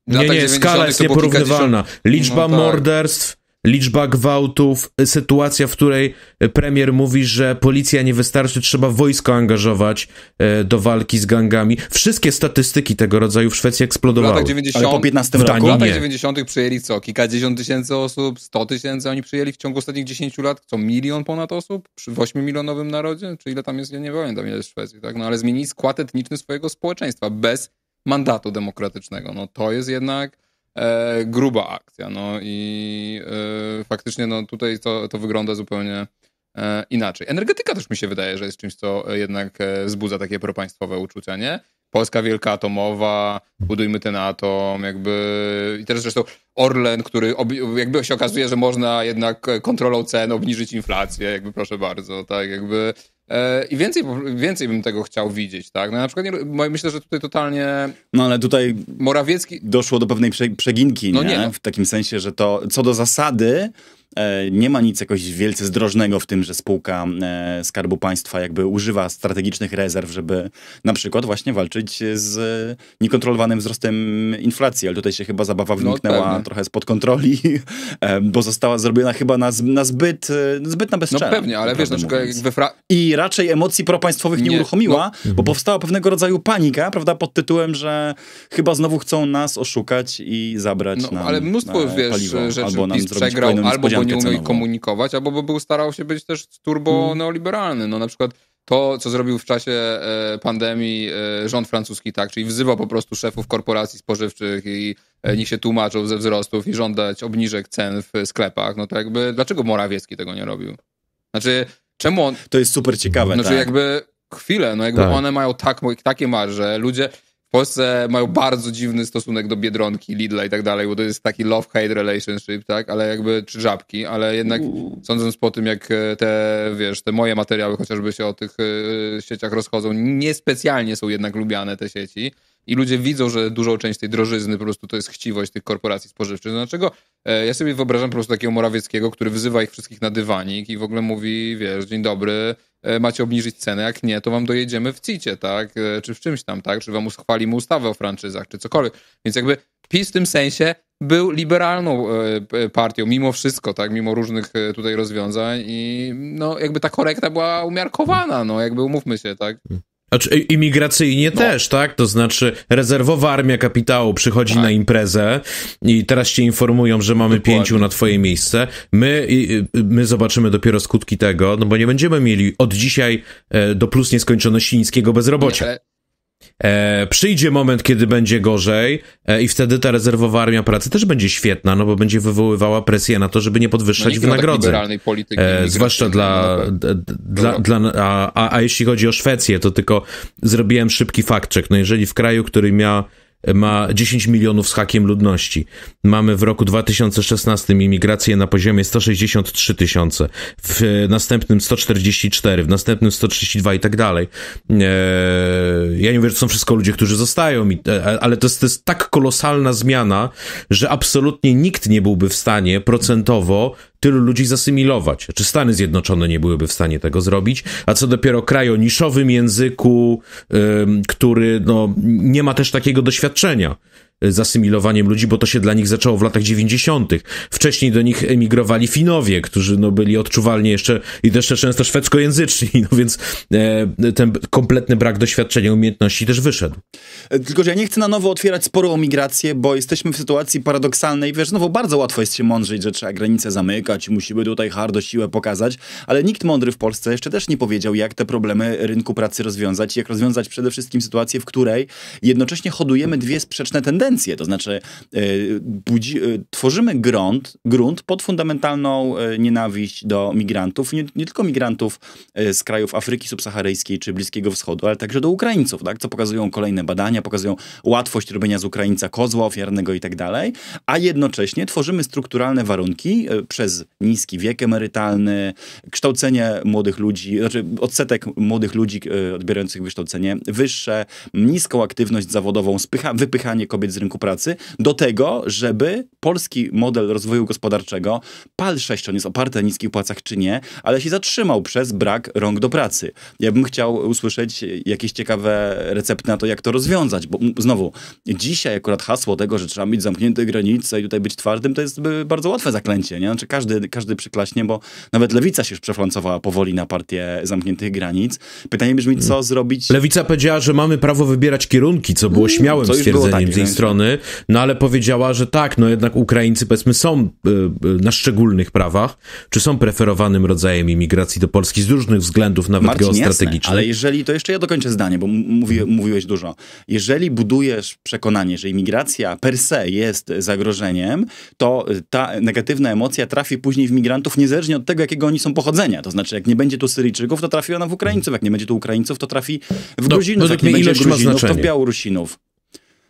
nie, nie, skala jest nieporównywalna. Liczba no, tak. morderstw, liczba gwałtów, sytuacja, w której e, premier mówi, że policja nie wystarczy, trzeba wojsko angażować e, do walki z gangami. Wszystkie statystyki tego rodzaju w Szwecji eksplodowały. W latach 90, Ale po 15 w roku. W latach 90. przyjęli co? Kilkadziesiąt tysięcy osób, 100 tysięcy oni przyjęli w ciągu ostatnich 10 lat, co milion ponad osób przy 8-milionowym narodzie? Czy ile tam jest? Ja nie pamiętam, ile jest w Szwecji, tak? No ale zmienili skład etniczny swojego społeczeństwa bez mandatu demokratycznego. No to jest jednak e, gruba akcja. No i e, faktycznie no, tutaj to, to wygląda zupełnie e, inaczej. Energetyka też mi się wydaje, że jest czymś, co jednak e, wzbudza takie propaństwowe uczucia, nie? Polska wielka atomowa, budujmy ten atom, jakby... I też zresztą Orlen, który jakby się okazuje, że można jednak kontrolą cen obniżyć inflację, jakby proszę bardzo, tak, jakby E, I więcej, więcej bym tego chciał widzieć, tak? No, na przykład nie, myślę, że tutaj totalnie. No ale tutaj. Morawiecki. Doszło do pewnej przeginki, no, nie? nie no. W takim sensie, że to co do zasady, E, nie ma nic jakoś wielce zdrożnego w tym, że spółka e, Skarbu Państwa jakby używa strategicznych rezerw, żeby na przykład właśnie walczyć z niekontrolowanym wzrostem inflacji, ale tutaj się chyba zabawa wymknęła no, trochę spod kontroli, e, bo została zrobiona chyba na, na zbyt, zbyt na no bezczelnie. No pewnie, ale tak wiesz, no na przykład jak we Fra I raczej emocji propaństwowych nie, nie uruchomiła, no. bo mhm. powstała pewnego rodzaju panika, prawda, pod tytułem, że chyba znowu chcą nas oszukać i zabrać no, nam ale mnóstwo, wiesz, paliwo, albo nam zrobić przegrał, albo bo nie umiał ich komunikować, albo bo był starał się być też turbo hmm. neoliberalny. No na przykład to, co zrobił w czasie e, pandemii e, rząd francuski, tak, czyli wzywa po prostu szefów korporacji spożywczych i e, niech się tłumaczą ze wzrostów i żądać obniżek cen w sklepach, no to jakby dlaczego Morawiecki tego nie robił? Znaczy, czemu on... To jest super ciekawe, Znaczy tak. jakby, chwilę, no jakby tak. one mają tak, takie marże, ludzie w Polsce mają bardzo dziwny stosunek do Biedronki, Lidla i tak dalej, bo to jest taki love-hate relationship, tak, ale jakby, czy żabki, ale jednak U. sądząc po tym, jak e, te, wiesz, te moje materiały chociażby się o tych e, sieciach rozchodzą, niespecjalnie są jednak lubiane te sieci i ludzie widzą, że dużą część tej drożyzny po prostu to jest chciwość tych korporacji spożywczych. No dlaczego? E, ja sobie wyobrażam po prostu takiego Morawieckiego, który wyzywa ich wszystkich na dywanik i w ogóle mówi, wiesz, dzień dobry, E, macie obniżyć cenę, jak nie, to wam dojedziemy w cicie, tak, e, czy w czymś tam, tak, czy wam uschwalimy ustawę o franczyzach, czy cokolwiek. Więc jakby PiS w tym sensie był liberalną e, partią, mimo wszystko, tak, mimo różnych tutaj rozwiązań i no jakby ta korekta była umiarkowana, no jakby umówmy się, tak. Hmm. Znaczy, imigracyjnie no. też, tak? To znaczy, rezerwowa armia kapitału przychodzi tak. na imprezę i teraz cię informują, że mamy Dokładnie. pięciu na twoje miejsce. My, my zobaczymy dopiero skutki tego, no bo nie będziemy mieli od dzisiaj e, do plus nieskończoności niskiego bezrobocia. Nie, ale, E, przyjdzie moment, kiedy będzie gorzej e, i wtedy ta rezerwowa armia pracy też będzie świetna, no bo będzie wywoływała presję na to, żeby nie podwyższać no, wynagrodzeń. Tak e, zwłaszcza no dla, dla, dla a, a, a, jeśli chodzi o Szwecję, to tylko zrobiłem szybki fakt check. No jeżeli w kraju, który miał ma 10 milionów z hakiem ludności. Mamy w roku 2016 imigrację na poziomie 163 tysiące, w następnym 144, w następnym 132 i tak dalej. Eee, ja nie wiem że to są wszystko ludzie, którzy zostają, e, e, ale to jest, to jest tak kolosalna zmiana, że absolutnie nikt nie byłby w stanie procentowo tylu ludzi zasymilować. Czy Stany Zjednoczone nie byłyby w stanie tego zrobić? A co dopiero kraj o niszowym języku, yy, który no, nie ma też takiego doświadczenia. Y, zasymilowaniem ludzi, bo to się dla nich zaczęło w latach 90. Wcześniej do nich emigrowali Finowie, którzy no, byli odczuwalnie jeszcze i jeszcze często szwedzkojęzyczni, no więc e, ten kompletny brak doświadczenia, umiejętności też wyszedł. E, tylko, że ja nie chcę na nowo otwierać sporu o migrację, bo jesteśmy w sytuacji paradoksalnej, wiesz, znowu bardzo łatwo jest się mądrzyć, że trzeba granice zamykać, musimy tutaj hardo siłę pokazać, ale nikt mądry w Polsce jeszcze też nie powiedział, jak te problemy rynku pracy rozwiązać, jak rozwiązać przede wszystkim sytuację, w której jednocześnie hodujemy dwie sprzeczne tendencje, to znaczy e, budzi, e, tworzymy grunt, grunt pod fundamentalną e, nienawiść do migrantów, nie, nie tylko migrantów z krajów Afryki subsaharyjskiej czy Bliskiego Wschodu, ale także do Ukraińców, tak? co pokazują kolejne badania, pokazują łatwość robienia z Ukraińca kozła ofiarnego i tak dalej, a jednocześnie tworzymy strukturalne warunki przez niski wiek emerytalny, kształcenie młodych ludzi, znaczy odsetek młodych ludzi odbierających wykształcenie wyższe, niską aktywność zawodową, spycha, wypychanie kobiet z rynku pracy, do tego, żeby polski model rozwoju gospodarczego, pal sześć, on jest oparty na niskich płacach czy nie, ale się zatrzymał przez brak rąk do pracy. Ja bym chciał usłyszeć jakieś ciekawe recepty na to, jak to rozwiązać, bo znowu, dzisiaj akurat hasło tego, że trzeba mieć zamknięte granice i tutaj być twardym, to jest bardzo łatwe zaklęcie, nie? Znaczy każdy, każdy przyklaśnie, bo nawet lewica się już przeflancowała powoli na partię zamkniętych granic. Pytanie brzmi, co mm. zrobić... Lewica powiedziała, że mamy prawo wybierać kierunki, co było mm, śmiałym co stwierdzeniem było, tak, z jej strony strony, no ale powiedziała, że tak, no jednak Ukraińcy powiedzmy są y, y, na szczególnych prawach, czy są preferowanym rodzajem imigracji do Polski z różnych względów, nawet Marcin, geostrategicznych. Jasne, ale jeżeli, to jeszcze ja dokończę zdanie, bo mówi, mówiłeś dużo. Jeżeli budujesz przekonanie, że imigracja per se jest zagrożeniem, to y, ta negatywna emocja trafi później w migrantów niezależnie od tego, jakiego oni są pochodzenia. To znaczy, jak nie będzie tu Syryjczyków, to trafi ona w Ukraińców, jak nie będzie tu Ukraińców, to trafi w no, Gruzinów, jak nie będzie Gruzinów, to w Białorusinów.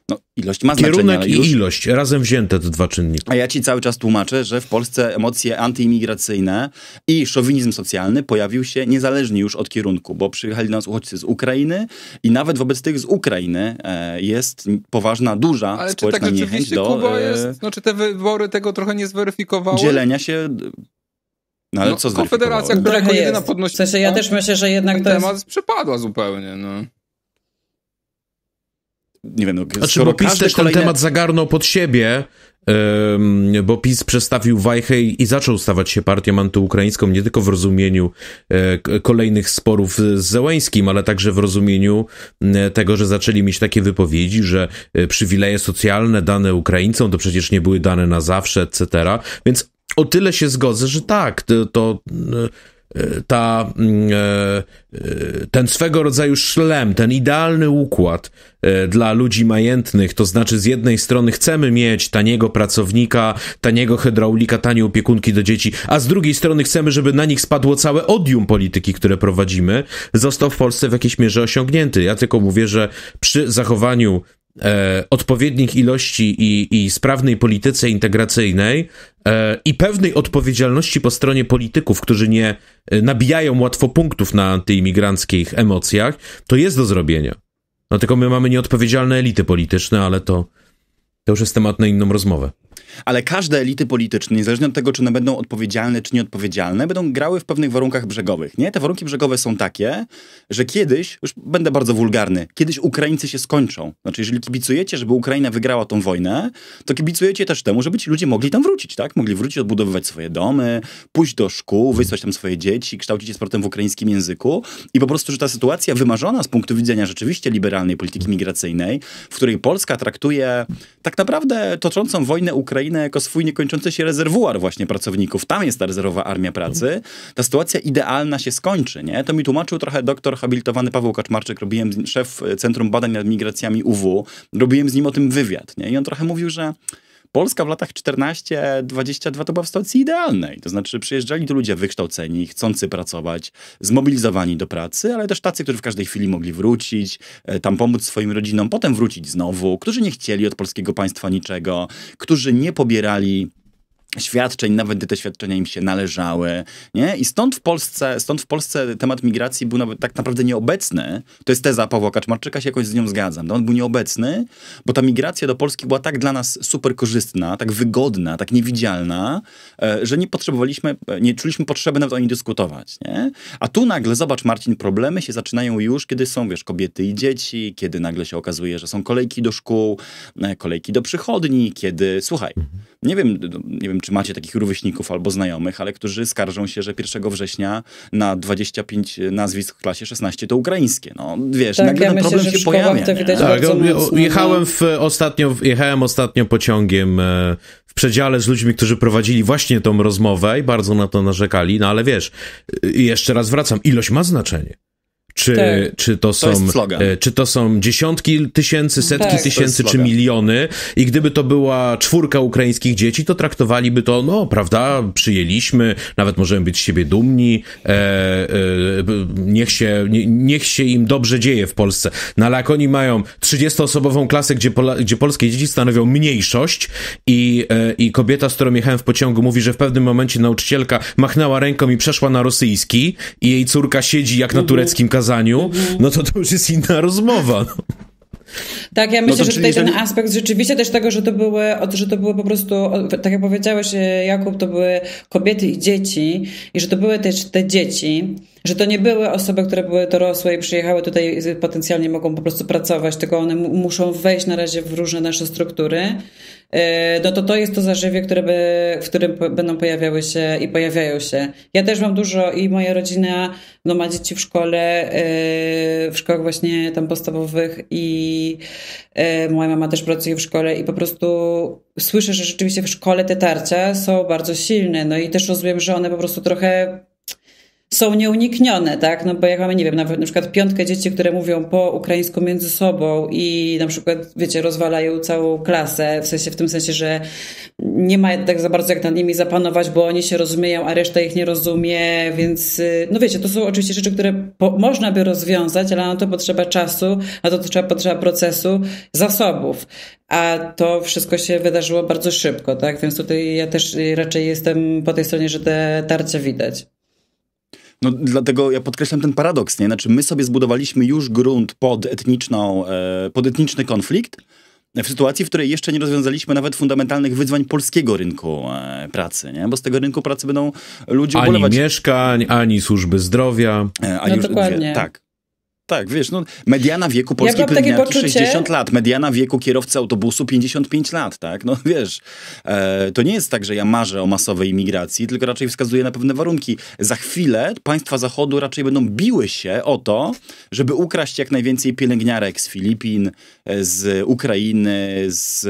No, ilość ma Kierunek znaczenie. Kierunek i ilość, razem wzięte te dwa czynniki. A ja ci cały czas tłumaczę, że w Polsce emocje antyimigracyjne i szowinizm socjalny pojawił się niezależnie już od kierunku, bo przyjechali do nas uchodźcy z Ukrainy i nawet wobec tych z Ukrainy e, jest poważna, duża Ale społeczna czy tak niechęć do... Kuba e, jest, No czy te wybory tego trochę nie zweryfikowały? Dzielenia się no ale no, co Konfederacja, która jako no tak jedyna podnosi... W sensie ja no. też myślę, że jednak ten to jest... temat przepadła zupełnie, no nie wiem, no, znaczy, bo PiS też kolejne... ten temat zagarnął pod siebie, bo PiS przestawił wajchę i, zaczął stawać się partią antyukraińską nie tylko w rozumieniu e, kolejnych sporów z Zełeńskim, ale także w rozumieniu tego, że zaczęli mieć takie wypowiedzi, że e, przywileje socjalne dane Ukraińcom to przecież nie były dane na zawsze, etc. Więc o tyle się zgodzę, że tak, to, to e, ta, mm, e, e, ten swego rodzaju szlem, ten idealny układ e, dla ludzi majętnych, to znaczy z jednej strony chcemy mieć taniego pracownika, taniego hydraulika, tanie opiekunki do dzieci, a z drugiej strony chcemy, żeby na nich spadło całe odium polityki, które prowadzimy, został w Polsce w jakiejś mierze osiągnięty. Ja tylko mówię, że przy zachowaniu e, odpowiednich ilości i, i sprawnej polityce integracyjnej e, i pewnej odpowiedzialności po stronie polityków, którzy nie e, nabijają łatwo punktów na antyimigranckich emocjach, to jest do zrobienia. No tylko my mamy nieodpowiedzialne elity polityczne, ale to, to już jest temat na inną rozmowę ale każde elity polityczne, niezależnie od tego, czy one będą odpowiedzialne, czy nieodpowiedzialne, będą grały w pewnych warunkach brzegowych. Nie? Te warunki brzegowe są takie, że kiedyś, już będę bardzo wulgarny, kiedyś Ukraińcy się skończą. Znaczy, jeżeli kibicujecie, żeby Ukraina wygrała tą wojnę, to kibicujecie też temu, żeby ci ludzie mogli tam wrócić, tak? Mogli wrócić, odbudowywać swoje domy, pójść do szkół, wysłać tam swoje dzieci, kształcić się sportem w ukraińskim języku i po prostu, że ta sytuacja wymarzona z punktu widzenia rzeczywiście liberalnej polityki migracyjnej, w której Polska traktuje tak naprawdę toczącą wojnę Ukrainy Ukrainę jako swój niekończący się rezerwuar właśnie pracowników. Tam jest ta rezerwowa armia pracy. Ta sytuacja idealna się skończy, nie? To mi tłumaczył trochę doktor habilitowany Paweł Kaczmarczyk, robiłem szef e, Centrum Badań nad Migracjami UW, robiłem z nim o tym wywiad, nie? I on trochę mówił, że Polska w latach 14-22 to była w sytuacji idealnej. To znaczy, że przyjeżdżali tu ludzie wykształceni, chcący pracować, zmobilizowani do pracy, ale też tacy, którzy w każdej chwili mogli wrócić, e, tam pomóc swoim rodzinom, potem wrócić znowu, którzy nie chcieli od polskiego państwa niczego, którzy nie pobierali świadczeń, nawet gdy te świadczenia im się należały, nie? I stąd w Polsce, stąd w Polsce temat migracji był nawet tak naprawdę nieobecny. To jest teza Pawła Kaczmarczyka, się jakoś z nią zgadzam. No, on był nieobecny, bo ta migracja do Polski była tak dla nas super korzystna, tak wygodna, tak niewidzialna, e, że nie potrzebowaliśmy, e, nie czuliśmy potrzeby nawet o niej dyskutować, nie? A tu nagle, zobacz Marcin, problemy się zaczynają już, kiedy są, wiesz, kobiety i dzieci, kiedy nagle się okazuje, że są kolejki do szkół, e, kolejki do przychodni, kiedy, słuchaj, mhm nie wiem, nie wiem, czy macie takich rówieśników albo znajomych, ale którzy skarżą się, że 1 września na 25 e, nazwisk w klasie 16 to ukraińskie. No wiesz, tak, nagle ja ten myślę, problem się pojawia. tak, no, no. jechałem, w, e, ostatnio, jechałem ostatnio pociągiem e, w przedziale z ludźmi, którzy prowadzili właśnie tą rozmowę i bardzo na to narzekali, no ale wiesz, jeszcze raz wracam, ilość ma znaczenie czy, tak. czy, to, to są, e, czy to są dziesiątki tysięcy, setki tak. tysięcy, czy miliony. I gdyby to była czwórka ukraińskich dzieci, to traktowaliby to, no, prawda, przyjęliśmy, nawet możemy być z siebie dumni, e, e, niech, się, nie, niech się im dobrze dzieje w Polsce. No ale jak oni mają 30-osobową klasę, gdzie, pola, gdzie polskie dzieci stanowią mniejszość i, e, i kobieta, z którą jechałem w pociągu, mówi, że w pewnym momencie nauczycielka machnęła ręką i przeszła na rosyjski i jej córka siedzi jak na mhm. tureckim kazaniu kazaniu, no to to już jest inna rozmowa. No. Tak, ja no myślę, no że tutaj ten aspekt rzeczywiście też tego, że to były, że to były po prostu, tak jak powiedziałeś e, Jakub, to były kobiety i dzieci i że to były też te dzieci, że to nie były osoby, które były dorosłe i przyjechały tutaj potencjalnie mogą po prostu pracować, tylko one muszą wejść na razie w różne nasze struktury, e, no to to jest to zażywie, które by, w którym będą pojawiały się i pojawiają się. Ja też mam dużo i moja rodzina no, ma dzieci w szkole, e, w szkołach właśnie tam podstawowych i e, moja mama też pracuje w szkole i po prostu słyszę, że rzeczywiście w szkole te tarcia są bardzo silne, no i też rozumiem, że one po prostu trochę są nieuniknione, tak? No bo jak mamy, nie wiem, na, na przykład piątkę dzieci, które mówią po ukraińsku między sobą i na przykład, wiecie, rozwalają całą klasę, w sensie, w tym sensie, że nie ma tak za bardzo jak nad nimi zapanować, bo oni się rozumieją, a reszta ich nie rozumie, więc y, no wiecie, to są oczywiście rzeczy, które po, można by rozwiązać, ale na to potrzeba czasu, na to potrzeba procesu, zasobów. A to wszystko się wydarzyło bardzo szybko, tak? Więc tutaj ja też y, raczej jestem po tej stronie, że te tarcia widać. No dlatego ja podkreślam ten paradoks, nie? Znaczy my sobie zbudowaliśmy już grunt pod, etniczną, e, pod etniczny konflikt, w sytuacji, w której jeszcze nie rozwiązaliśmy nawet fundamentalnych wyzwań polskiego rynku e, pracy, nie? bo z tego rynku pracy będą ludzie ubolewać. Ani mieszkań, ani służby zdrowia. E, ani no już, dokładnie. tak. Tak, wiesz, no, mediana wieku polskiej ja pielęgniarki poczucie... 60 lat, mediana wieku kierowcy autobusu 55 lat, tak? No wiesz, e, to nie jest tak, że ja marzę o masowej imigracji, tylko raczej wskazuję na pewne warunki. Za chwilę państwa Zachodu raczej będą biły się o to, żeby ukraść jak najwięcej pielęgniarek z Filipin, e, z Ukrainy, z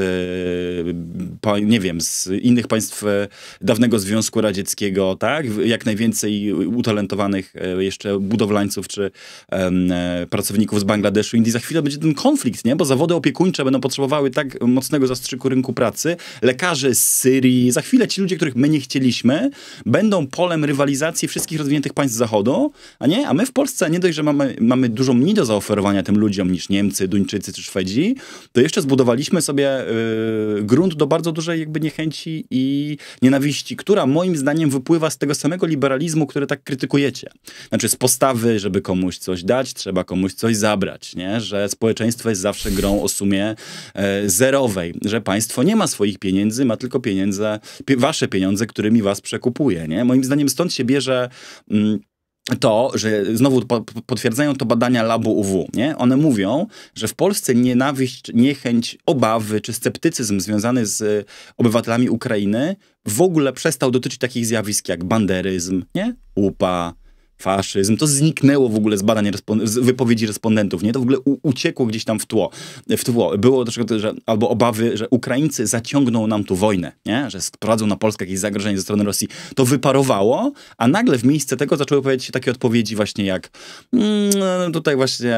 e, nie wiem, z innych państw e, dawnego Związku Radzieckiego, tak? Jak najwięcej utalentowanych jeszcze budowlańców czy... Um, pracowników z Bangladeszu, Indii. Za chwilę będzie ten konflikt, nie? Bo zawody opiekuńcze będą potrzebowały tak mocnego zastrzyku rynku pracy. Lekarze z Syrii, za chwilę ci ludzie, których my nie chcieliśmy, będą polem rywalizacji wszystkich rozwiniętych państw Zachodu, a nie? A my w Polsce nie dość, że mamy, mamy dużo mniej do zaoferowania tym ludziom niż Niemcy, Duńczycy czy Szwedzi, to jeszcze zbudowaliśmy sobie yy, grunt do bardzo dużej jakby niechęci i nienawiści, która moim zdaniem wypływa z tego samego liberalizmu, który tak krytykujecie. Znaczy z postawy, żeby komuś coś dać, trzeba trzeba komuś coś zabrać, nie? że społeczeństwo jest zawsze grą o sumie e, zerowej, że państwo nie ma swoich pieniędzy, ma tylko pieniądze, wasze pieniądze, którymi was przekupuje. Nie? Moim zdaniem stąd się bierze... Mm, to, że znowu potwierdzają to badania labu UW, nie? One mówią, że w Polsce nienawiść, niechęć, obawy czy sceptycyzm związany z obywatelami Ukrainy w ogóle przestał dotyczyć takich zjawisk jak banderyzm, nie? UPA, faszyzm, to zniknęło w ogóle z badań, respon- z wypowiedzi respondentów, nie? To w ogóle u- uciekło gdzieś tam w tło, w tło. Było troszkę, że, albo obawy, że Ukraińcy zaciągną nam tu wojnę, nie? Że sprowadzą na Polskę jakieś zagrożenie ze strony Rosji. To wyparowało, a nagle w miejsce tego zaczęły pojawiać się takie odpowiedzi właśnie jak mm, tutaj właśnie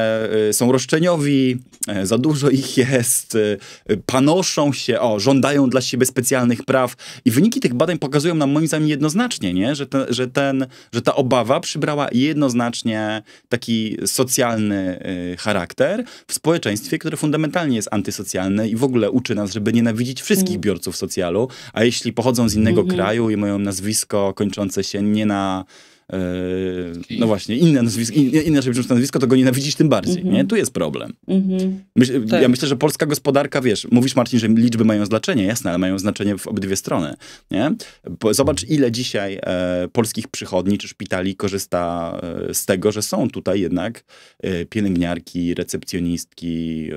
y, są roszczeniowi, y, za dużo ich jest, y, panoszą się, o, żądają dla siebie specjalnych praw i wyniki tych badań pokazują nam moim zdaniem jednoznacznie, nie? Że, te, że, ten, że ta obawa przybrała nabrała jednoznacznie taki socjalny y, charakter w społeczeństwie, które fundamentalnie jest antysocjalne i w ogóle uczy nas, żeby nienawidzić wszystkich mm. biorców socjalu, a jeśli pochodzą z innego mm -hmm. kraju i mają nazwisko kończące się nie na no właśnie, inne nazwisko, inaczej brzmisz nazwisko, to go nienawidzisz tym bardziej, mm -hmm. nie? Tu jest problem. Mm -hmm. tak. Ja myślę, że polska gospodarka, wiesz, mówisz Marcin, że liczby mają znaczenie, jasne, ale mają znaczenie w obydwie strony, nie? Zobacz, ile dzisiaj e, polskich przychodni czy szpitali korzysta e, z tego, że są tutaj jednak e, pielęgniarki, recepcjonistki e,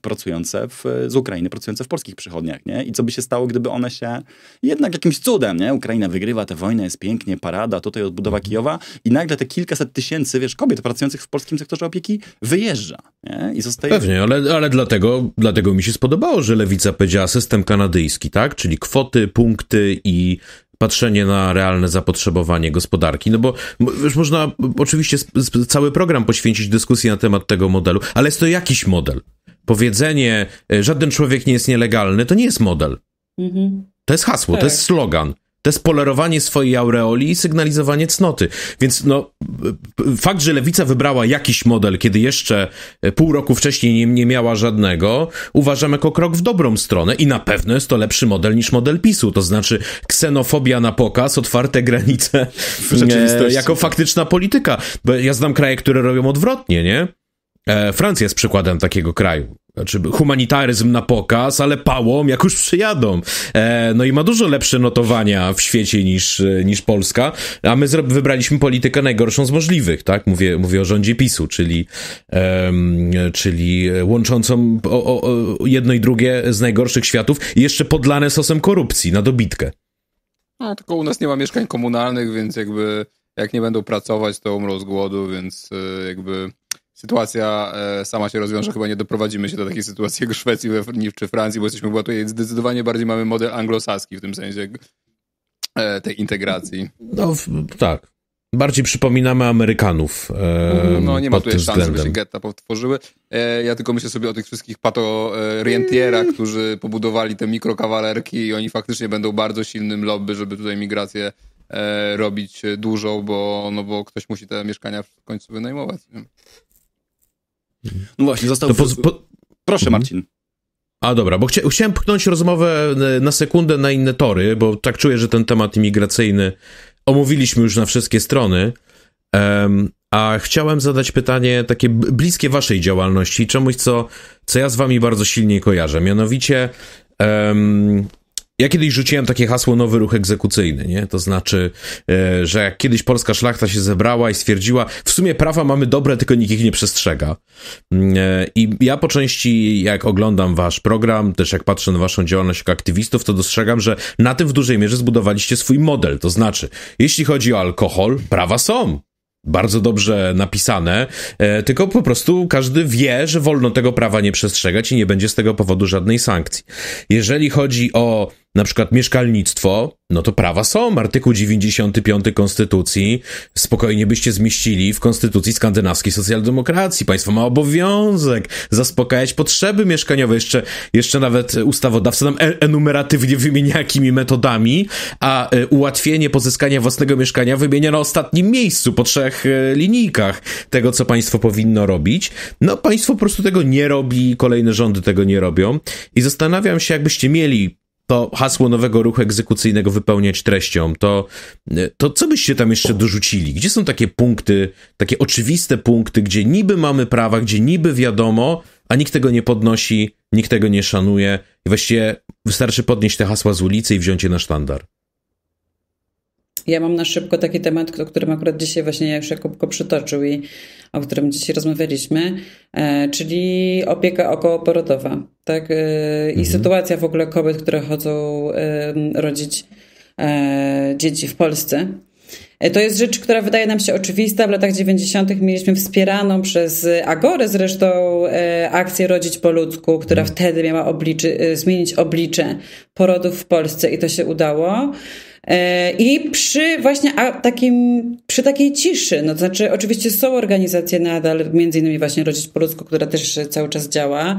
pracujące w, z Ukrainy, pracujące w polskich przychodniach, nie? I co by się stało, gdyby one się jednak jakimś cudem, nie? Ukraina wygrywa tę wojnę, jest pięknie, parada, to tutaj odbudowa Kijowa i nagle te kilkaset tysięcy, wiesz, kobiet pracujących w polskim sektorze opieki wyjeżdża nie? i zostaje... Pewnie, ale, ale dlatego, dlatego mi się spodobało, że Lewica powiedziała system kanadyjski, tak? Czyli kwoty, punkty i patrzenie na realne zapotrzebowanie gospodarki. No bo już można oczywiście cały program poświęcić dyskusji na temat tego modelu, ale jest to jakiś model. Powiedzenie, e, żaden człowiek nie jest nielegalny, to nie jest model. Mhm. To jest hasło, tak. to jest tak. slogan. To jest polerowanie swojej aureoli i sygnalizowanie cnoty. Więc no, fakt, że lewica wybrała jakiś model, kiedy jeszcze e, pół roku wcześniej nie, nie miała żadnego, uważam jako krok w dobrą stronę i na pewno jest to lepszy model niż model PiSu. To znaczy ksenofobia na pokaz, otwarte granice e, jako tak. faktyczna polityka. Bo ja znam kraje, które robią odwrotnie, nie? E, Francja jest przykładem takiego kraju znaczy humanitaryzm na pokaz, ale pałom jak już przyjadą. E, no i ma dużo lepsze notowania w świecie niż, e, niż Polska, a my wybraliśmy politykę najgorszą z możliwych, tak? Mówię, mówię o rządzie PiSu, czyli, um, czyli łączącą o, o, o jedno i drugie z najgorszych światów i jeszcze podlane sosem korupcji na dobitkę. No, tylko u nas nie ma mieszkań komunalnych, więc jakby jak nie będą pracować, to umrą z głodu, więc e, jakby sytuacja e, sama się rozwiąże, chyba nie doprowadzimy się do takiej sytuacji jak w Szwecji czy Francji, bo jesteśmy chyba tutaj zdecydowanie bardziej mamy model anglosaski w tym sensie e, tej integracji. No tak. Bardziej przypominamy Amerykanów. E, no nie ma tu szans, względem. żeby się getta powtworzyły. E, ja tylko myślę sobie o tych wszystkich pato którzy pobudowali te mikrokawalerki i oni faktycznie będą bardzo silnym lobby, żeby tutaj migrację e, robić dużą, bo, no bo ktoś musi te mieszkania w końcu wynajmować. No właśnie, został... Po, po... Proszę, mhm. Marcin. A dobra, bo chcia chciałem pchnąć rozmowę e, na sekundę na inne tory, bo tak czuję, że ten temat imigracyjny omówiliśmy już na wszystkie strony. Um, a chciałem zadać pytanie takie bliskie waszej działalności, czemuś, co, co ja z wami bardzo silnie kojarzę. Mianowicie um, ja kiedyś rzuciłem takie hasło nowy ruch egzekucyjny, nie? To znaczy, e, że jak kiedyś polska szlachta się zebrała i stwierdziła, w sumie prawa mamy dobre, tylko nikt ich nie przestrzega. Mm, e, I ja po części, jak oglądam wasz program, też jak patrzę na waszą działalność jako aktywistów, to dostrzegam, że na tym w dużej mierze zbudowaliście swój model. To znaczy, jeśli chodzi o alkohol, prawa są bardzo dobrze napisane, e, tylko po prostu każdy wie, że wolno tego prawa nie przestrzegać i nie będzie z tego powodu żadnej sankcji. Jeżeli chodzi o na przykład mieszkalnictwo, no to prawa są. Artykuł 95 Konstytucji spokojnie byście zmieścili w Konstytucji Skandynawskiej Socjaldemokracji. Państwo ma obowiązek zaspokajać potrzeby mieszkaniowe. Jeszcze, jeszcze nawet ustawodawcy nam e, enumeratywnie wymienia jakimi metodami, a e, ułatwienie pozyskania własnego mieszkania wymienia na ostatnim miejscu po trzech e, linijkach tego, co państwo powinno robić. No, państwo po prostu tego nie robi, kolejne rządy tego nie robią. I zastanawiam się, jakbyście mieli to hasło nowego ruchu egzekucyjnego wypełniać treścią, to, to co byście tam jeszcze dorzucili? Gdzie są takie punkty, takie oczywiste punkty, gdzie niby mamy prawa, gdzie niby wiadomo, a nikt tego nie podnosi, nikt tego nie szanuje i właściwie wystarczy podnieść te hasła z ulicy i wziąć je na sztandar? Ja mam na szybko taki temat, o którym akurat dzisiaj właśnie już Jakubko przytoczył i o którym dzisiaj rozmawialiśmy, e, czyli opieka okołoporodowa, tak? E, I mhm. sytuacja w ogóle kobiet, które chodzą rodzić e, dzieci w Polsce. To jest rzecz, która wydaje nam się oczywista. W latach 90. mieliśmy wspieraną przez Agorę zresztą akcję Rodzić po ludzku, która mhm. wtedy miała obliczy, zmienić oblicze porodów w Polsce i to się udało. E, I przy właśnie a takim, przy takiej ciszy, no to znaczy oczywiście są organizacje nadal, między innymi właśnie Rodzić po ludzku, która też cały czas działa,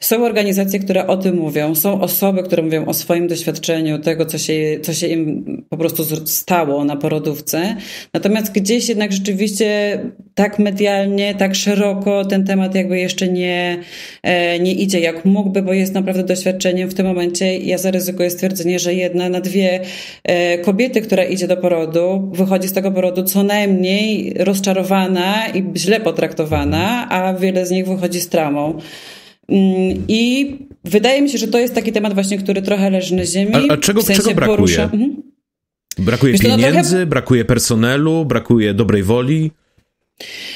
są organizacje, które o tym mówią, są osoby, które mówią o swoim doświadczeniu, tego, co się, co się im po prostu stało na porodówce. Natomiast gdzieś jednak rzeczywiście tak medialnie, tak szeroko ten temat jakby jeszcze nie, e, nie idzie jak mógłby, bo jest naprawdę doświadczeniem. W tym momencie ja zaryzykuję stwierdzenie, że jedna na dwie e, kobiety, która idzie do porodu, wychodzi z tego porodu co najmniej rozczarowana i źle potraktowana, a wiele z nich wychodzi z traumą. Mm, I wydaje mi się, że to jest taki temat właśnie, który trochę leży na ziemi. A, a czego, w sensie czego brakuje? Porusza... Mhm. Brakuje no pieniędzy, no trochę... brakuje personelu, brakuje dobrej woli?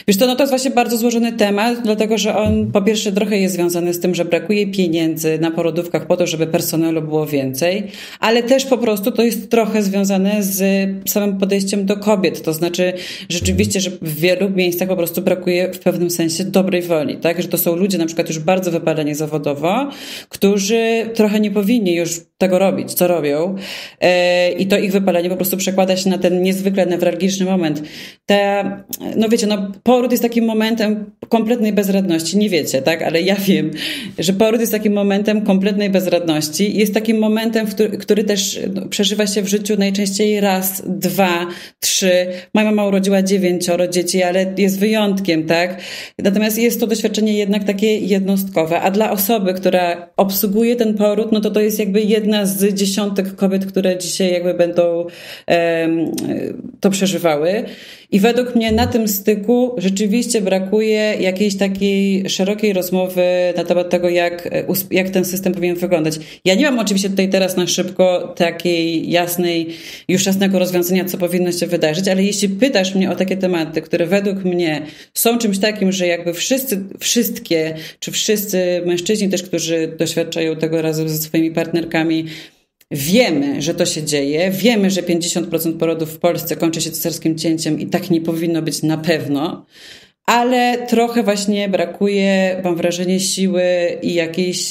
Wiesz to, no to jest właśnie bardzo złożony temat, dlatego że on po pierwsze trochę jest związany z tym, że brakuje pieniędzy na porodówkach po to, żeby personelu było więcej, ale też po prostu to jest trochę związane z samym podejściem do kobiet. To znaczy rzeczywiście, że w wielu miejscach po prostu brakuje w pewnym sensie dobrej woli, tak? Że to są ludzie na przykład już bardzo wypaleni zawodowo, którzy trochę nie powinni już tego robić, co robią e, i to ich wypalenie po prostu przekłada się na ten niezwykle newralgiczny moment. Te, no wiecie, no, poród jest takim momentem kompletnej bezradności. Nie wiecie, tak? Ale ja wiem, że poród jest takim momentem kompletnej bezradności. Jest takim momentem, który, który też no, przeżywa się w życiu najczęściej raz, dwa, trzy. Moja mama urodziła dziewięcioro dzieci, ale jest wyjątkiem, tak? Natomiast jest to doświadczenie jednak takie jednostkowe. A dla osoby, która obsługuje ten poród, no to to jest jakby jedna z dziesiątek kobiet, które dzisiaj jakby będą um, to przeżywały. I według mnie na tym styku rzeczywiście brakuje jakiejś takiej szerokiej rozmowy na temat tego, jak, e, jak ten system powinien wyglądać. Ja nie mam oczywiście tutaj teraz na szybko takiej jasnej, już jasnego rozwiązania, co powinno się wydarzyć, ale jeśli pytasz mnie o takie tematy, które według mnie są czymś takim, że jakby wszyscy, wszystkie, czy wszyscy mężczyźni też, którzy doświadczają tego razem ze swoimi partnerkami, Wiemy, że to się dzieje, wiemy, że 50% porodów w Polsce kończy się cesarskim cięciem i tak nie powinno być na pewno, ale trochę właśnie brakuje, mam wrażenie, siły i jakiejś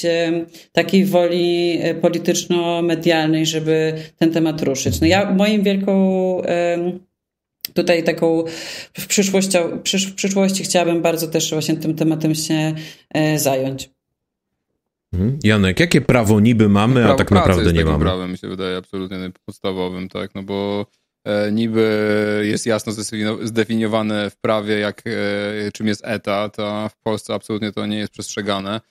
takiej woli e, polityczno-medialnej, żeby ten temat ruszyć. No ja moim wielką tutaj taką w przyszłości, w przyszłości chciałabym bardzo też właśnie tym tematem się e, zająć. Mhm. Janek, jakie prawo niby no, mamy, prawo a tak naprawdę nie mamy? prawem mi się wydaje absolutnie podstawowym, tak, no bo e, niby jest jasno zdefiniowane w prawie, jak, e, czym jest etat, a w Polsce absolutnie to nie jest przestrzegane.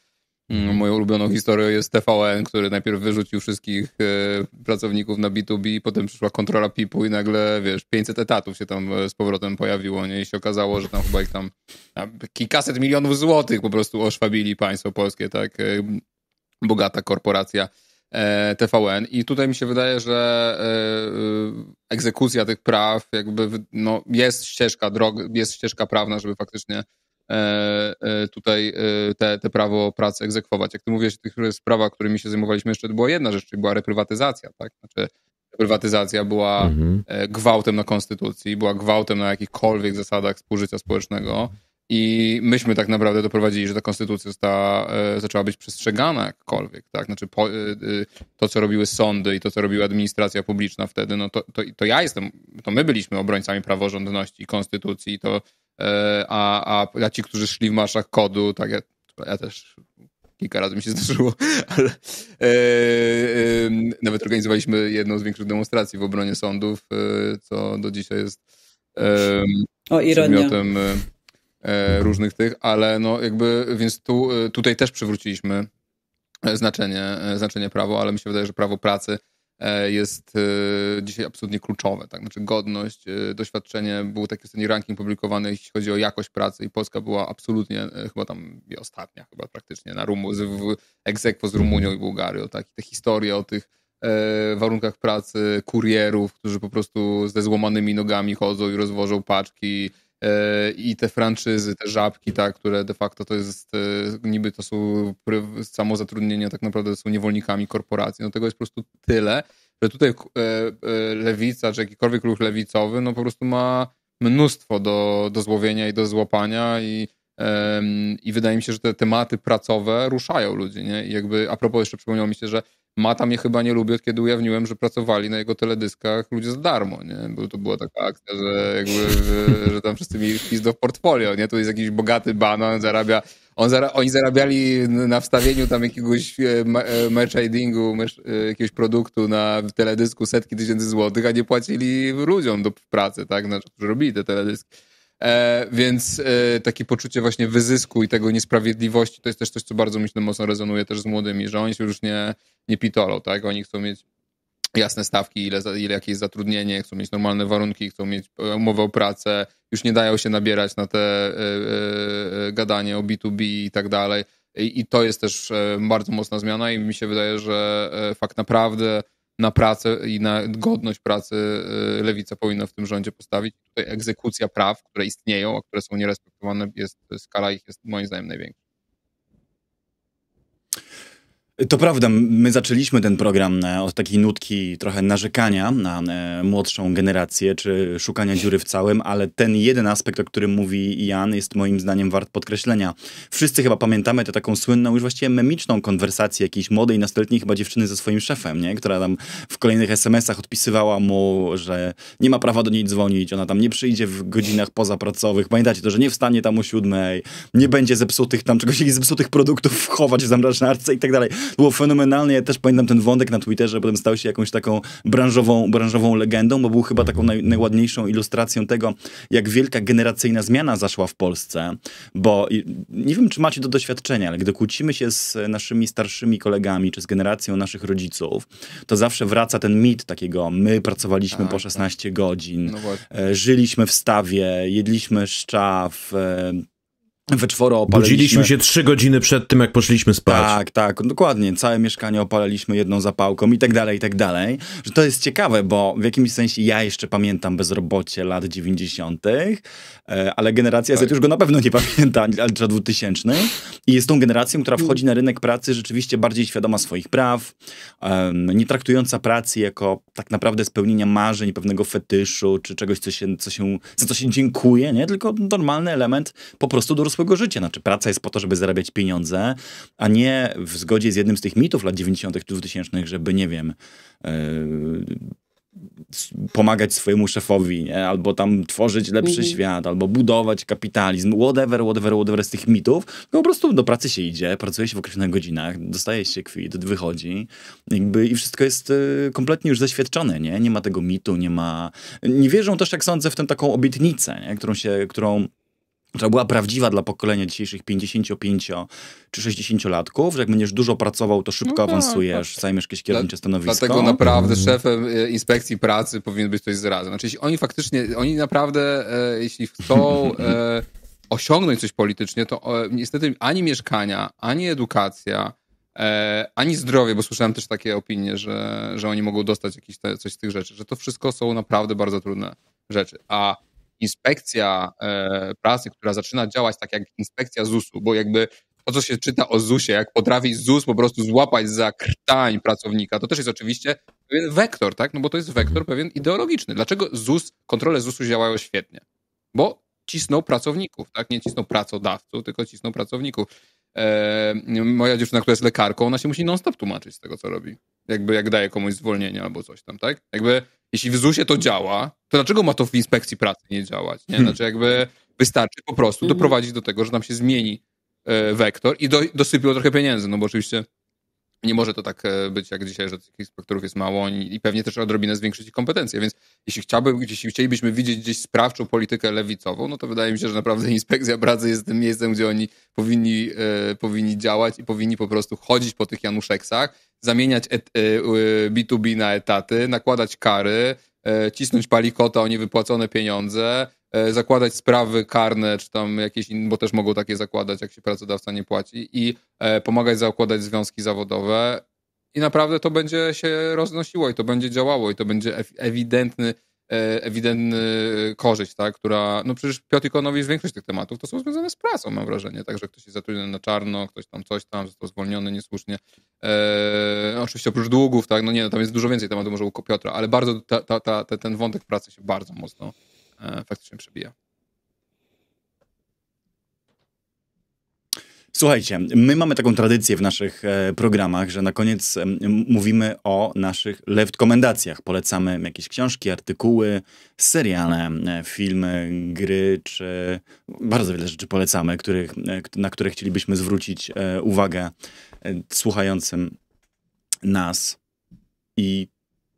Mm, mhm. Moją ulubioną historią jest TVN, który najpierw wyrzucił wszystkich e, pracowników na B2B, potem przyszła kontrola PIP-u i nagle, wiesz, 500 etatów się tam e, z powrotem pojawiło, nie? I się okazało, że tam chyba ich tam, tam kilkaset milionów złotych po prostu oszwabili państwo polskie, tak? E, bogata korporacja e, TVN. I tutaj mi się wydaje, że e, e, egzekucja tych praw, jakby no, jest ścieżka drog, jest ścieżka prawna, żeby faktycznie tutaj te, te prawo pracy egzekwować. Jak ty mówisz, tych sprawa, którymi się zajmowaliśmy jeszcze, to była jedna rzecz, czyli była reprywatyzacja, tak? Znaczy, prywatyzacja była mhm. gwałtem na konstytucji, była gwałtem na jakichkolwiek zasadach współżycia społecznego. I myśmy tak naprawdę doprowadzili, że ta konstytucja została, e, zaczęła być przestrzegana jakkolwiek. Tak? Znaczy, po, e, e, to, co robiły sądy i to, co robiła administracja publiczna wtedy, no to, to, to ja jestem, to my byliśmy obrońcami praworządności i konstytucji, to, a, a, a ci, którzy szli w marszach kodu, tak ja, ja też kilka razy mi się zdarzyło, ale e, e, nawet organizowaliśmy jedną z większych demonstracji w obronie sądów, e, co do dzisiaj jest o, przedmiotem... E, różnych tych, ale no jakby, więc tu, e, tutaj też przywróciliśmy e, znaczenie, znaczenie prawo, ale mi się wydaje, że prawo pracy jest dzisiaj absolutnie kluczowe. Tak? Znaczy godność, doświadczenie, był taki ostatni ranking publikowany, jeśli chodzi o jakość pracy i Polska była absolutnie chyba tam ostatnia, chyba praktycznie na Rumu, w egzekwo z Rumunią i Bułgarią. Tak? I te historie o tych warunkach pracy kurierów, którzy po prostu ze złomanymi nogami chodzą i rozwożą paczki E, i te franczyzy, te żabki, tak, które de facto to jest, e, niby to są samozatrudnienia, tak naprawdę są niewolnikami korporacji. No tego jest po prostu tyle, że tutaj e, lewica, czy jakikolwiek ruch lewicowy, no po prostu ma mnóstwo do, do złowienia i do złapania i i wydaje mi się, że te tematy pracowe ruszają ludzi, nie? I jakby, a propos jeszcze przypomniało mi się, że Mata mnie chyba nie lubi, od kiedy ujawniłem, że pracowali na jego teledyskach ludzie za darmo, nie? Bo to była taka akcja, że jakby, że, że tam wszyscy mieli pizdo w portfolio, nie? Tu jest jakiś bogaty banan, zarabia on zara oni zarabiali na wstawieniu tam jakiegoś e, e, merchandingu, e, jakiegoś produktu na teledysku setki tysięcy złotych, a nie płacili ludziom do pracy, tak? Znaczy, którzy robili te teledyski. E, więc e, takie poczucie właśnie wyzysku i tego niesprawiedliwości to jest też coś, co bardzo myślę mocno rezonuje też z młodymi, że oni się już nie, nie pitolą, tak? Oni chcą mieć jasne stawki, ile, ile jakieś zatrudnienie, chcą mieć normalne warunki, chcą mieć e, umowę o pracę, już nie dają się nabierać na te e, e, gadanie o B2B i tak dalej. I, I to jest też bardzo mocna zmiana i mi się wydaje, że fakt naprawdę na pracę i na godność pracy y, lewica powinna w tym rządzie postawić. Tutaj egzekucja praw, które istnieją, a które są nierespektowane, jest skala ich jest moim zdaniem największa. To prawda, my zaczęliśmy ten program e, od takiej nutki trochę narzekania na e, młodszą generację, czy szukania dziury w całym, ale ten jeden aspekt, o którym mówi Jan, jest moim zdaniem wart podkreślenia. Wszyscy chyba pamiętamy tę taką słynną, już właściwie memiczną konwersację jakiejś młodej, nastoletniej chyba dziewczyny ze swoim szefem, nie? która tam w kolejnych SMS-ach odpisywała mu, że nie ma prawa do niej dzwonić, ona tam nie przyjdzie w godzinach pozapracowych, pamiętacie to, że nie wstanie tam o siódmej, nie będzie zepsutych tam czegoś, zepsutych produktów chować w zamrażarce i tak dalej było fenomenalne. Ja też pamiętam ten wątek na Twitterze, potem stał się jakąś taką branżową, branżową legendą, bo był chyba taką naj, najładniejszą ilustracją tego, jak wielka generacyjna zmiana zaszła w Polsce, bo nie wiem, czy macie to doświadczenie, ale gdy kłócimy się z naszymi starszymi kolegami, czy z generacją naszych rodziców, to zawsze wraca ten mit takiego, my pracowaliśmy po 16 tak. tak. godzin, no e, żyliśmy w stawie, jedliśmy szczaw, e, we czworo opaliliśmy. Budziliśmy się trzy godziny przed tym, jak poszliśmy spać. Tak, tak, dokładnie. Całe mieszkanie opaliliśmy jedną zapałką i tak dalej, i tak dalej. Że to jest ciekawe, bo w jakimś sensie ja jeszcze pamiętam bezrobocie lat 90., e, ale generacja tak. Z już go na pewno nie pamięta, ale 2000. I jest tą generacją, która wchodzi na rynek pracy rzeczywiście bardziej świadoma swoich praw, nie traktująca pracy jako tak naprawdę spełnienia marzeń, pewnego fetyszu, czy czegoś, co się, co się, za co się dziękuje, nie? tylko normalny element po prostu dorosłego dorosłego życia. Znaczy praca jest po to, żeby zarabiać pieniądze, a nie w zgodzie z jednym z tych mitów lat 90., 2000, żeby, nie wiem, yy, pomagać swojemu szefowi, nie? albo tam tworzyć lepszy mhm. świat, albo budować kapitalizm, whatever, whatever, whatever z tych mitów, no po prostu do pracy się idzie, pracuje się w określonych godzinach, dostaje się kwit, wychodzi jakby i wszystko jest e, kompletnie już zaświadczone, nie? Nie ma tego mitu, nie ma... Nie wierzą też, jak sądzę, w tę taką obietnicę, nie? Którą się, którą która była prawdziwa dla pokolenia dzisiejszych 55 czy 60-latków, że jak będziesz dużo pracował, to szybko no tak, awansujesz, tak. zajmiesz jakieś kierownicze stanowisko. Dlatego naprawdę mhm. szefem e, inspekcji pracy powinien być ktoś z razem. Znaczy, jeśli oni faktycznie, oni naprawdę, e, jeśli chcą e, osiągnąć coś politycznie, to e, niestety ani mieszkania, ani edukacja, e, ani zdrowie, bo słyszałem też takie opinie, że, że oni mogą dostać jakieś te, coś z tych rzeczy, że to wszystko są naprawdę bardzo trudne rzeczy. A inspekcja e, pracy, która zaczyna działać tak jak inspekcja ZUS-u, bo jakby to, co się czyta o ZUS-ie, jak potrafi ZUS po prostu złapać za krtań pracownika, to też jest oczywiście pewien wektor, tak? No bo to jest wektor pewien ideologiczny. Dlaczego ZUS, kontrole ZUS-u działają świetnie? Bo cisną pracowników, tak? Nie cisną pracodawców, tylko cisną pracowników. E, moja dziewczyna, która jest lekarką, ona się musi non-stop tłumaczyć z tego, co robi jakby jak daje komuś zwolnienie albo coś tam, tak? Jakby jeśli w ZUS-ie to działa, to dlaczego ma to w inspekcji pracy nie działać? Nie? Hmm. Znaczy jakby wystarczy po prostu hmm. doprowadzić do tego, że nam się zmieni e, wektor i do, dosypiło trochę pieniędzy, no bo oczywiście nie może to tak e, być jak dzisiaj, że tych inspektorów jest mało i pewnie też odrobinę zwiększyć ich kompetencje. Więc jeśli, chciałby, jeśli chcielibyśmy widzieć gdzieś sprawczą politykę lewicową, no to wydaje mi się, że naprawdę inspekcja pracy jest tym miejscem, gdzie oni powinni, e, powinni działać i powinni po prostu chodzić po tych Januszeksach, zamieniać et, e, B2B na etaty, nakładać kary, e, cisnąć palikota o niewypłacone pieniądze, E, zakładać sprawy karne, czy tam jakieś inne, bo też mogą takie zakładać, jak się pracodawca nie płaci, i e, pomagać zakładać związki zawodowe. I naprawdę to będzie się roznosiło i to będzie działało i to będzie ewidentny, e, ewidentny korzyść, tak, która, no przecież Piotr Ikonowicz większość tych tematów to są związane z pracą, mam wrażenie, także ktoś się zatrudnia na czarno, ktoś tam coś tam, został zwolniony niesłusznie, no oczywiście oprócz długów, tak, no nie, no tam jest dużo więcej tematów może u Piotra, ale bardzo ta, ta, ta, ten wątek pracy się bardzo mocno E, faktycznie przebija. Słuchajcie, my mamy taką tradycję w naszych e, programach, że na koniec e, mówimy o naszych lewtkomendacjach. Polecamy jakieś książki, artykuły, seriale, filmy, gry, czy bardzo wiele rzeczy polecamy, których, na które chcielibyśmy zwrócić uwagę słuchającym nas. I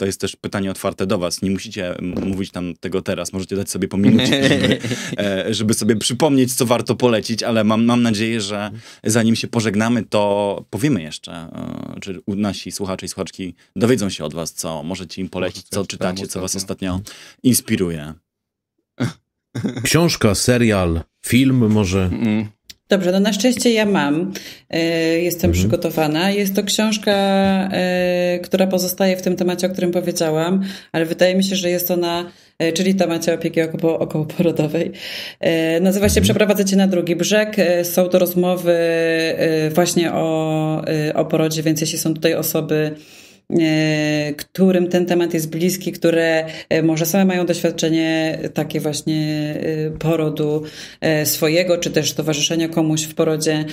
to jest też pytanie otwarte do was. Nie musicie mówić tam tego teraz, możecie dać sobie po minucie, żeby, e, żeby sobie przypomnieć, co warto polecić, ale mam, mam nadzieję, że zanim się pożegnamy, to powiemy jeszcze, e, czy nasi słuchacze i słuchaczki dowiedzą się od was, co możecie im polecić, co czytacie, co was ostatnio inspiruje. Książka, serial, film może... Mm. Dobrze, no na szczęście ja mam. E, jestem mhm. przygotowana. Jest to książka, e, która pozostaje w tym temacie, o którym powiedziałam, ale wydaje mi się, że jest ona, e, czyli temacie opieki około, okołoporodowej. Nazywa się mhm. Przeprowadzę cię na drugi brzeg. Są to rozmowy właśnie o, o porodzie, więc jeśli są tutaj osoby E, którym ten temat jest bliski, które e, może same mają doświadczenie takie właśnie e, porodu swojego, czy też towarzyszenia komuś w porodzie,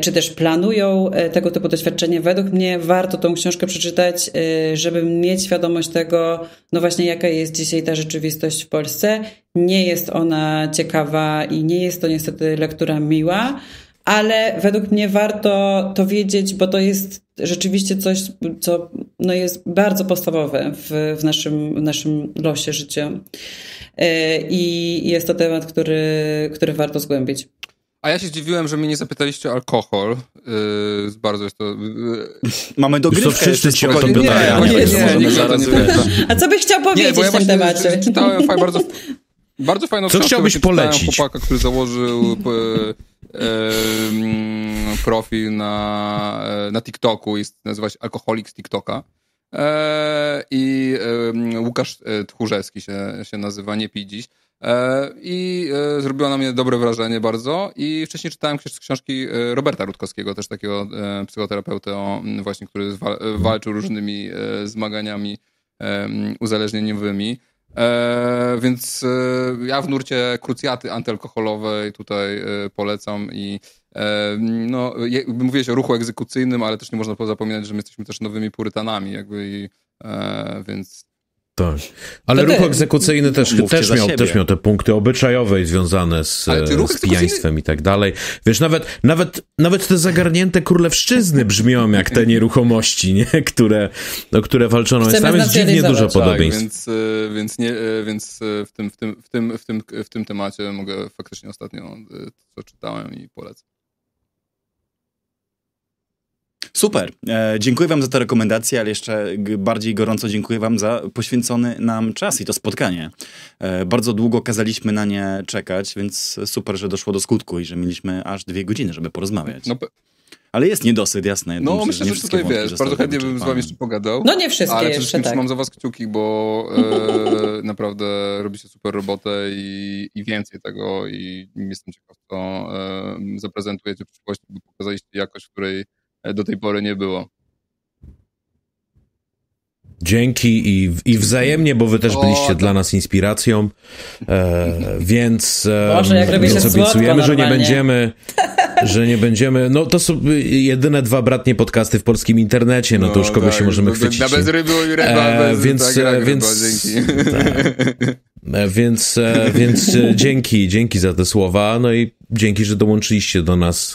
czy też planują tego typu doświadczenie. Według mnie warto tą książkę przeczytać, żeby mieć świadomość tego, no właśnie jaka jest dzisiaj ta rzeczywistość w Polsce. Nie jest ona ciekawa i nie jest to niestety lektura miła, ale według mnie warto to wiedzieć, bo to jest rzeczywiście coś, co no jest bardzo podstawowe w, w, naszym, w naszym losie życia. E, I jest to temat, który, który warto zgłębić. A ja się zdziwiłem, że mnie nie zapytaliście o alkohol. Yy, bardzo jest to... Yy. Mamy dogrywkę. To wszyscy ci o to pytają. Nie, nie, nie, nie, A co byś chciał powiedzieć w tym temacie? czytałem bardzo, bardzo fajną co książkę. Co chciałbyś polecić? Chłopaka, który założył... Yy, profil na, e, na TikToku, jest, nazywa się Alkoholik z TikToka. E, I Łukasz e, Tchórzewski się, się nazywa, nie pij dziś. I zrobiło na mnie dobre wrażenie bardzo. I wcześniej czytałem książki Roberta Rutkowskiego, też takiego psychoterapeuty, właśnie, który walczył różnymi zmaganiami uzależnieniowymi. E, więc e, ja w nurcie krucjaty antyalkoholowej tutaj e, polecam i e, no, je, mówiłeś o ruchu egzekucyjnym, ale też nie można zapominać, że my jesteśmy też nowymi purytanami jakby i, e, więc tak. Ale ruch egzekucyjny też, też, miał, też miał te punkty obyczajowe związane z, e, z pijaństwem i tak dalej. Wiesz, nawet, nawet, nawet te zagarnięte królewszczyzny brzmią jak te nieruchomości, nie? które, o które walczono. Jest tam jest dziwnie dużo tak, podobieństw. Tak, więc, e, więc, nie, e, więc w, tym, w, tym, w, tym, w, tym, w tym temacie mogę faktycznie ostatnio to czytałem i polecam. Super. E, dziękuję Wam za te rekomendacje, ale jeszcze bardziej gorąco dziękuję Wam za poświęcony nam czas i to spotkanie. E, bardzo długo kazaliśmy na nie czekać, więc super, że doszło do skutku i że mieliśmy aż dwie godziny, żeby porozmawiać. No, ale jest niedosyt, jasne. No, myślę, myślę że, że tutaj wiesz, bardzo chętnie bym z wami jeszcze pogadał. No nie wszystkie Ale przede tak. mam za was kciuki, bo e, naprawdę się super robotę i, i więcej tego i jestem ciekaw, co e, zaprezentujecie w przyszłości, bo pokazaliście jakość, w której E, do tej pory nie było. Dzięki i, i wzajemnie, bo wy też byliście o, dla tak. nas inspiracją, e, więc, e, Boże, więc obiecujemy, że nie będziemy, że nie będziemy, no to są jedyne dwa bratnie podcasty w polskim internecie, no, to już no kogoś tak, się możemy chwycić. Na bez ryby i ryba, e, więc, tak, e, więc, ryba, Więc, więc dzięki, dzięki za te słowa, no i dzięki, że dołączyliście do nas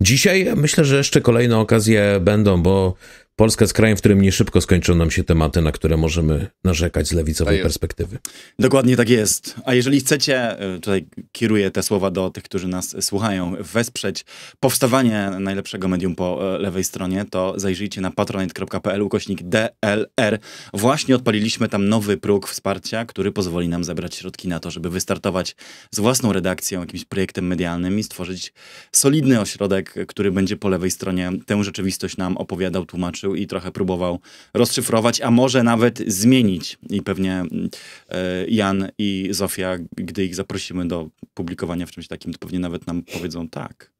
Dzisiaj myślę, że jeszcze kolejne okazje będą, bo Polska jest krajem, w którym nie szybko skończą nam się tematy, na które możemy narzekać z lewicowej perspektywy. Dokładnie tak jest. A jeżeli chcecie, e, tutaj kieruję te słowa do tych, którzy nas słuchają, wesprzeć powstawanie najlepszego medium po e, lewej stronie, to zajrzyjcie na patronite.pl ukośnik DLR. Właśnie odpaliliśmy tam nowy próg wsparcia, który pozwoli nam zebrać środki na to, żeby wystartować z własną redakcją, jakimś projektem medialnym i stworzyć solidny ośrodek, który będzie po lewej stronie tę rzeczywistość nam opowiadał, tłumaczył patrzył i trochę próbował rozszyfrować, a może nawet zmienić. I pewnie e, Jan i Zofia, gdy ich zaprosimy do publikowania w czymś takim, to pewnie nawet nam powiedzą tak.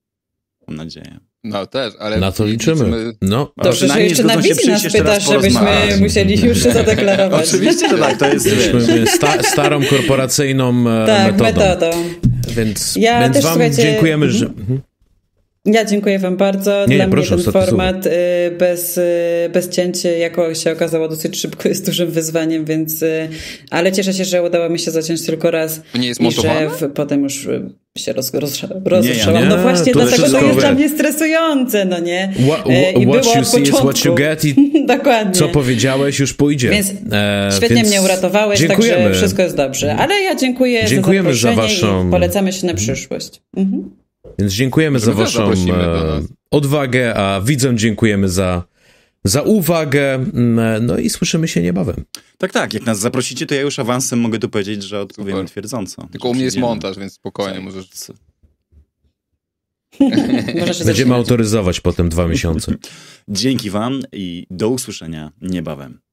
Mam nadzieję. No też, ale... Na to liczymy. liczymy. No. To przecież jeszcze na biznes nas pytasz, żebyśmy musieli już się zadeklarować. Oczywiście, że tak, to jest... Sta starą korporacyjną e, tak, metodą. metodą. Więc, ja więc też, wam dziękujemy, że... Mhm. Ja dziękuję Wam bardzo. Nie, Dla nie, mnie ten format y, bez, y, bez cięć, jako się okazało dosyć szybko, jest dużym wyzwaniem, więc y, ale cieszę się, że udało mi się zaciąć tylko raz. Nie jest montowane? W, potem już się roz, roz, nie, nie. No właśnie, to dlatego to jest dla mnie stresujące, no nie? What, what, I było what you see is what you get i Dokładnie. co powiedziałeś już pójdzie. Więc e, świetnie więc mnie uratowałeś, dziękujemy. także wszystko jest dobrze. Ale ja dziękuję Dziękujemy za, za Waszą... polecamy się na przyszłość. Mhm. Więc dziękujemy za waszą e, no. odwagę, a widzom dziękujemy za za uwagę, mm, e, no i słyszymy się niebawem. Tak, tak, jak nas zaprosicie, to ja już awansem mogę tu powiedzieć, że odpowiem Super. twierdząco. Tylko u mnie jest montaż, więc spokojnie tak. możesz... Będziemy autoryzować potem dwa miesiące. Dzięki wam i do usłyszenia niebawem.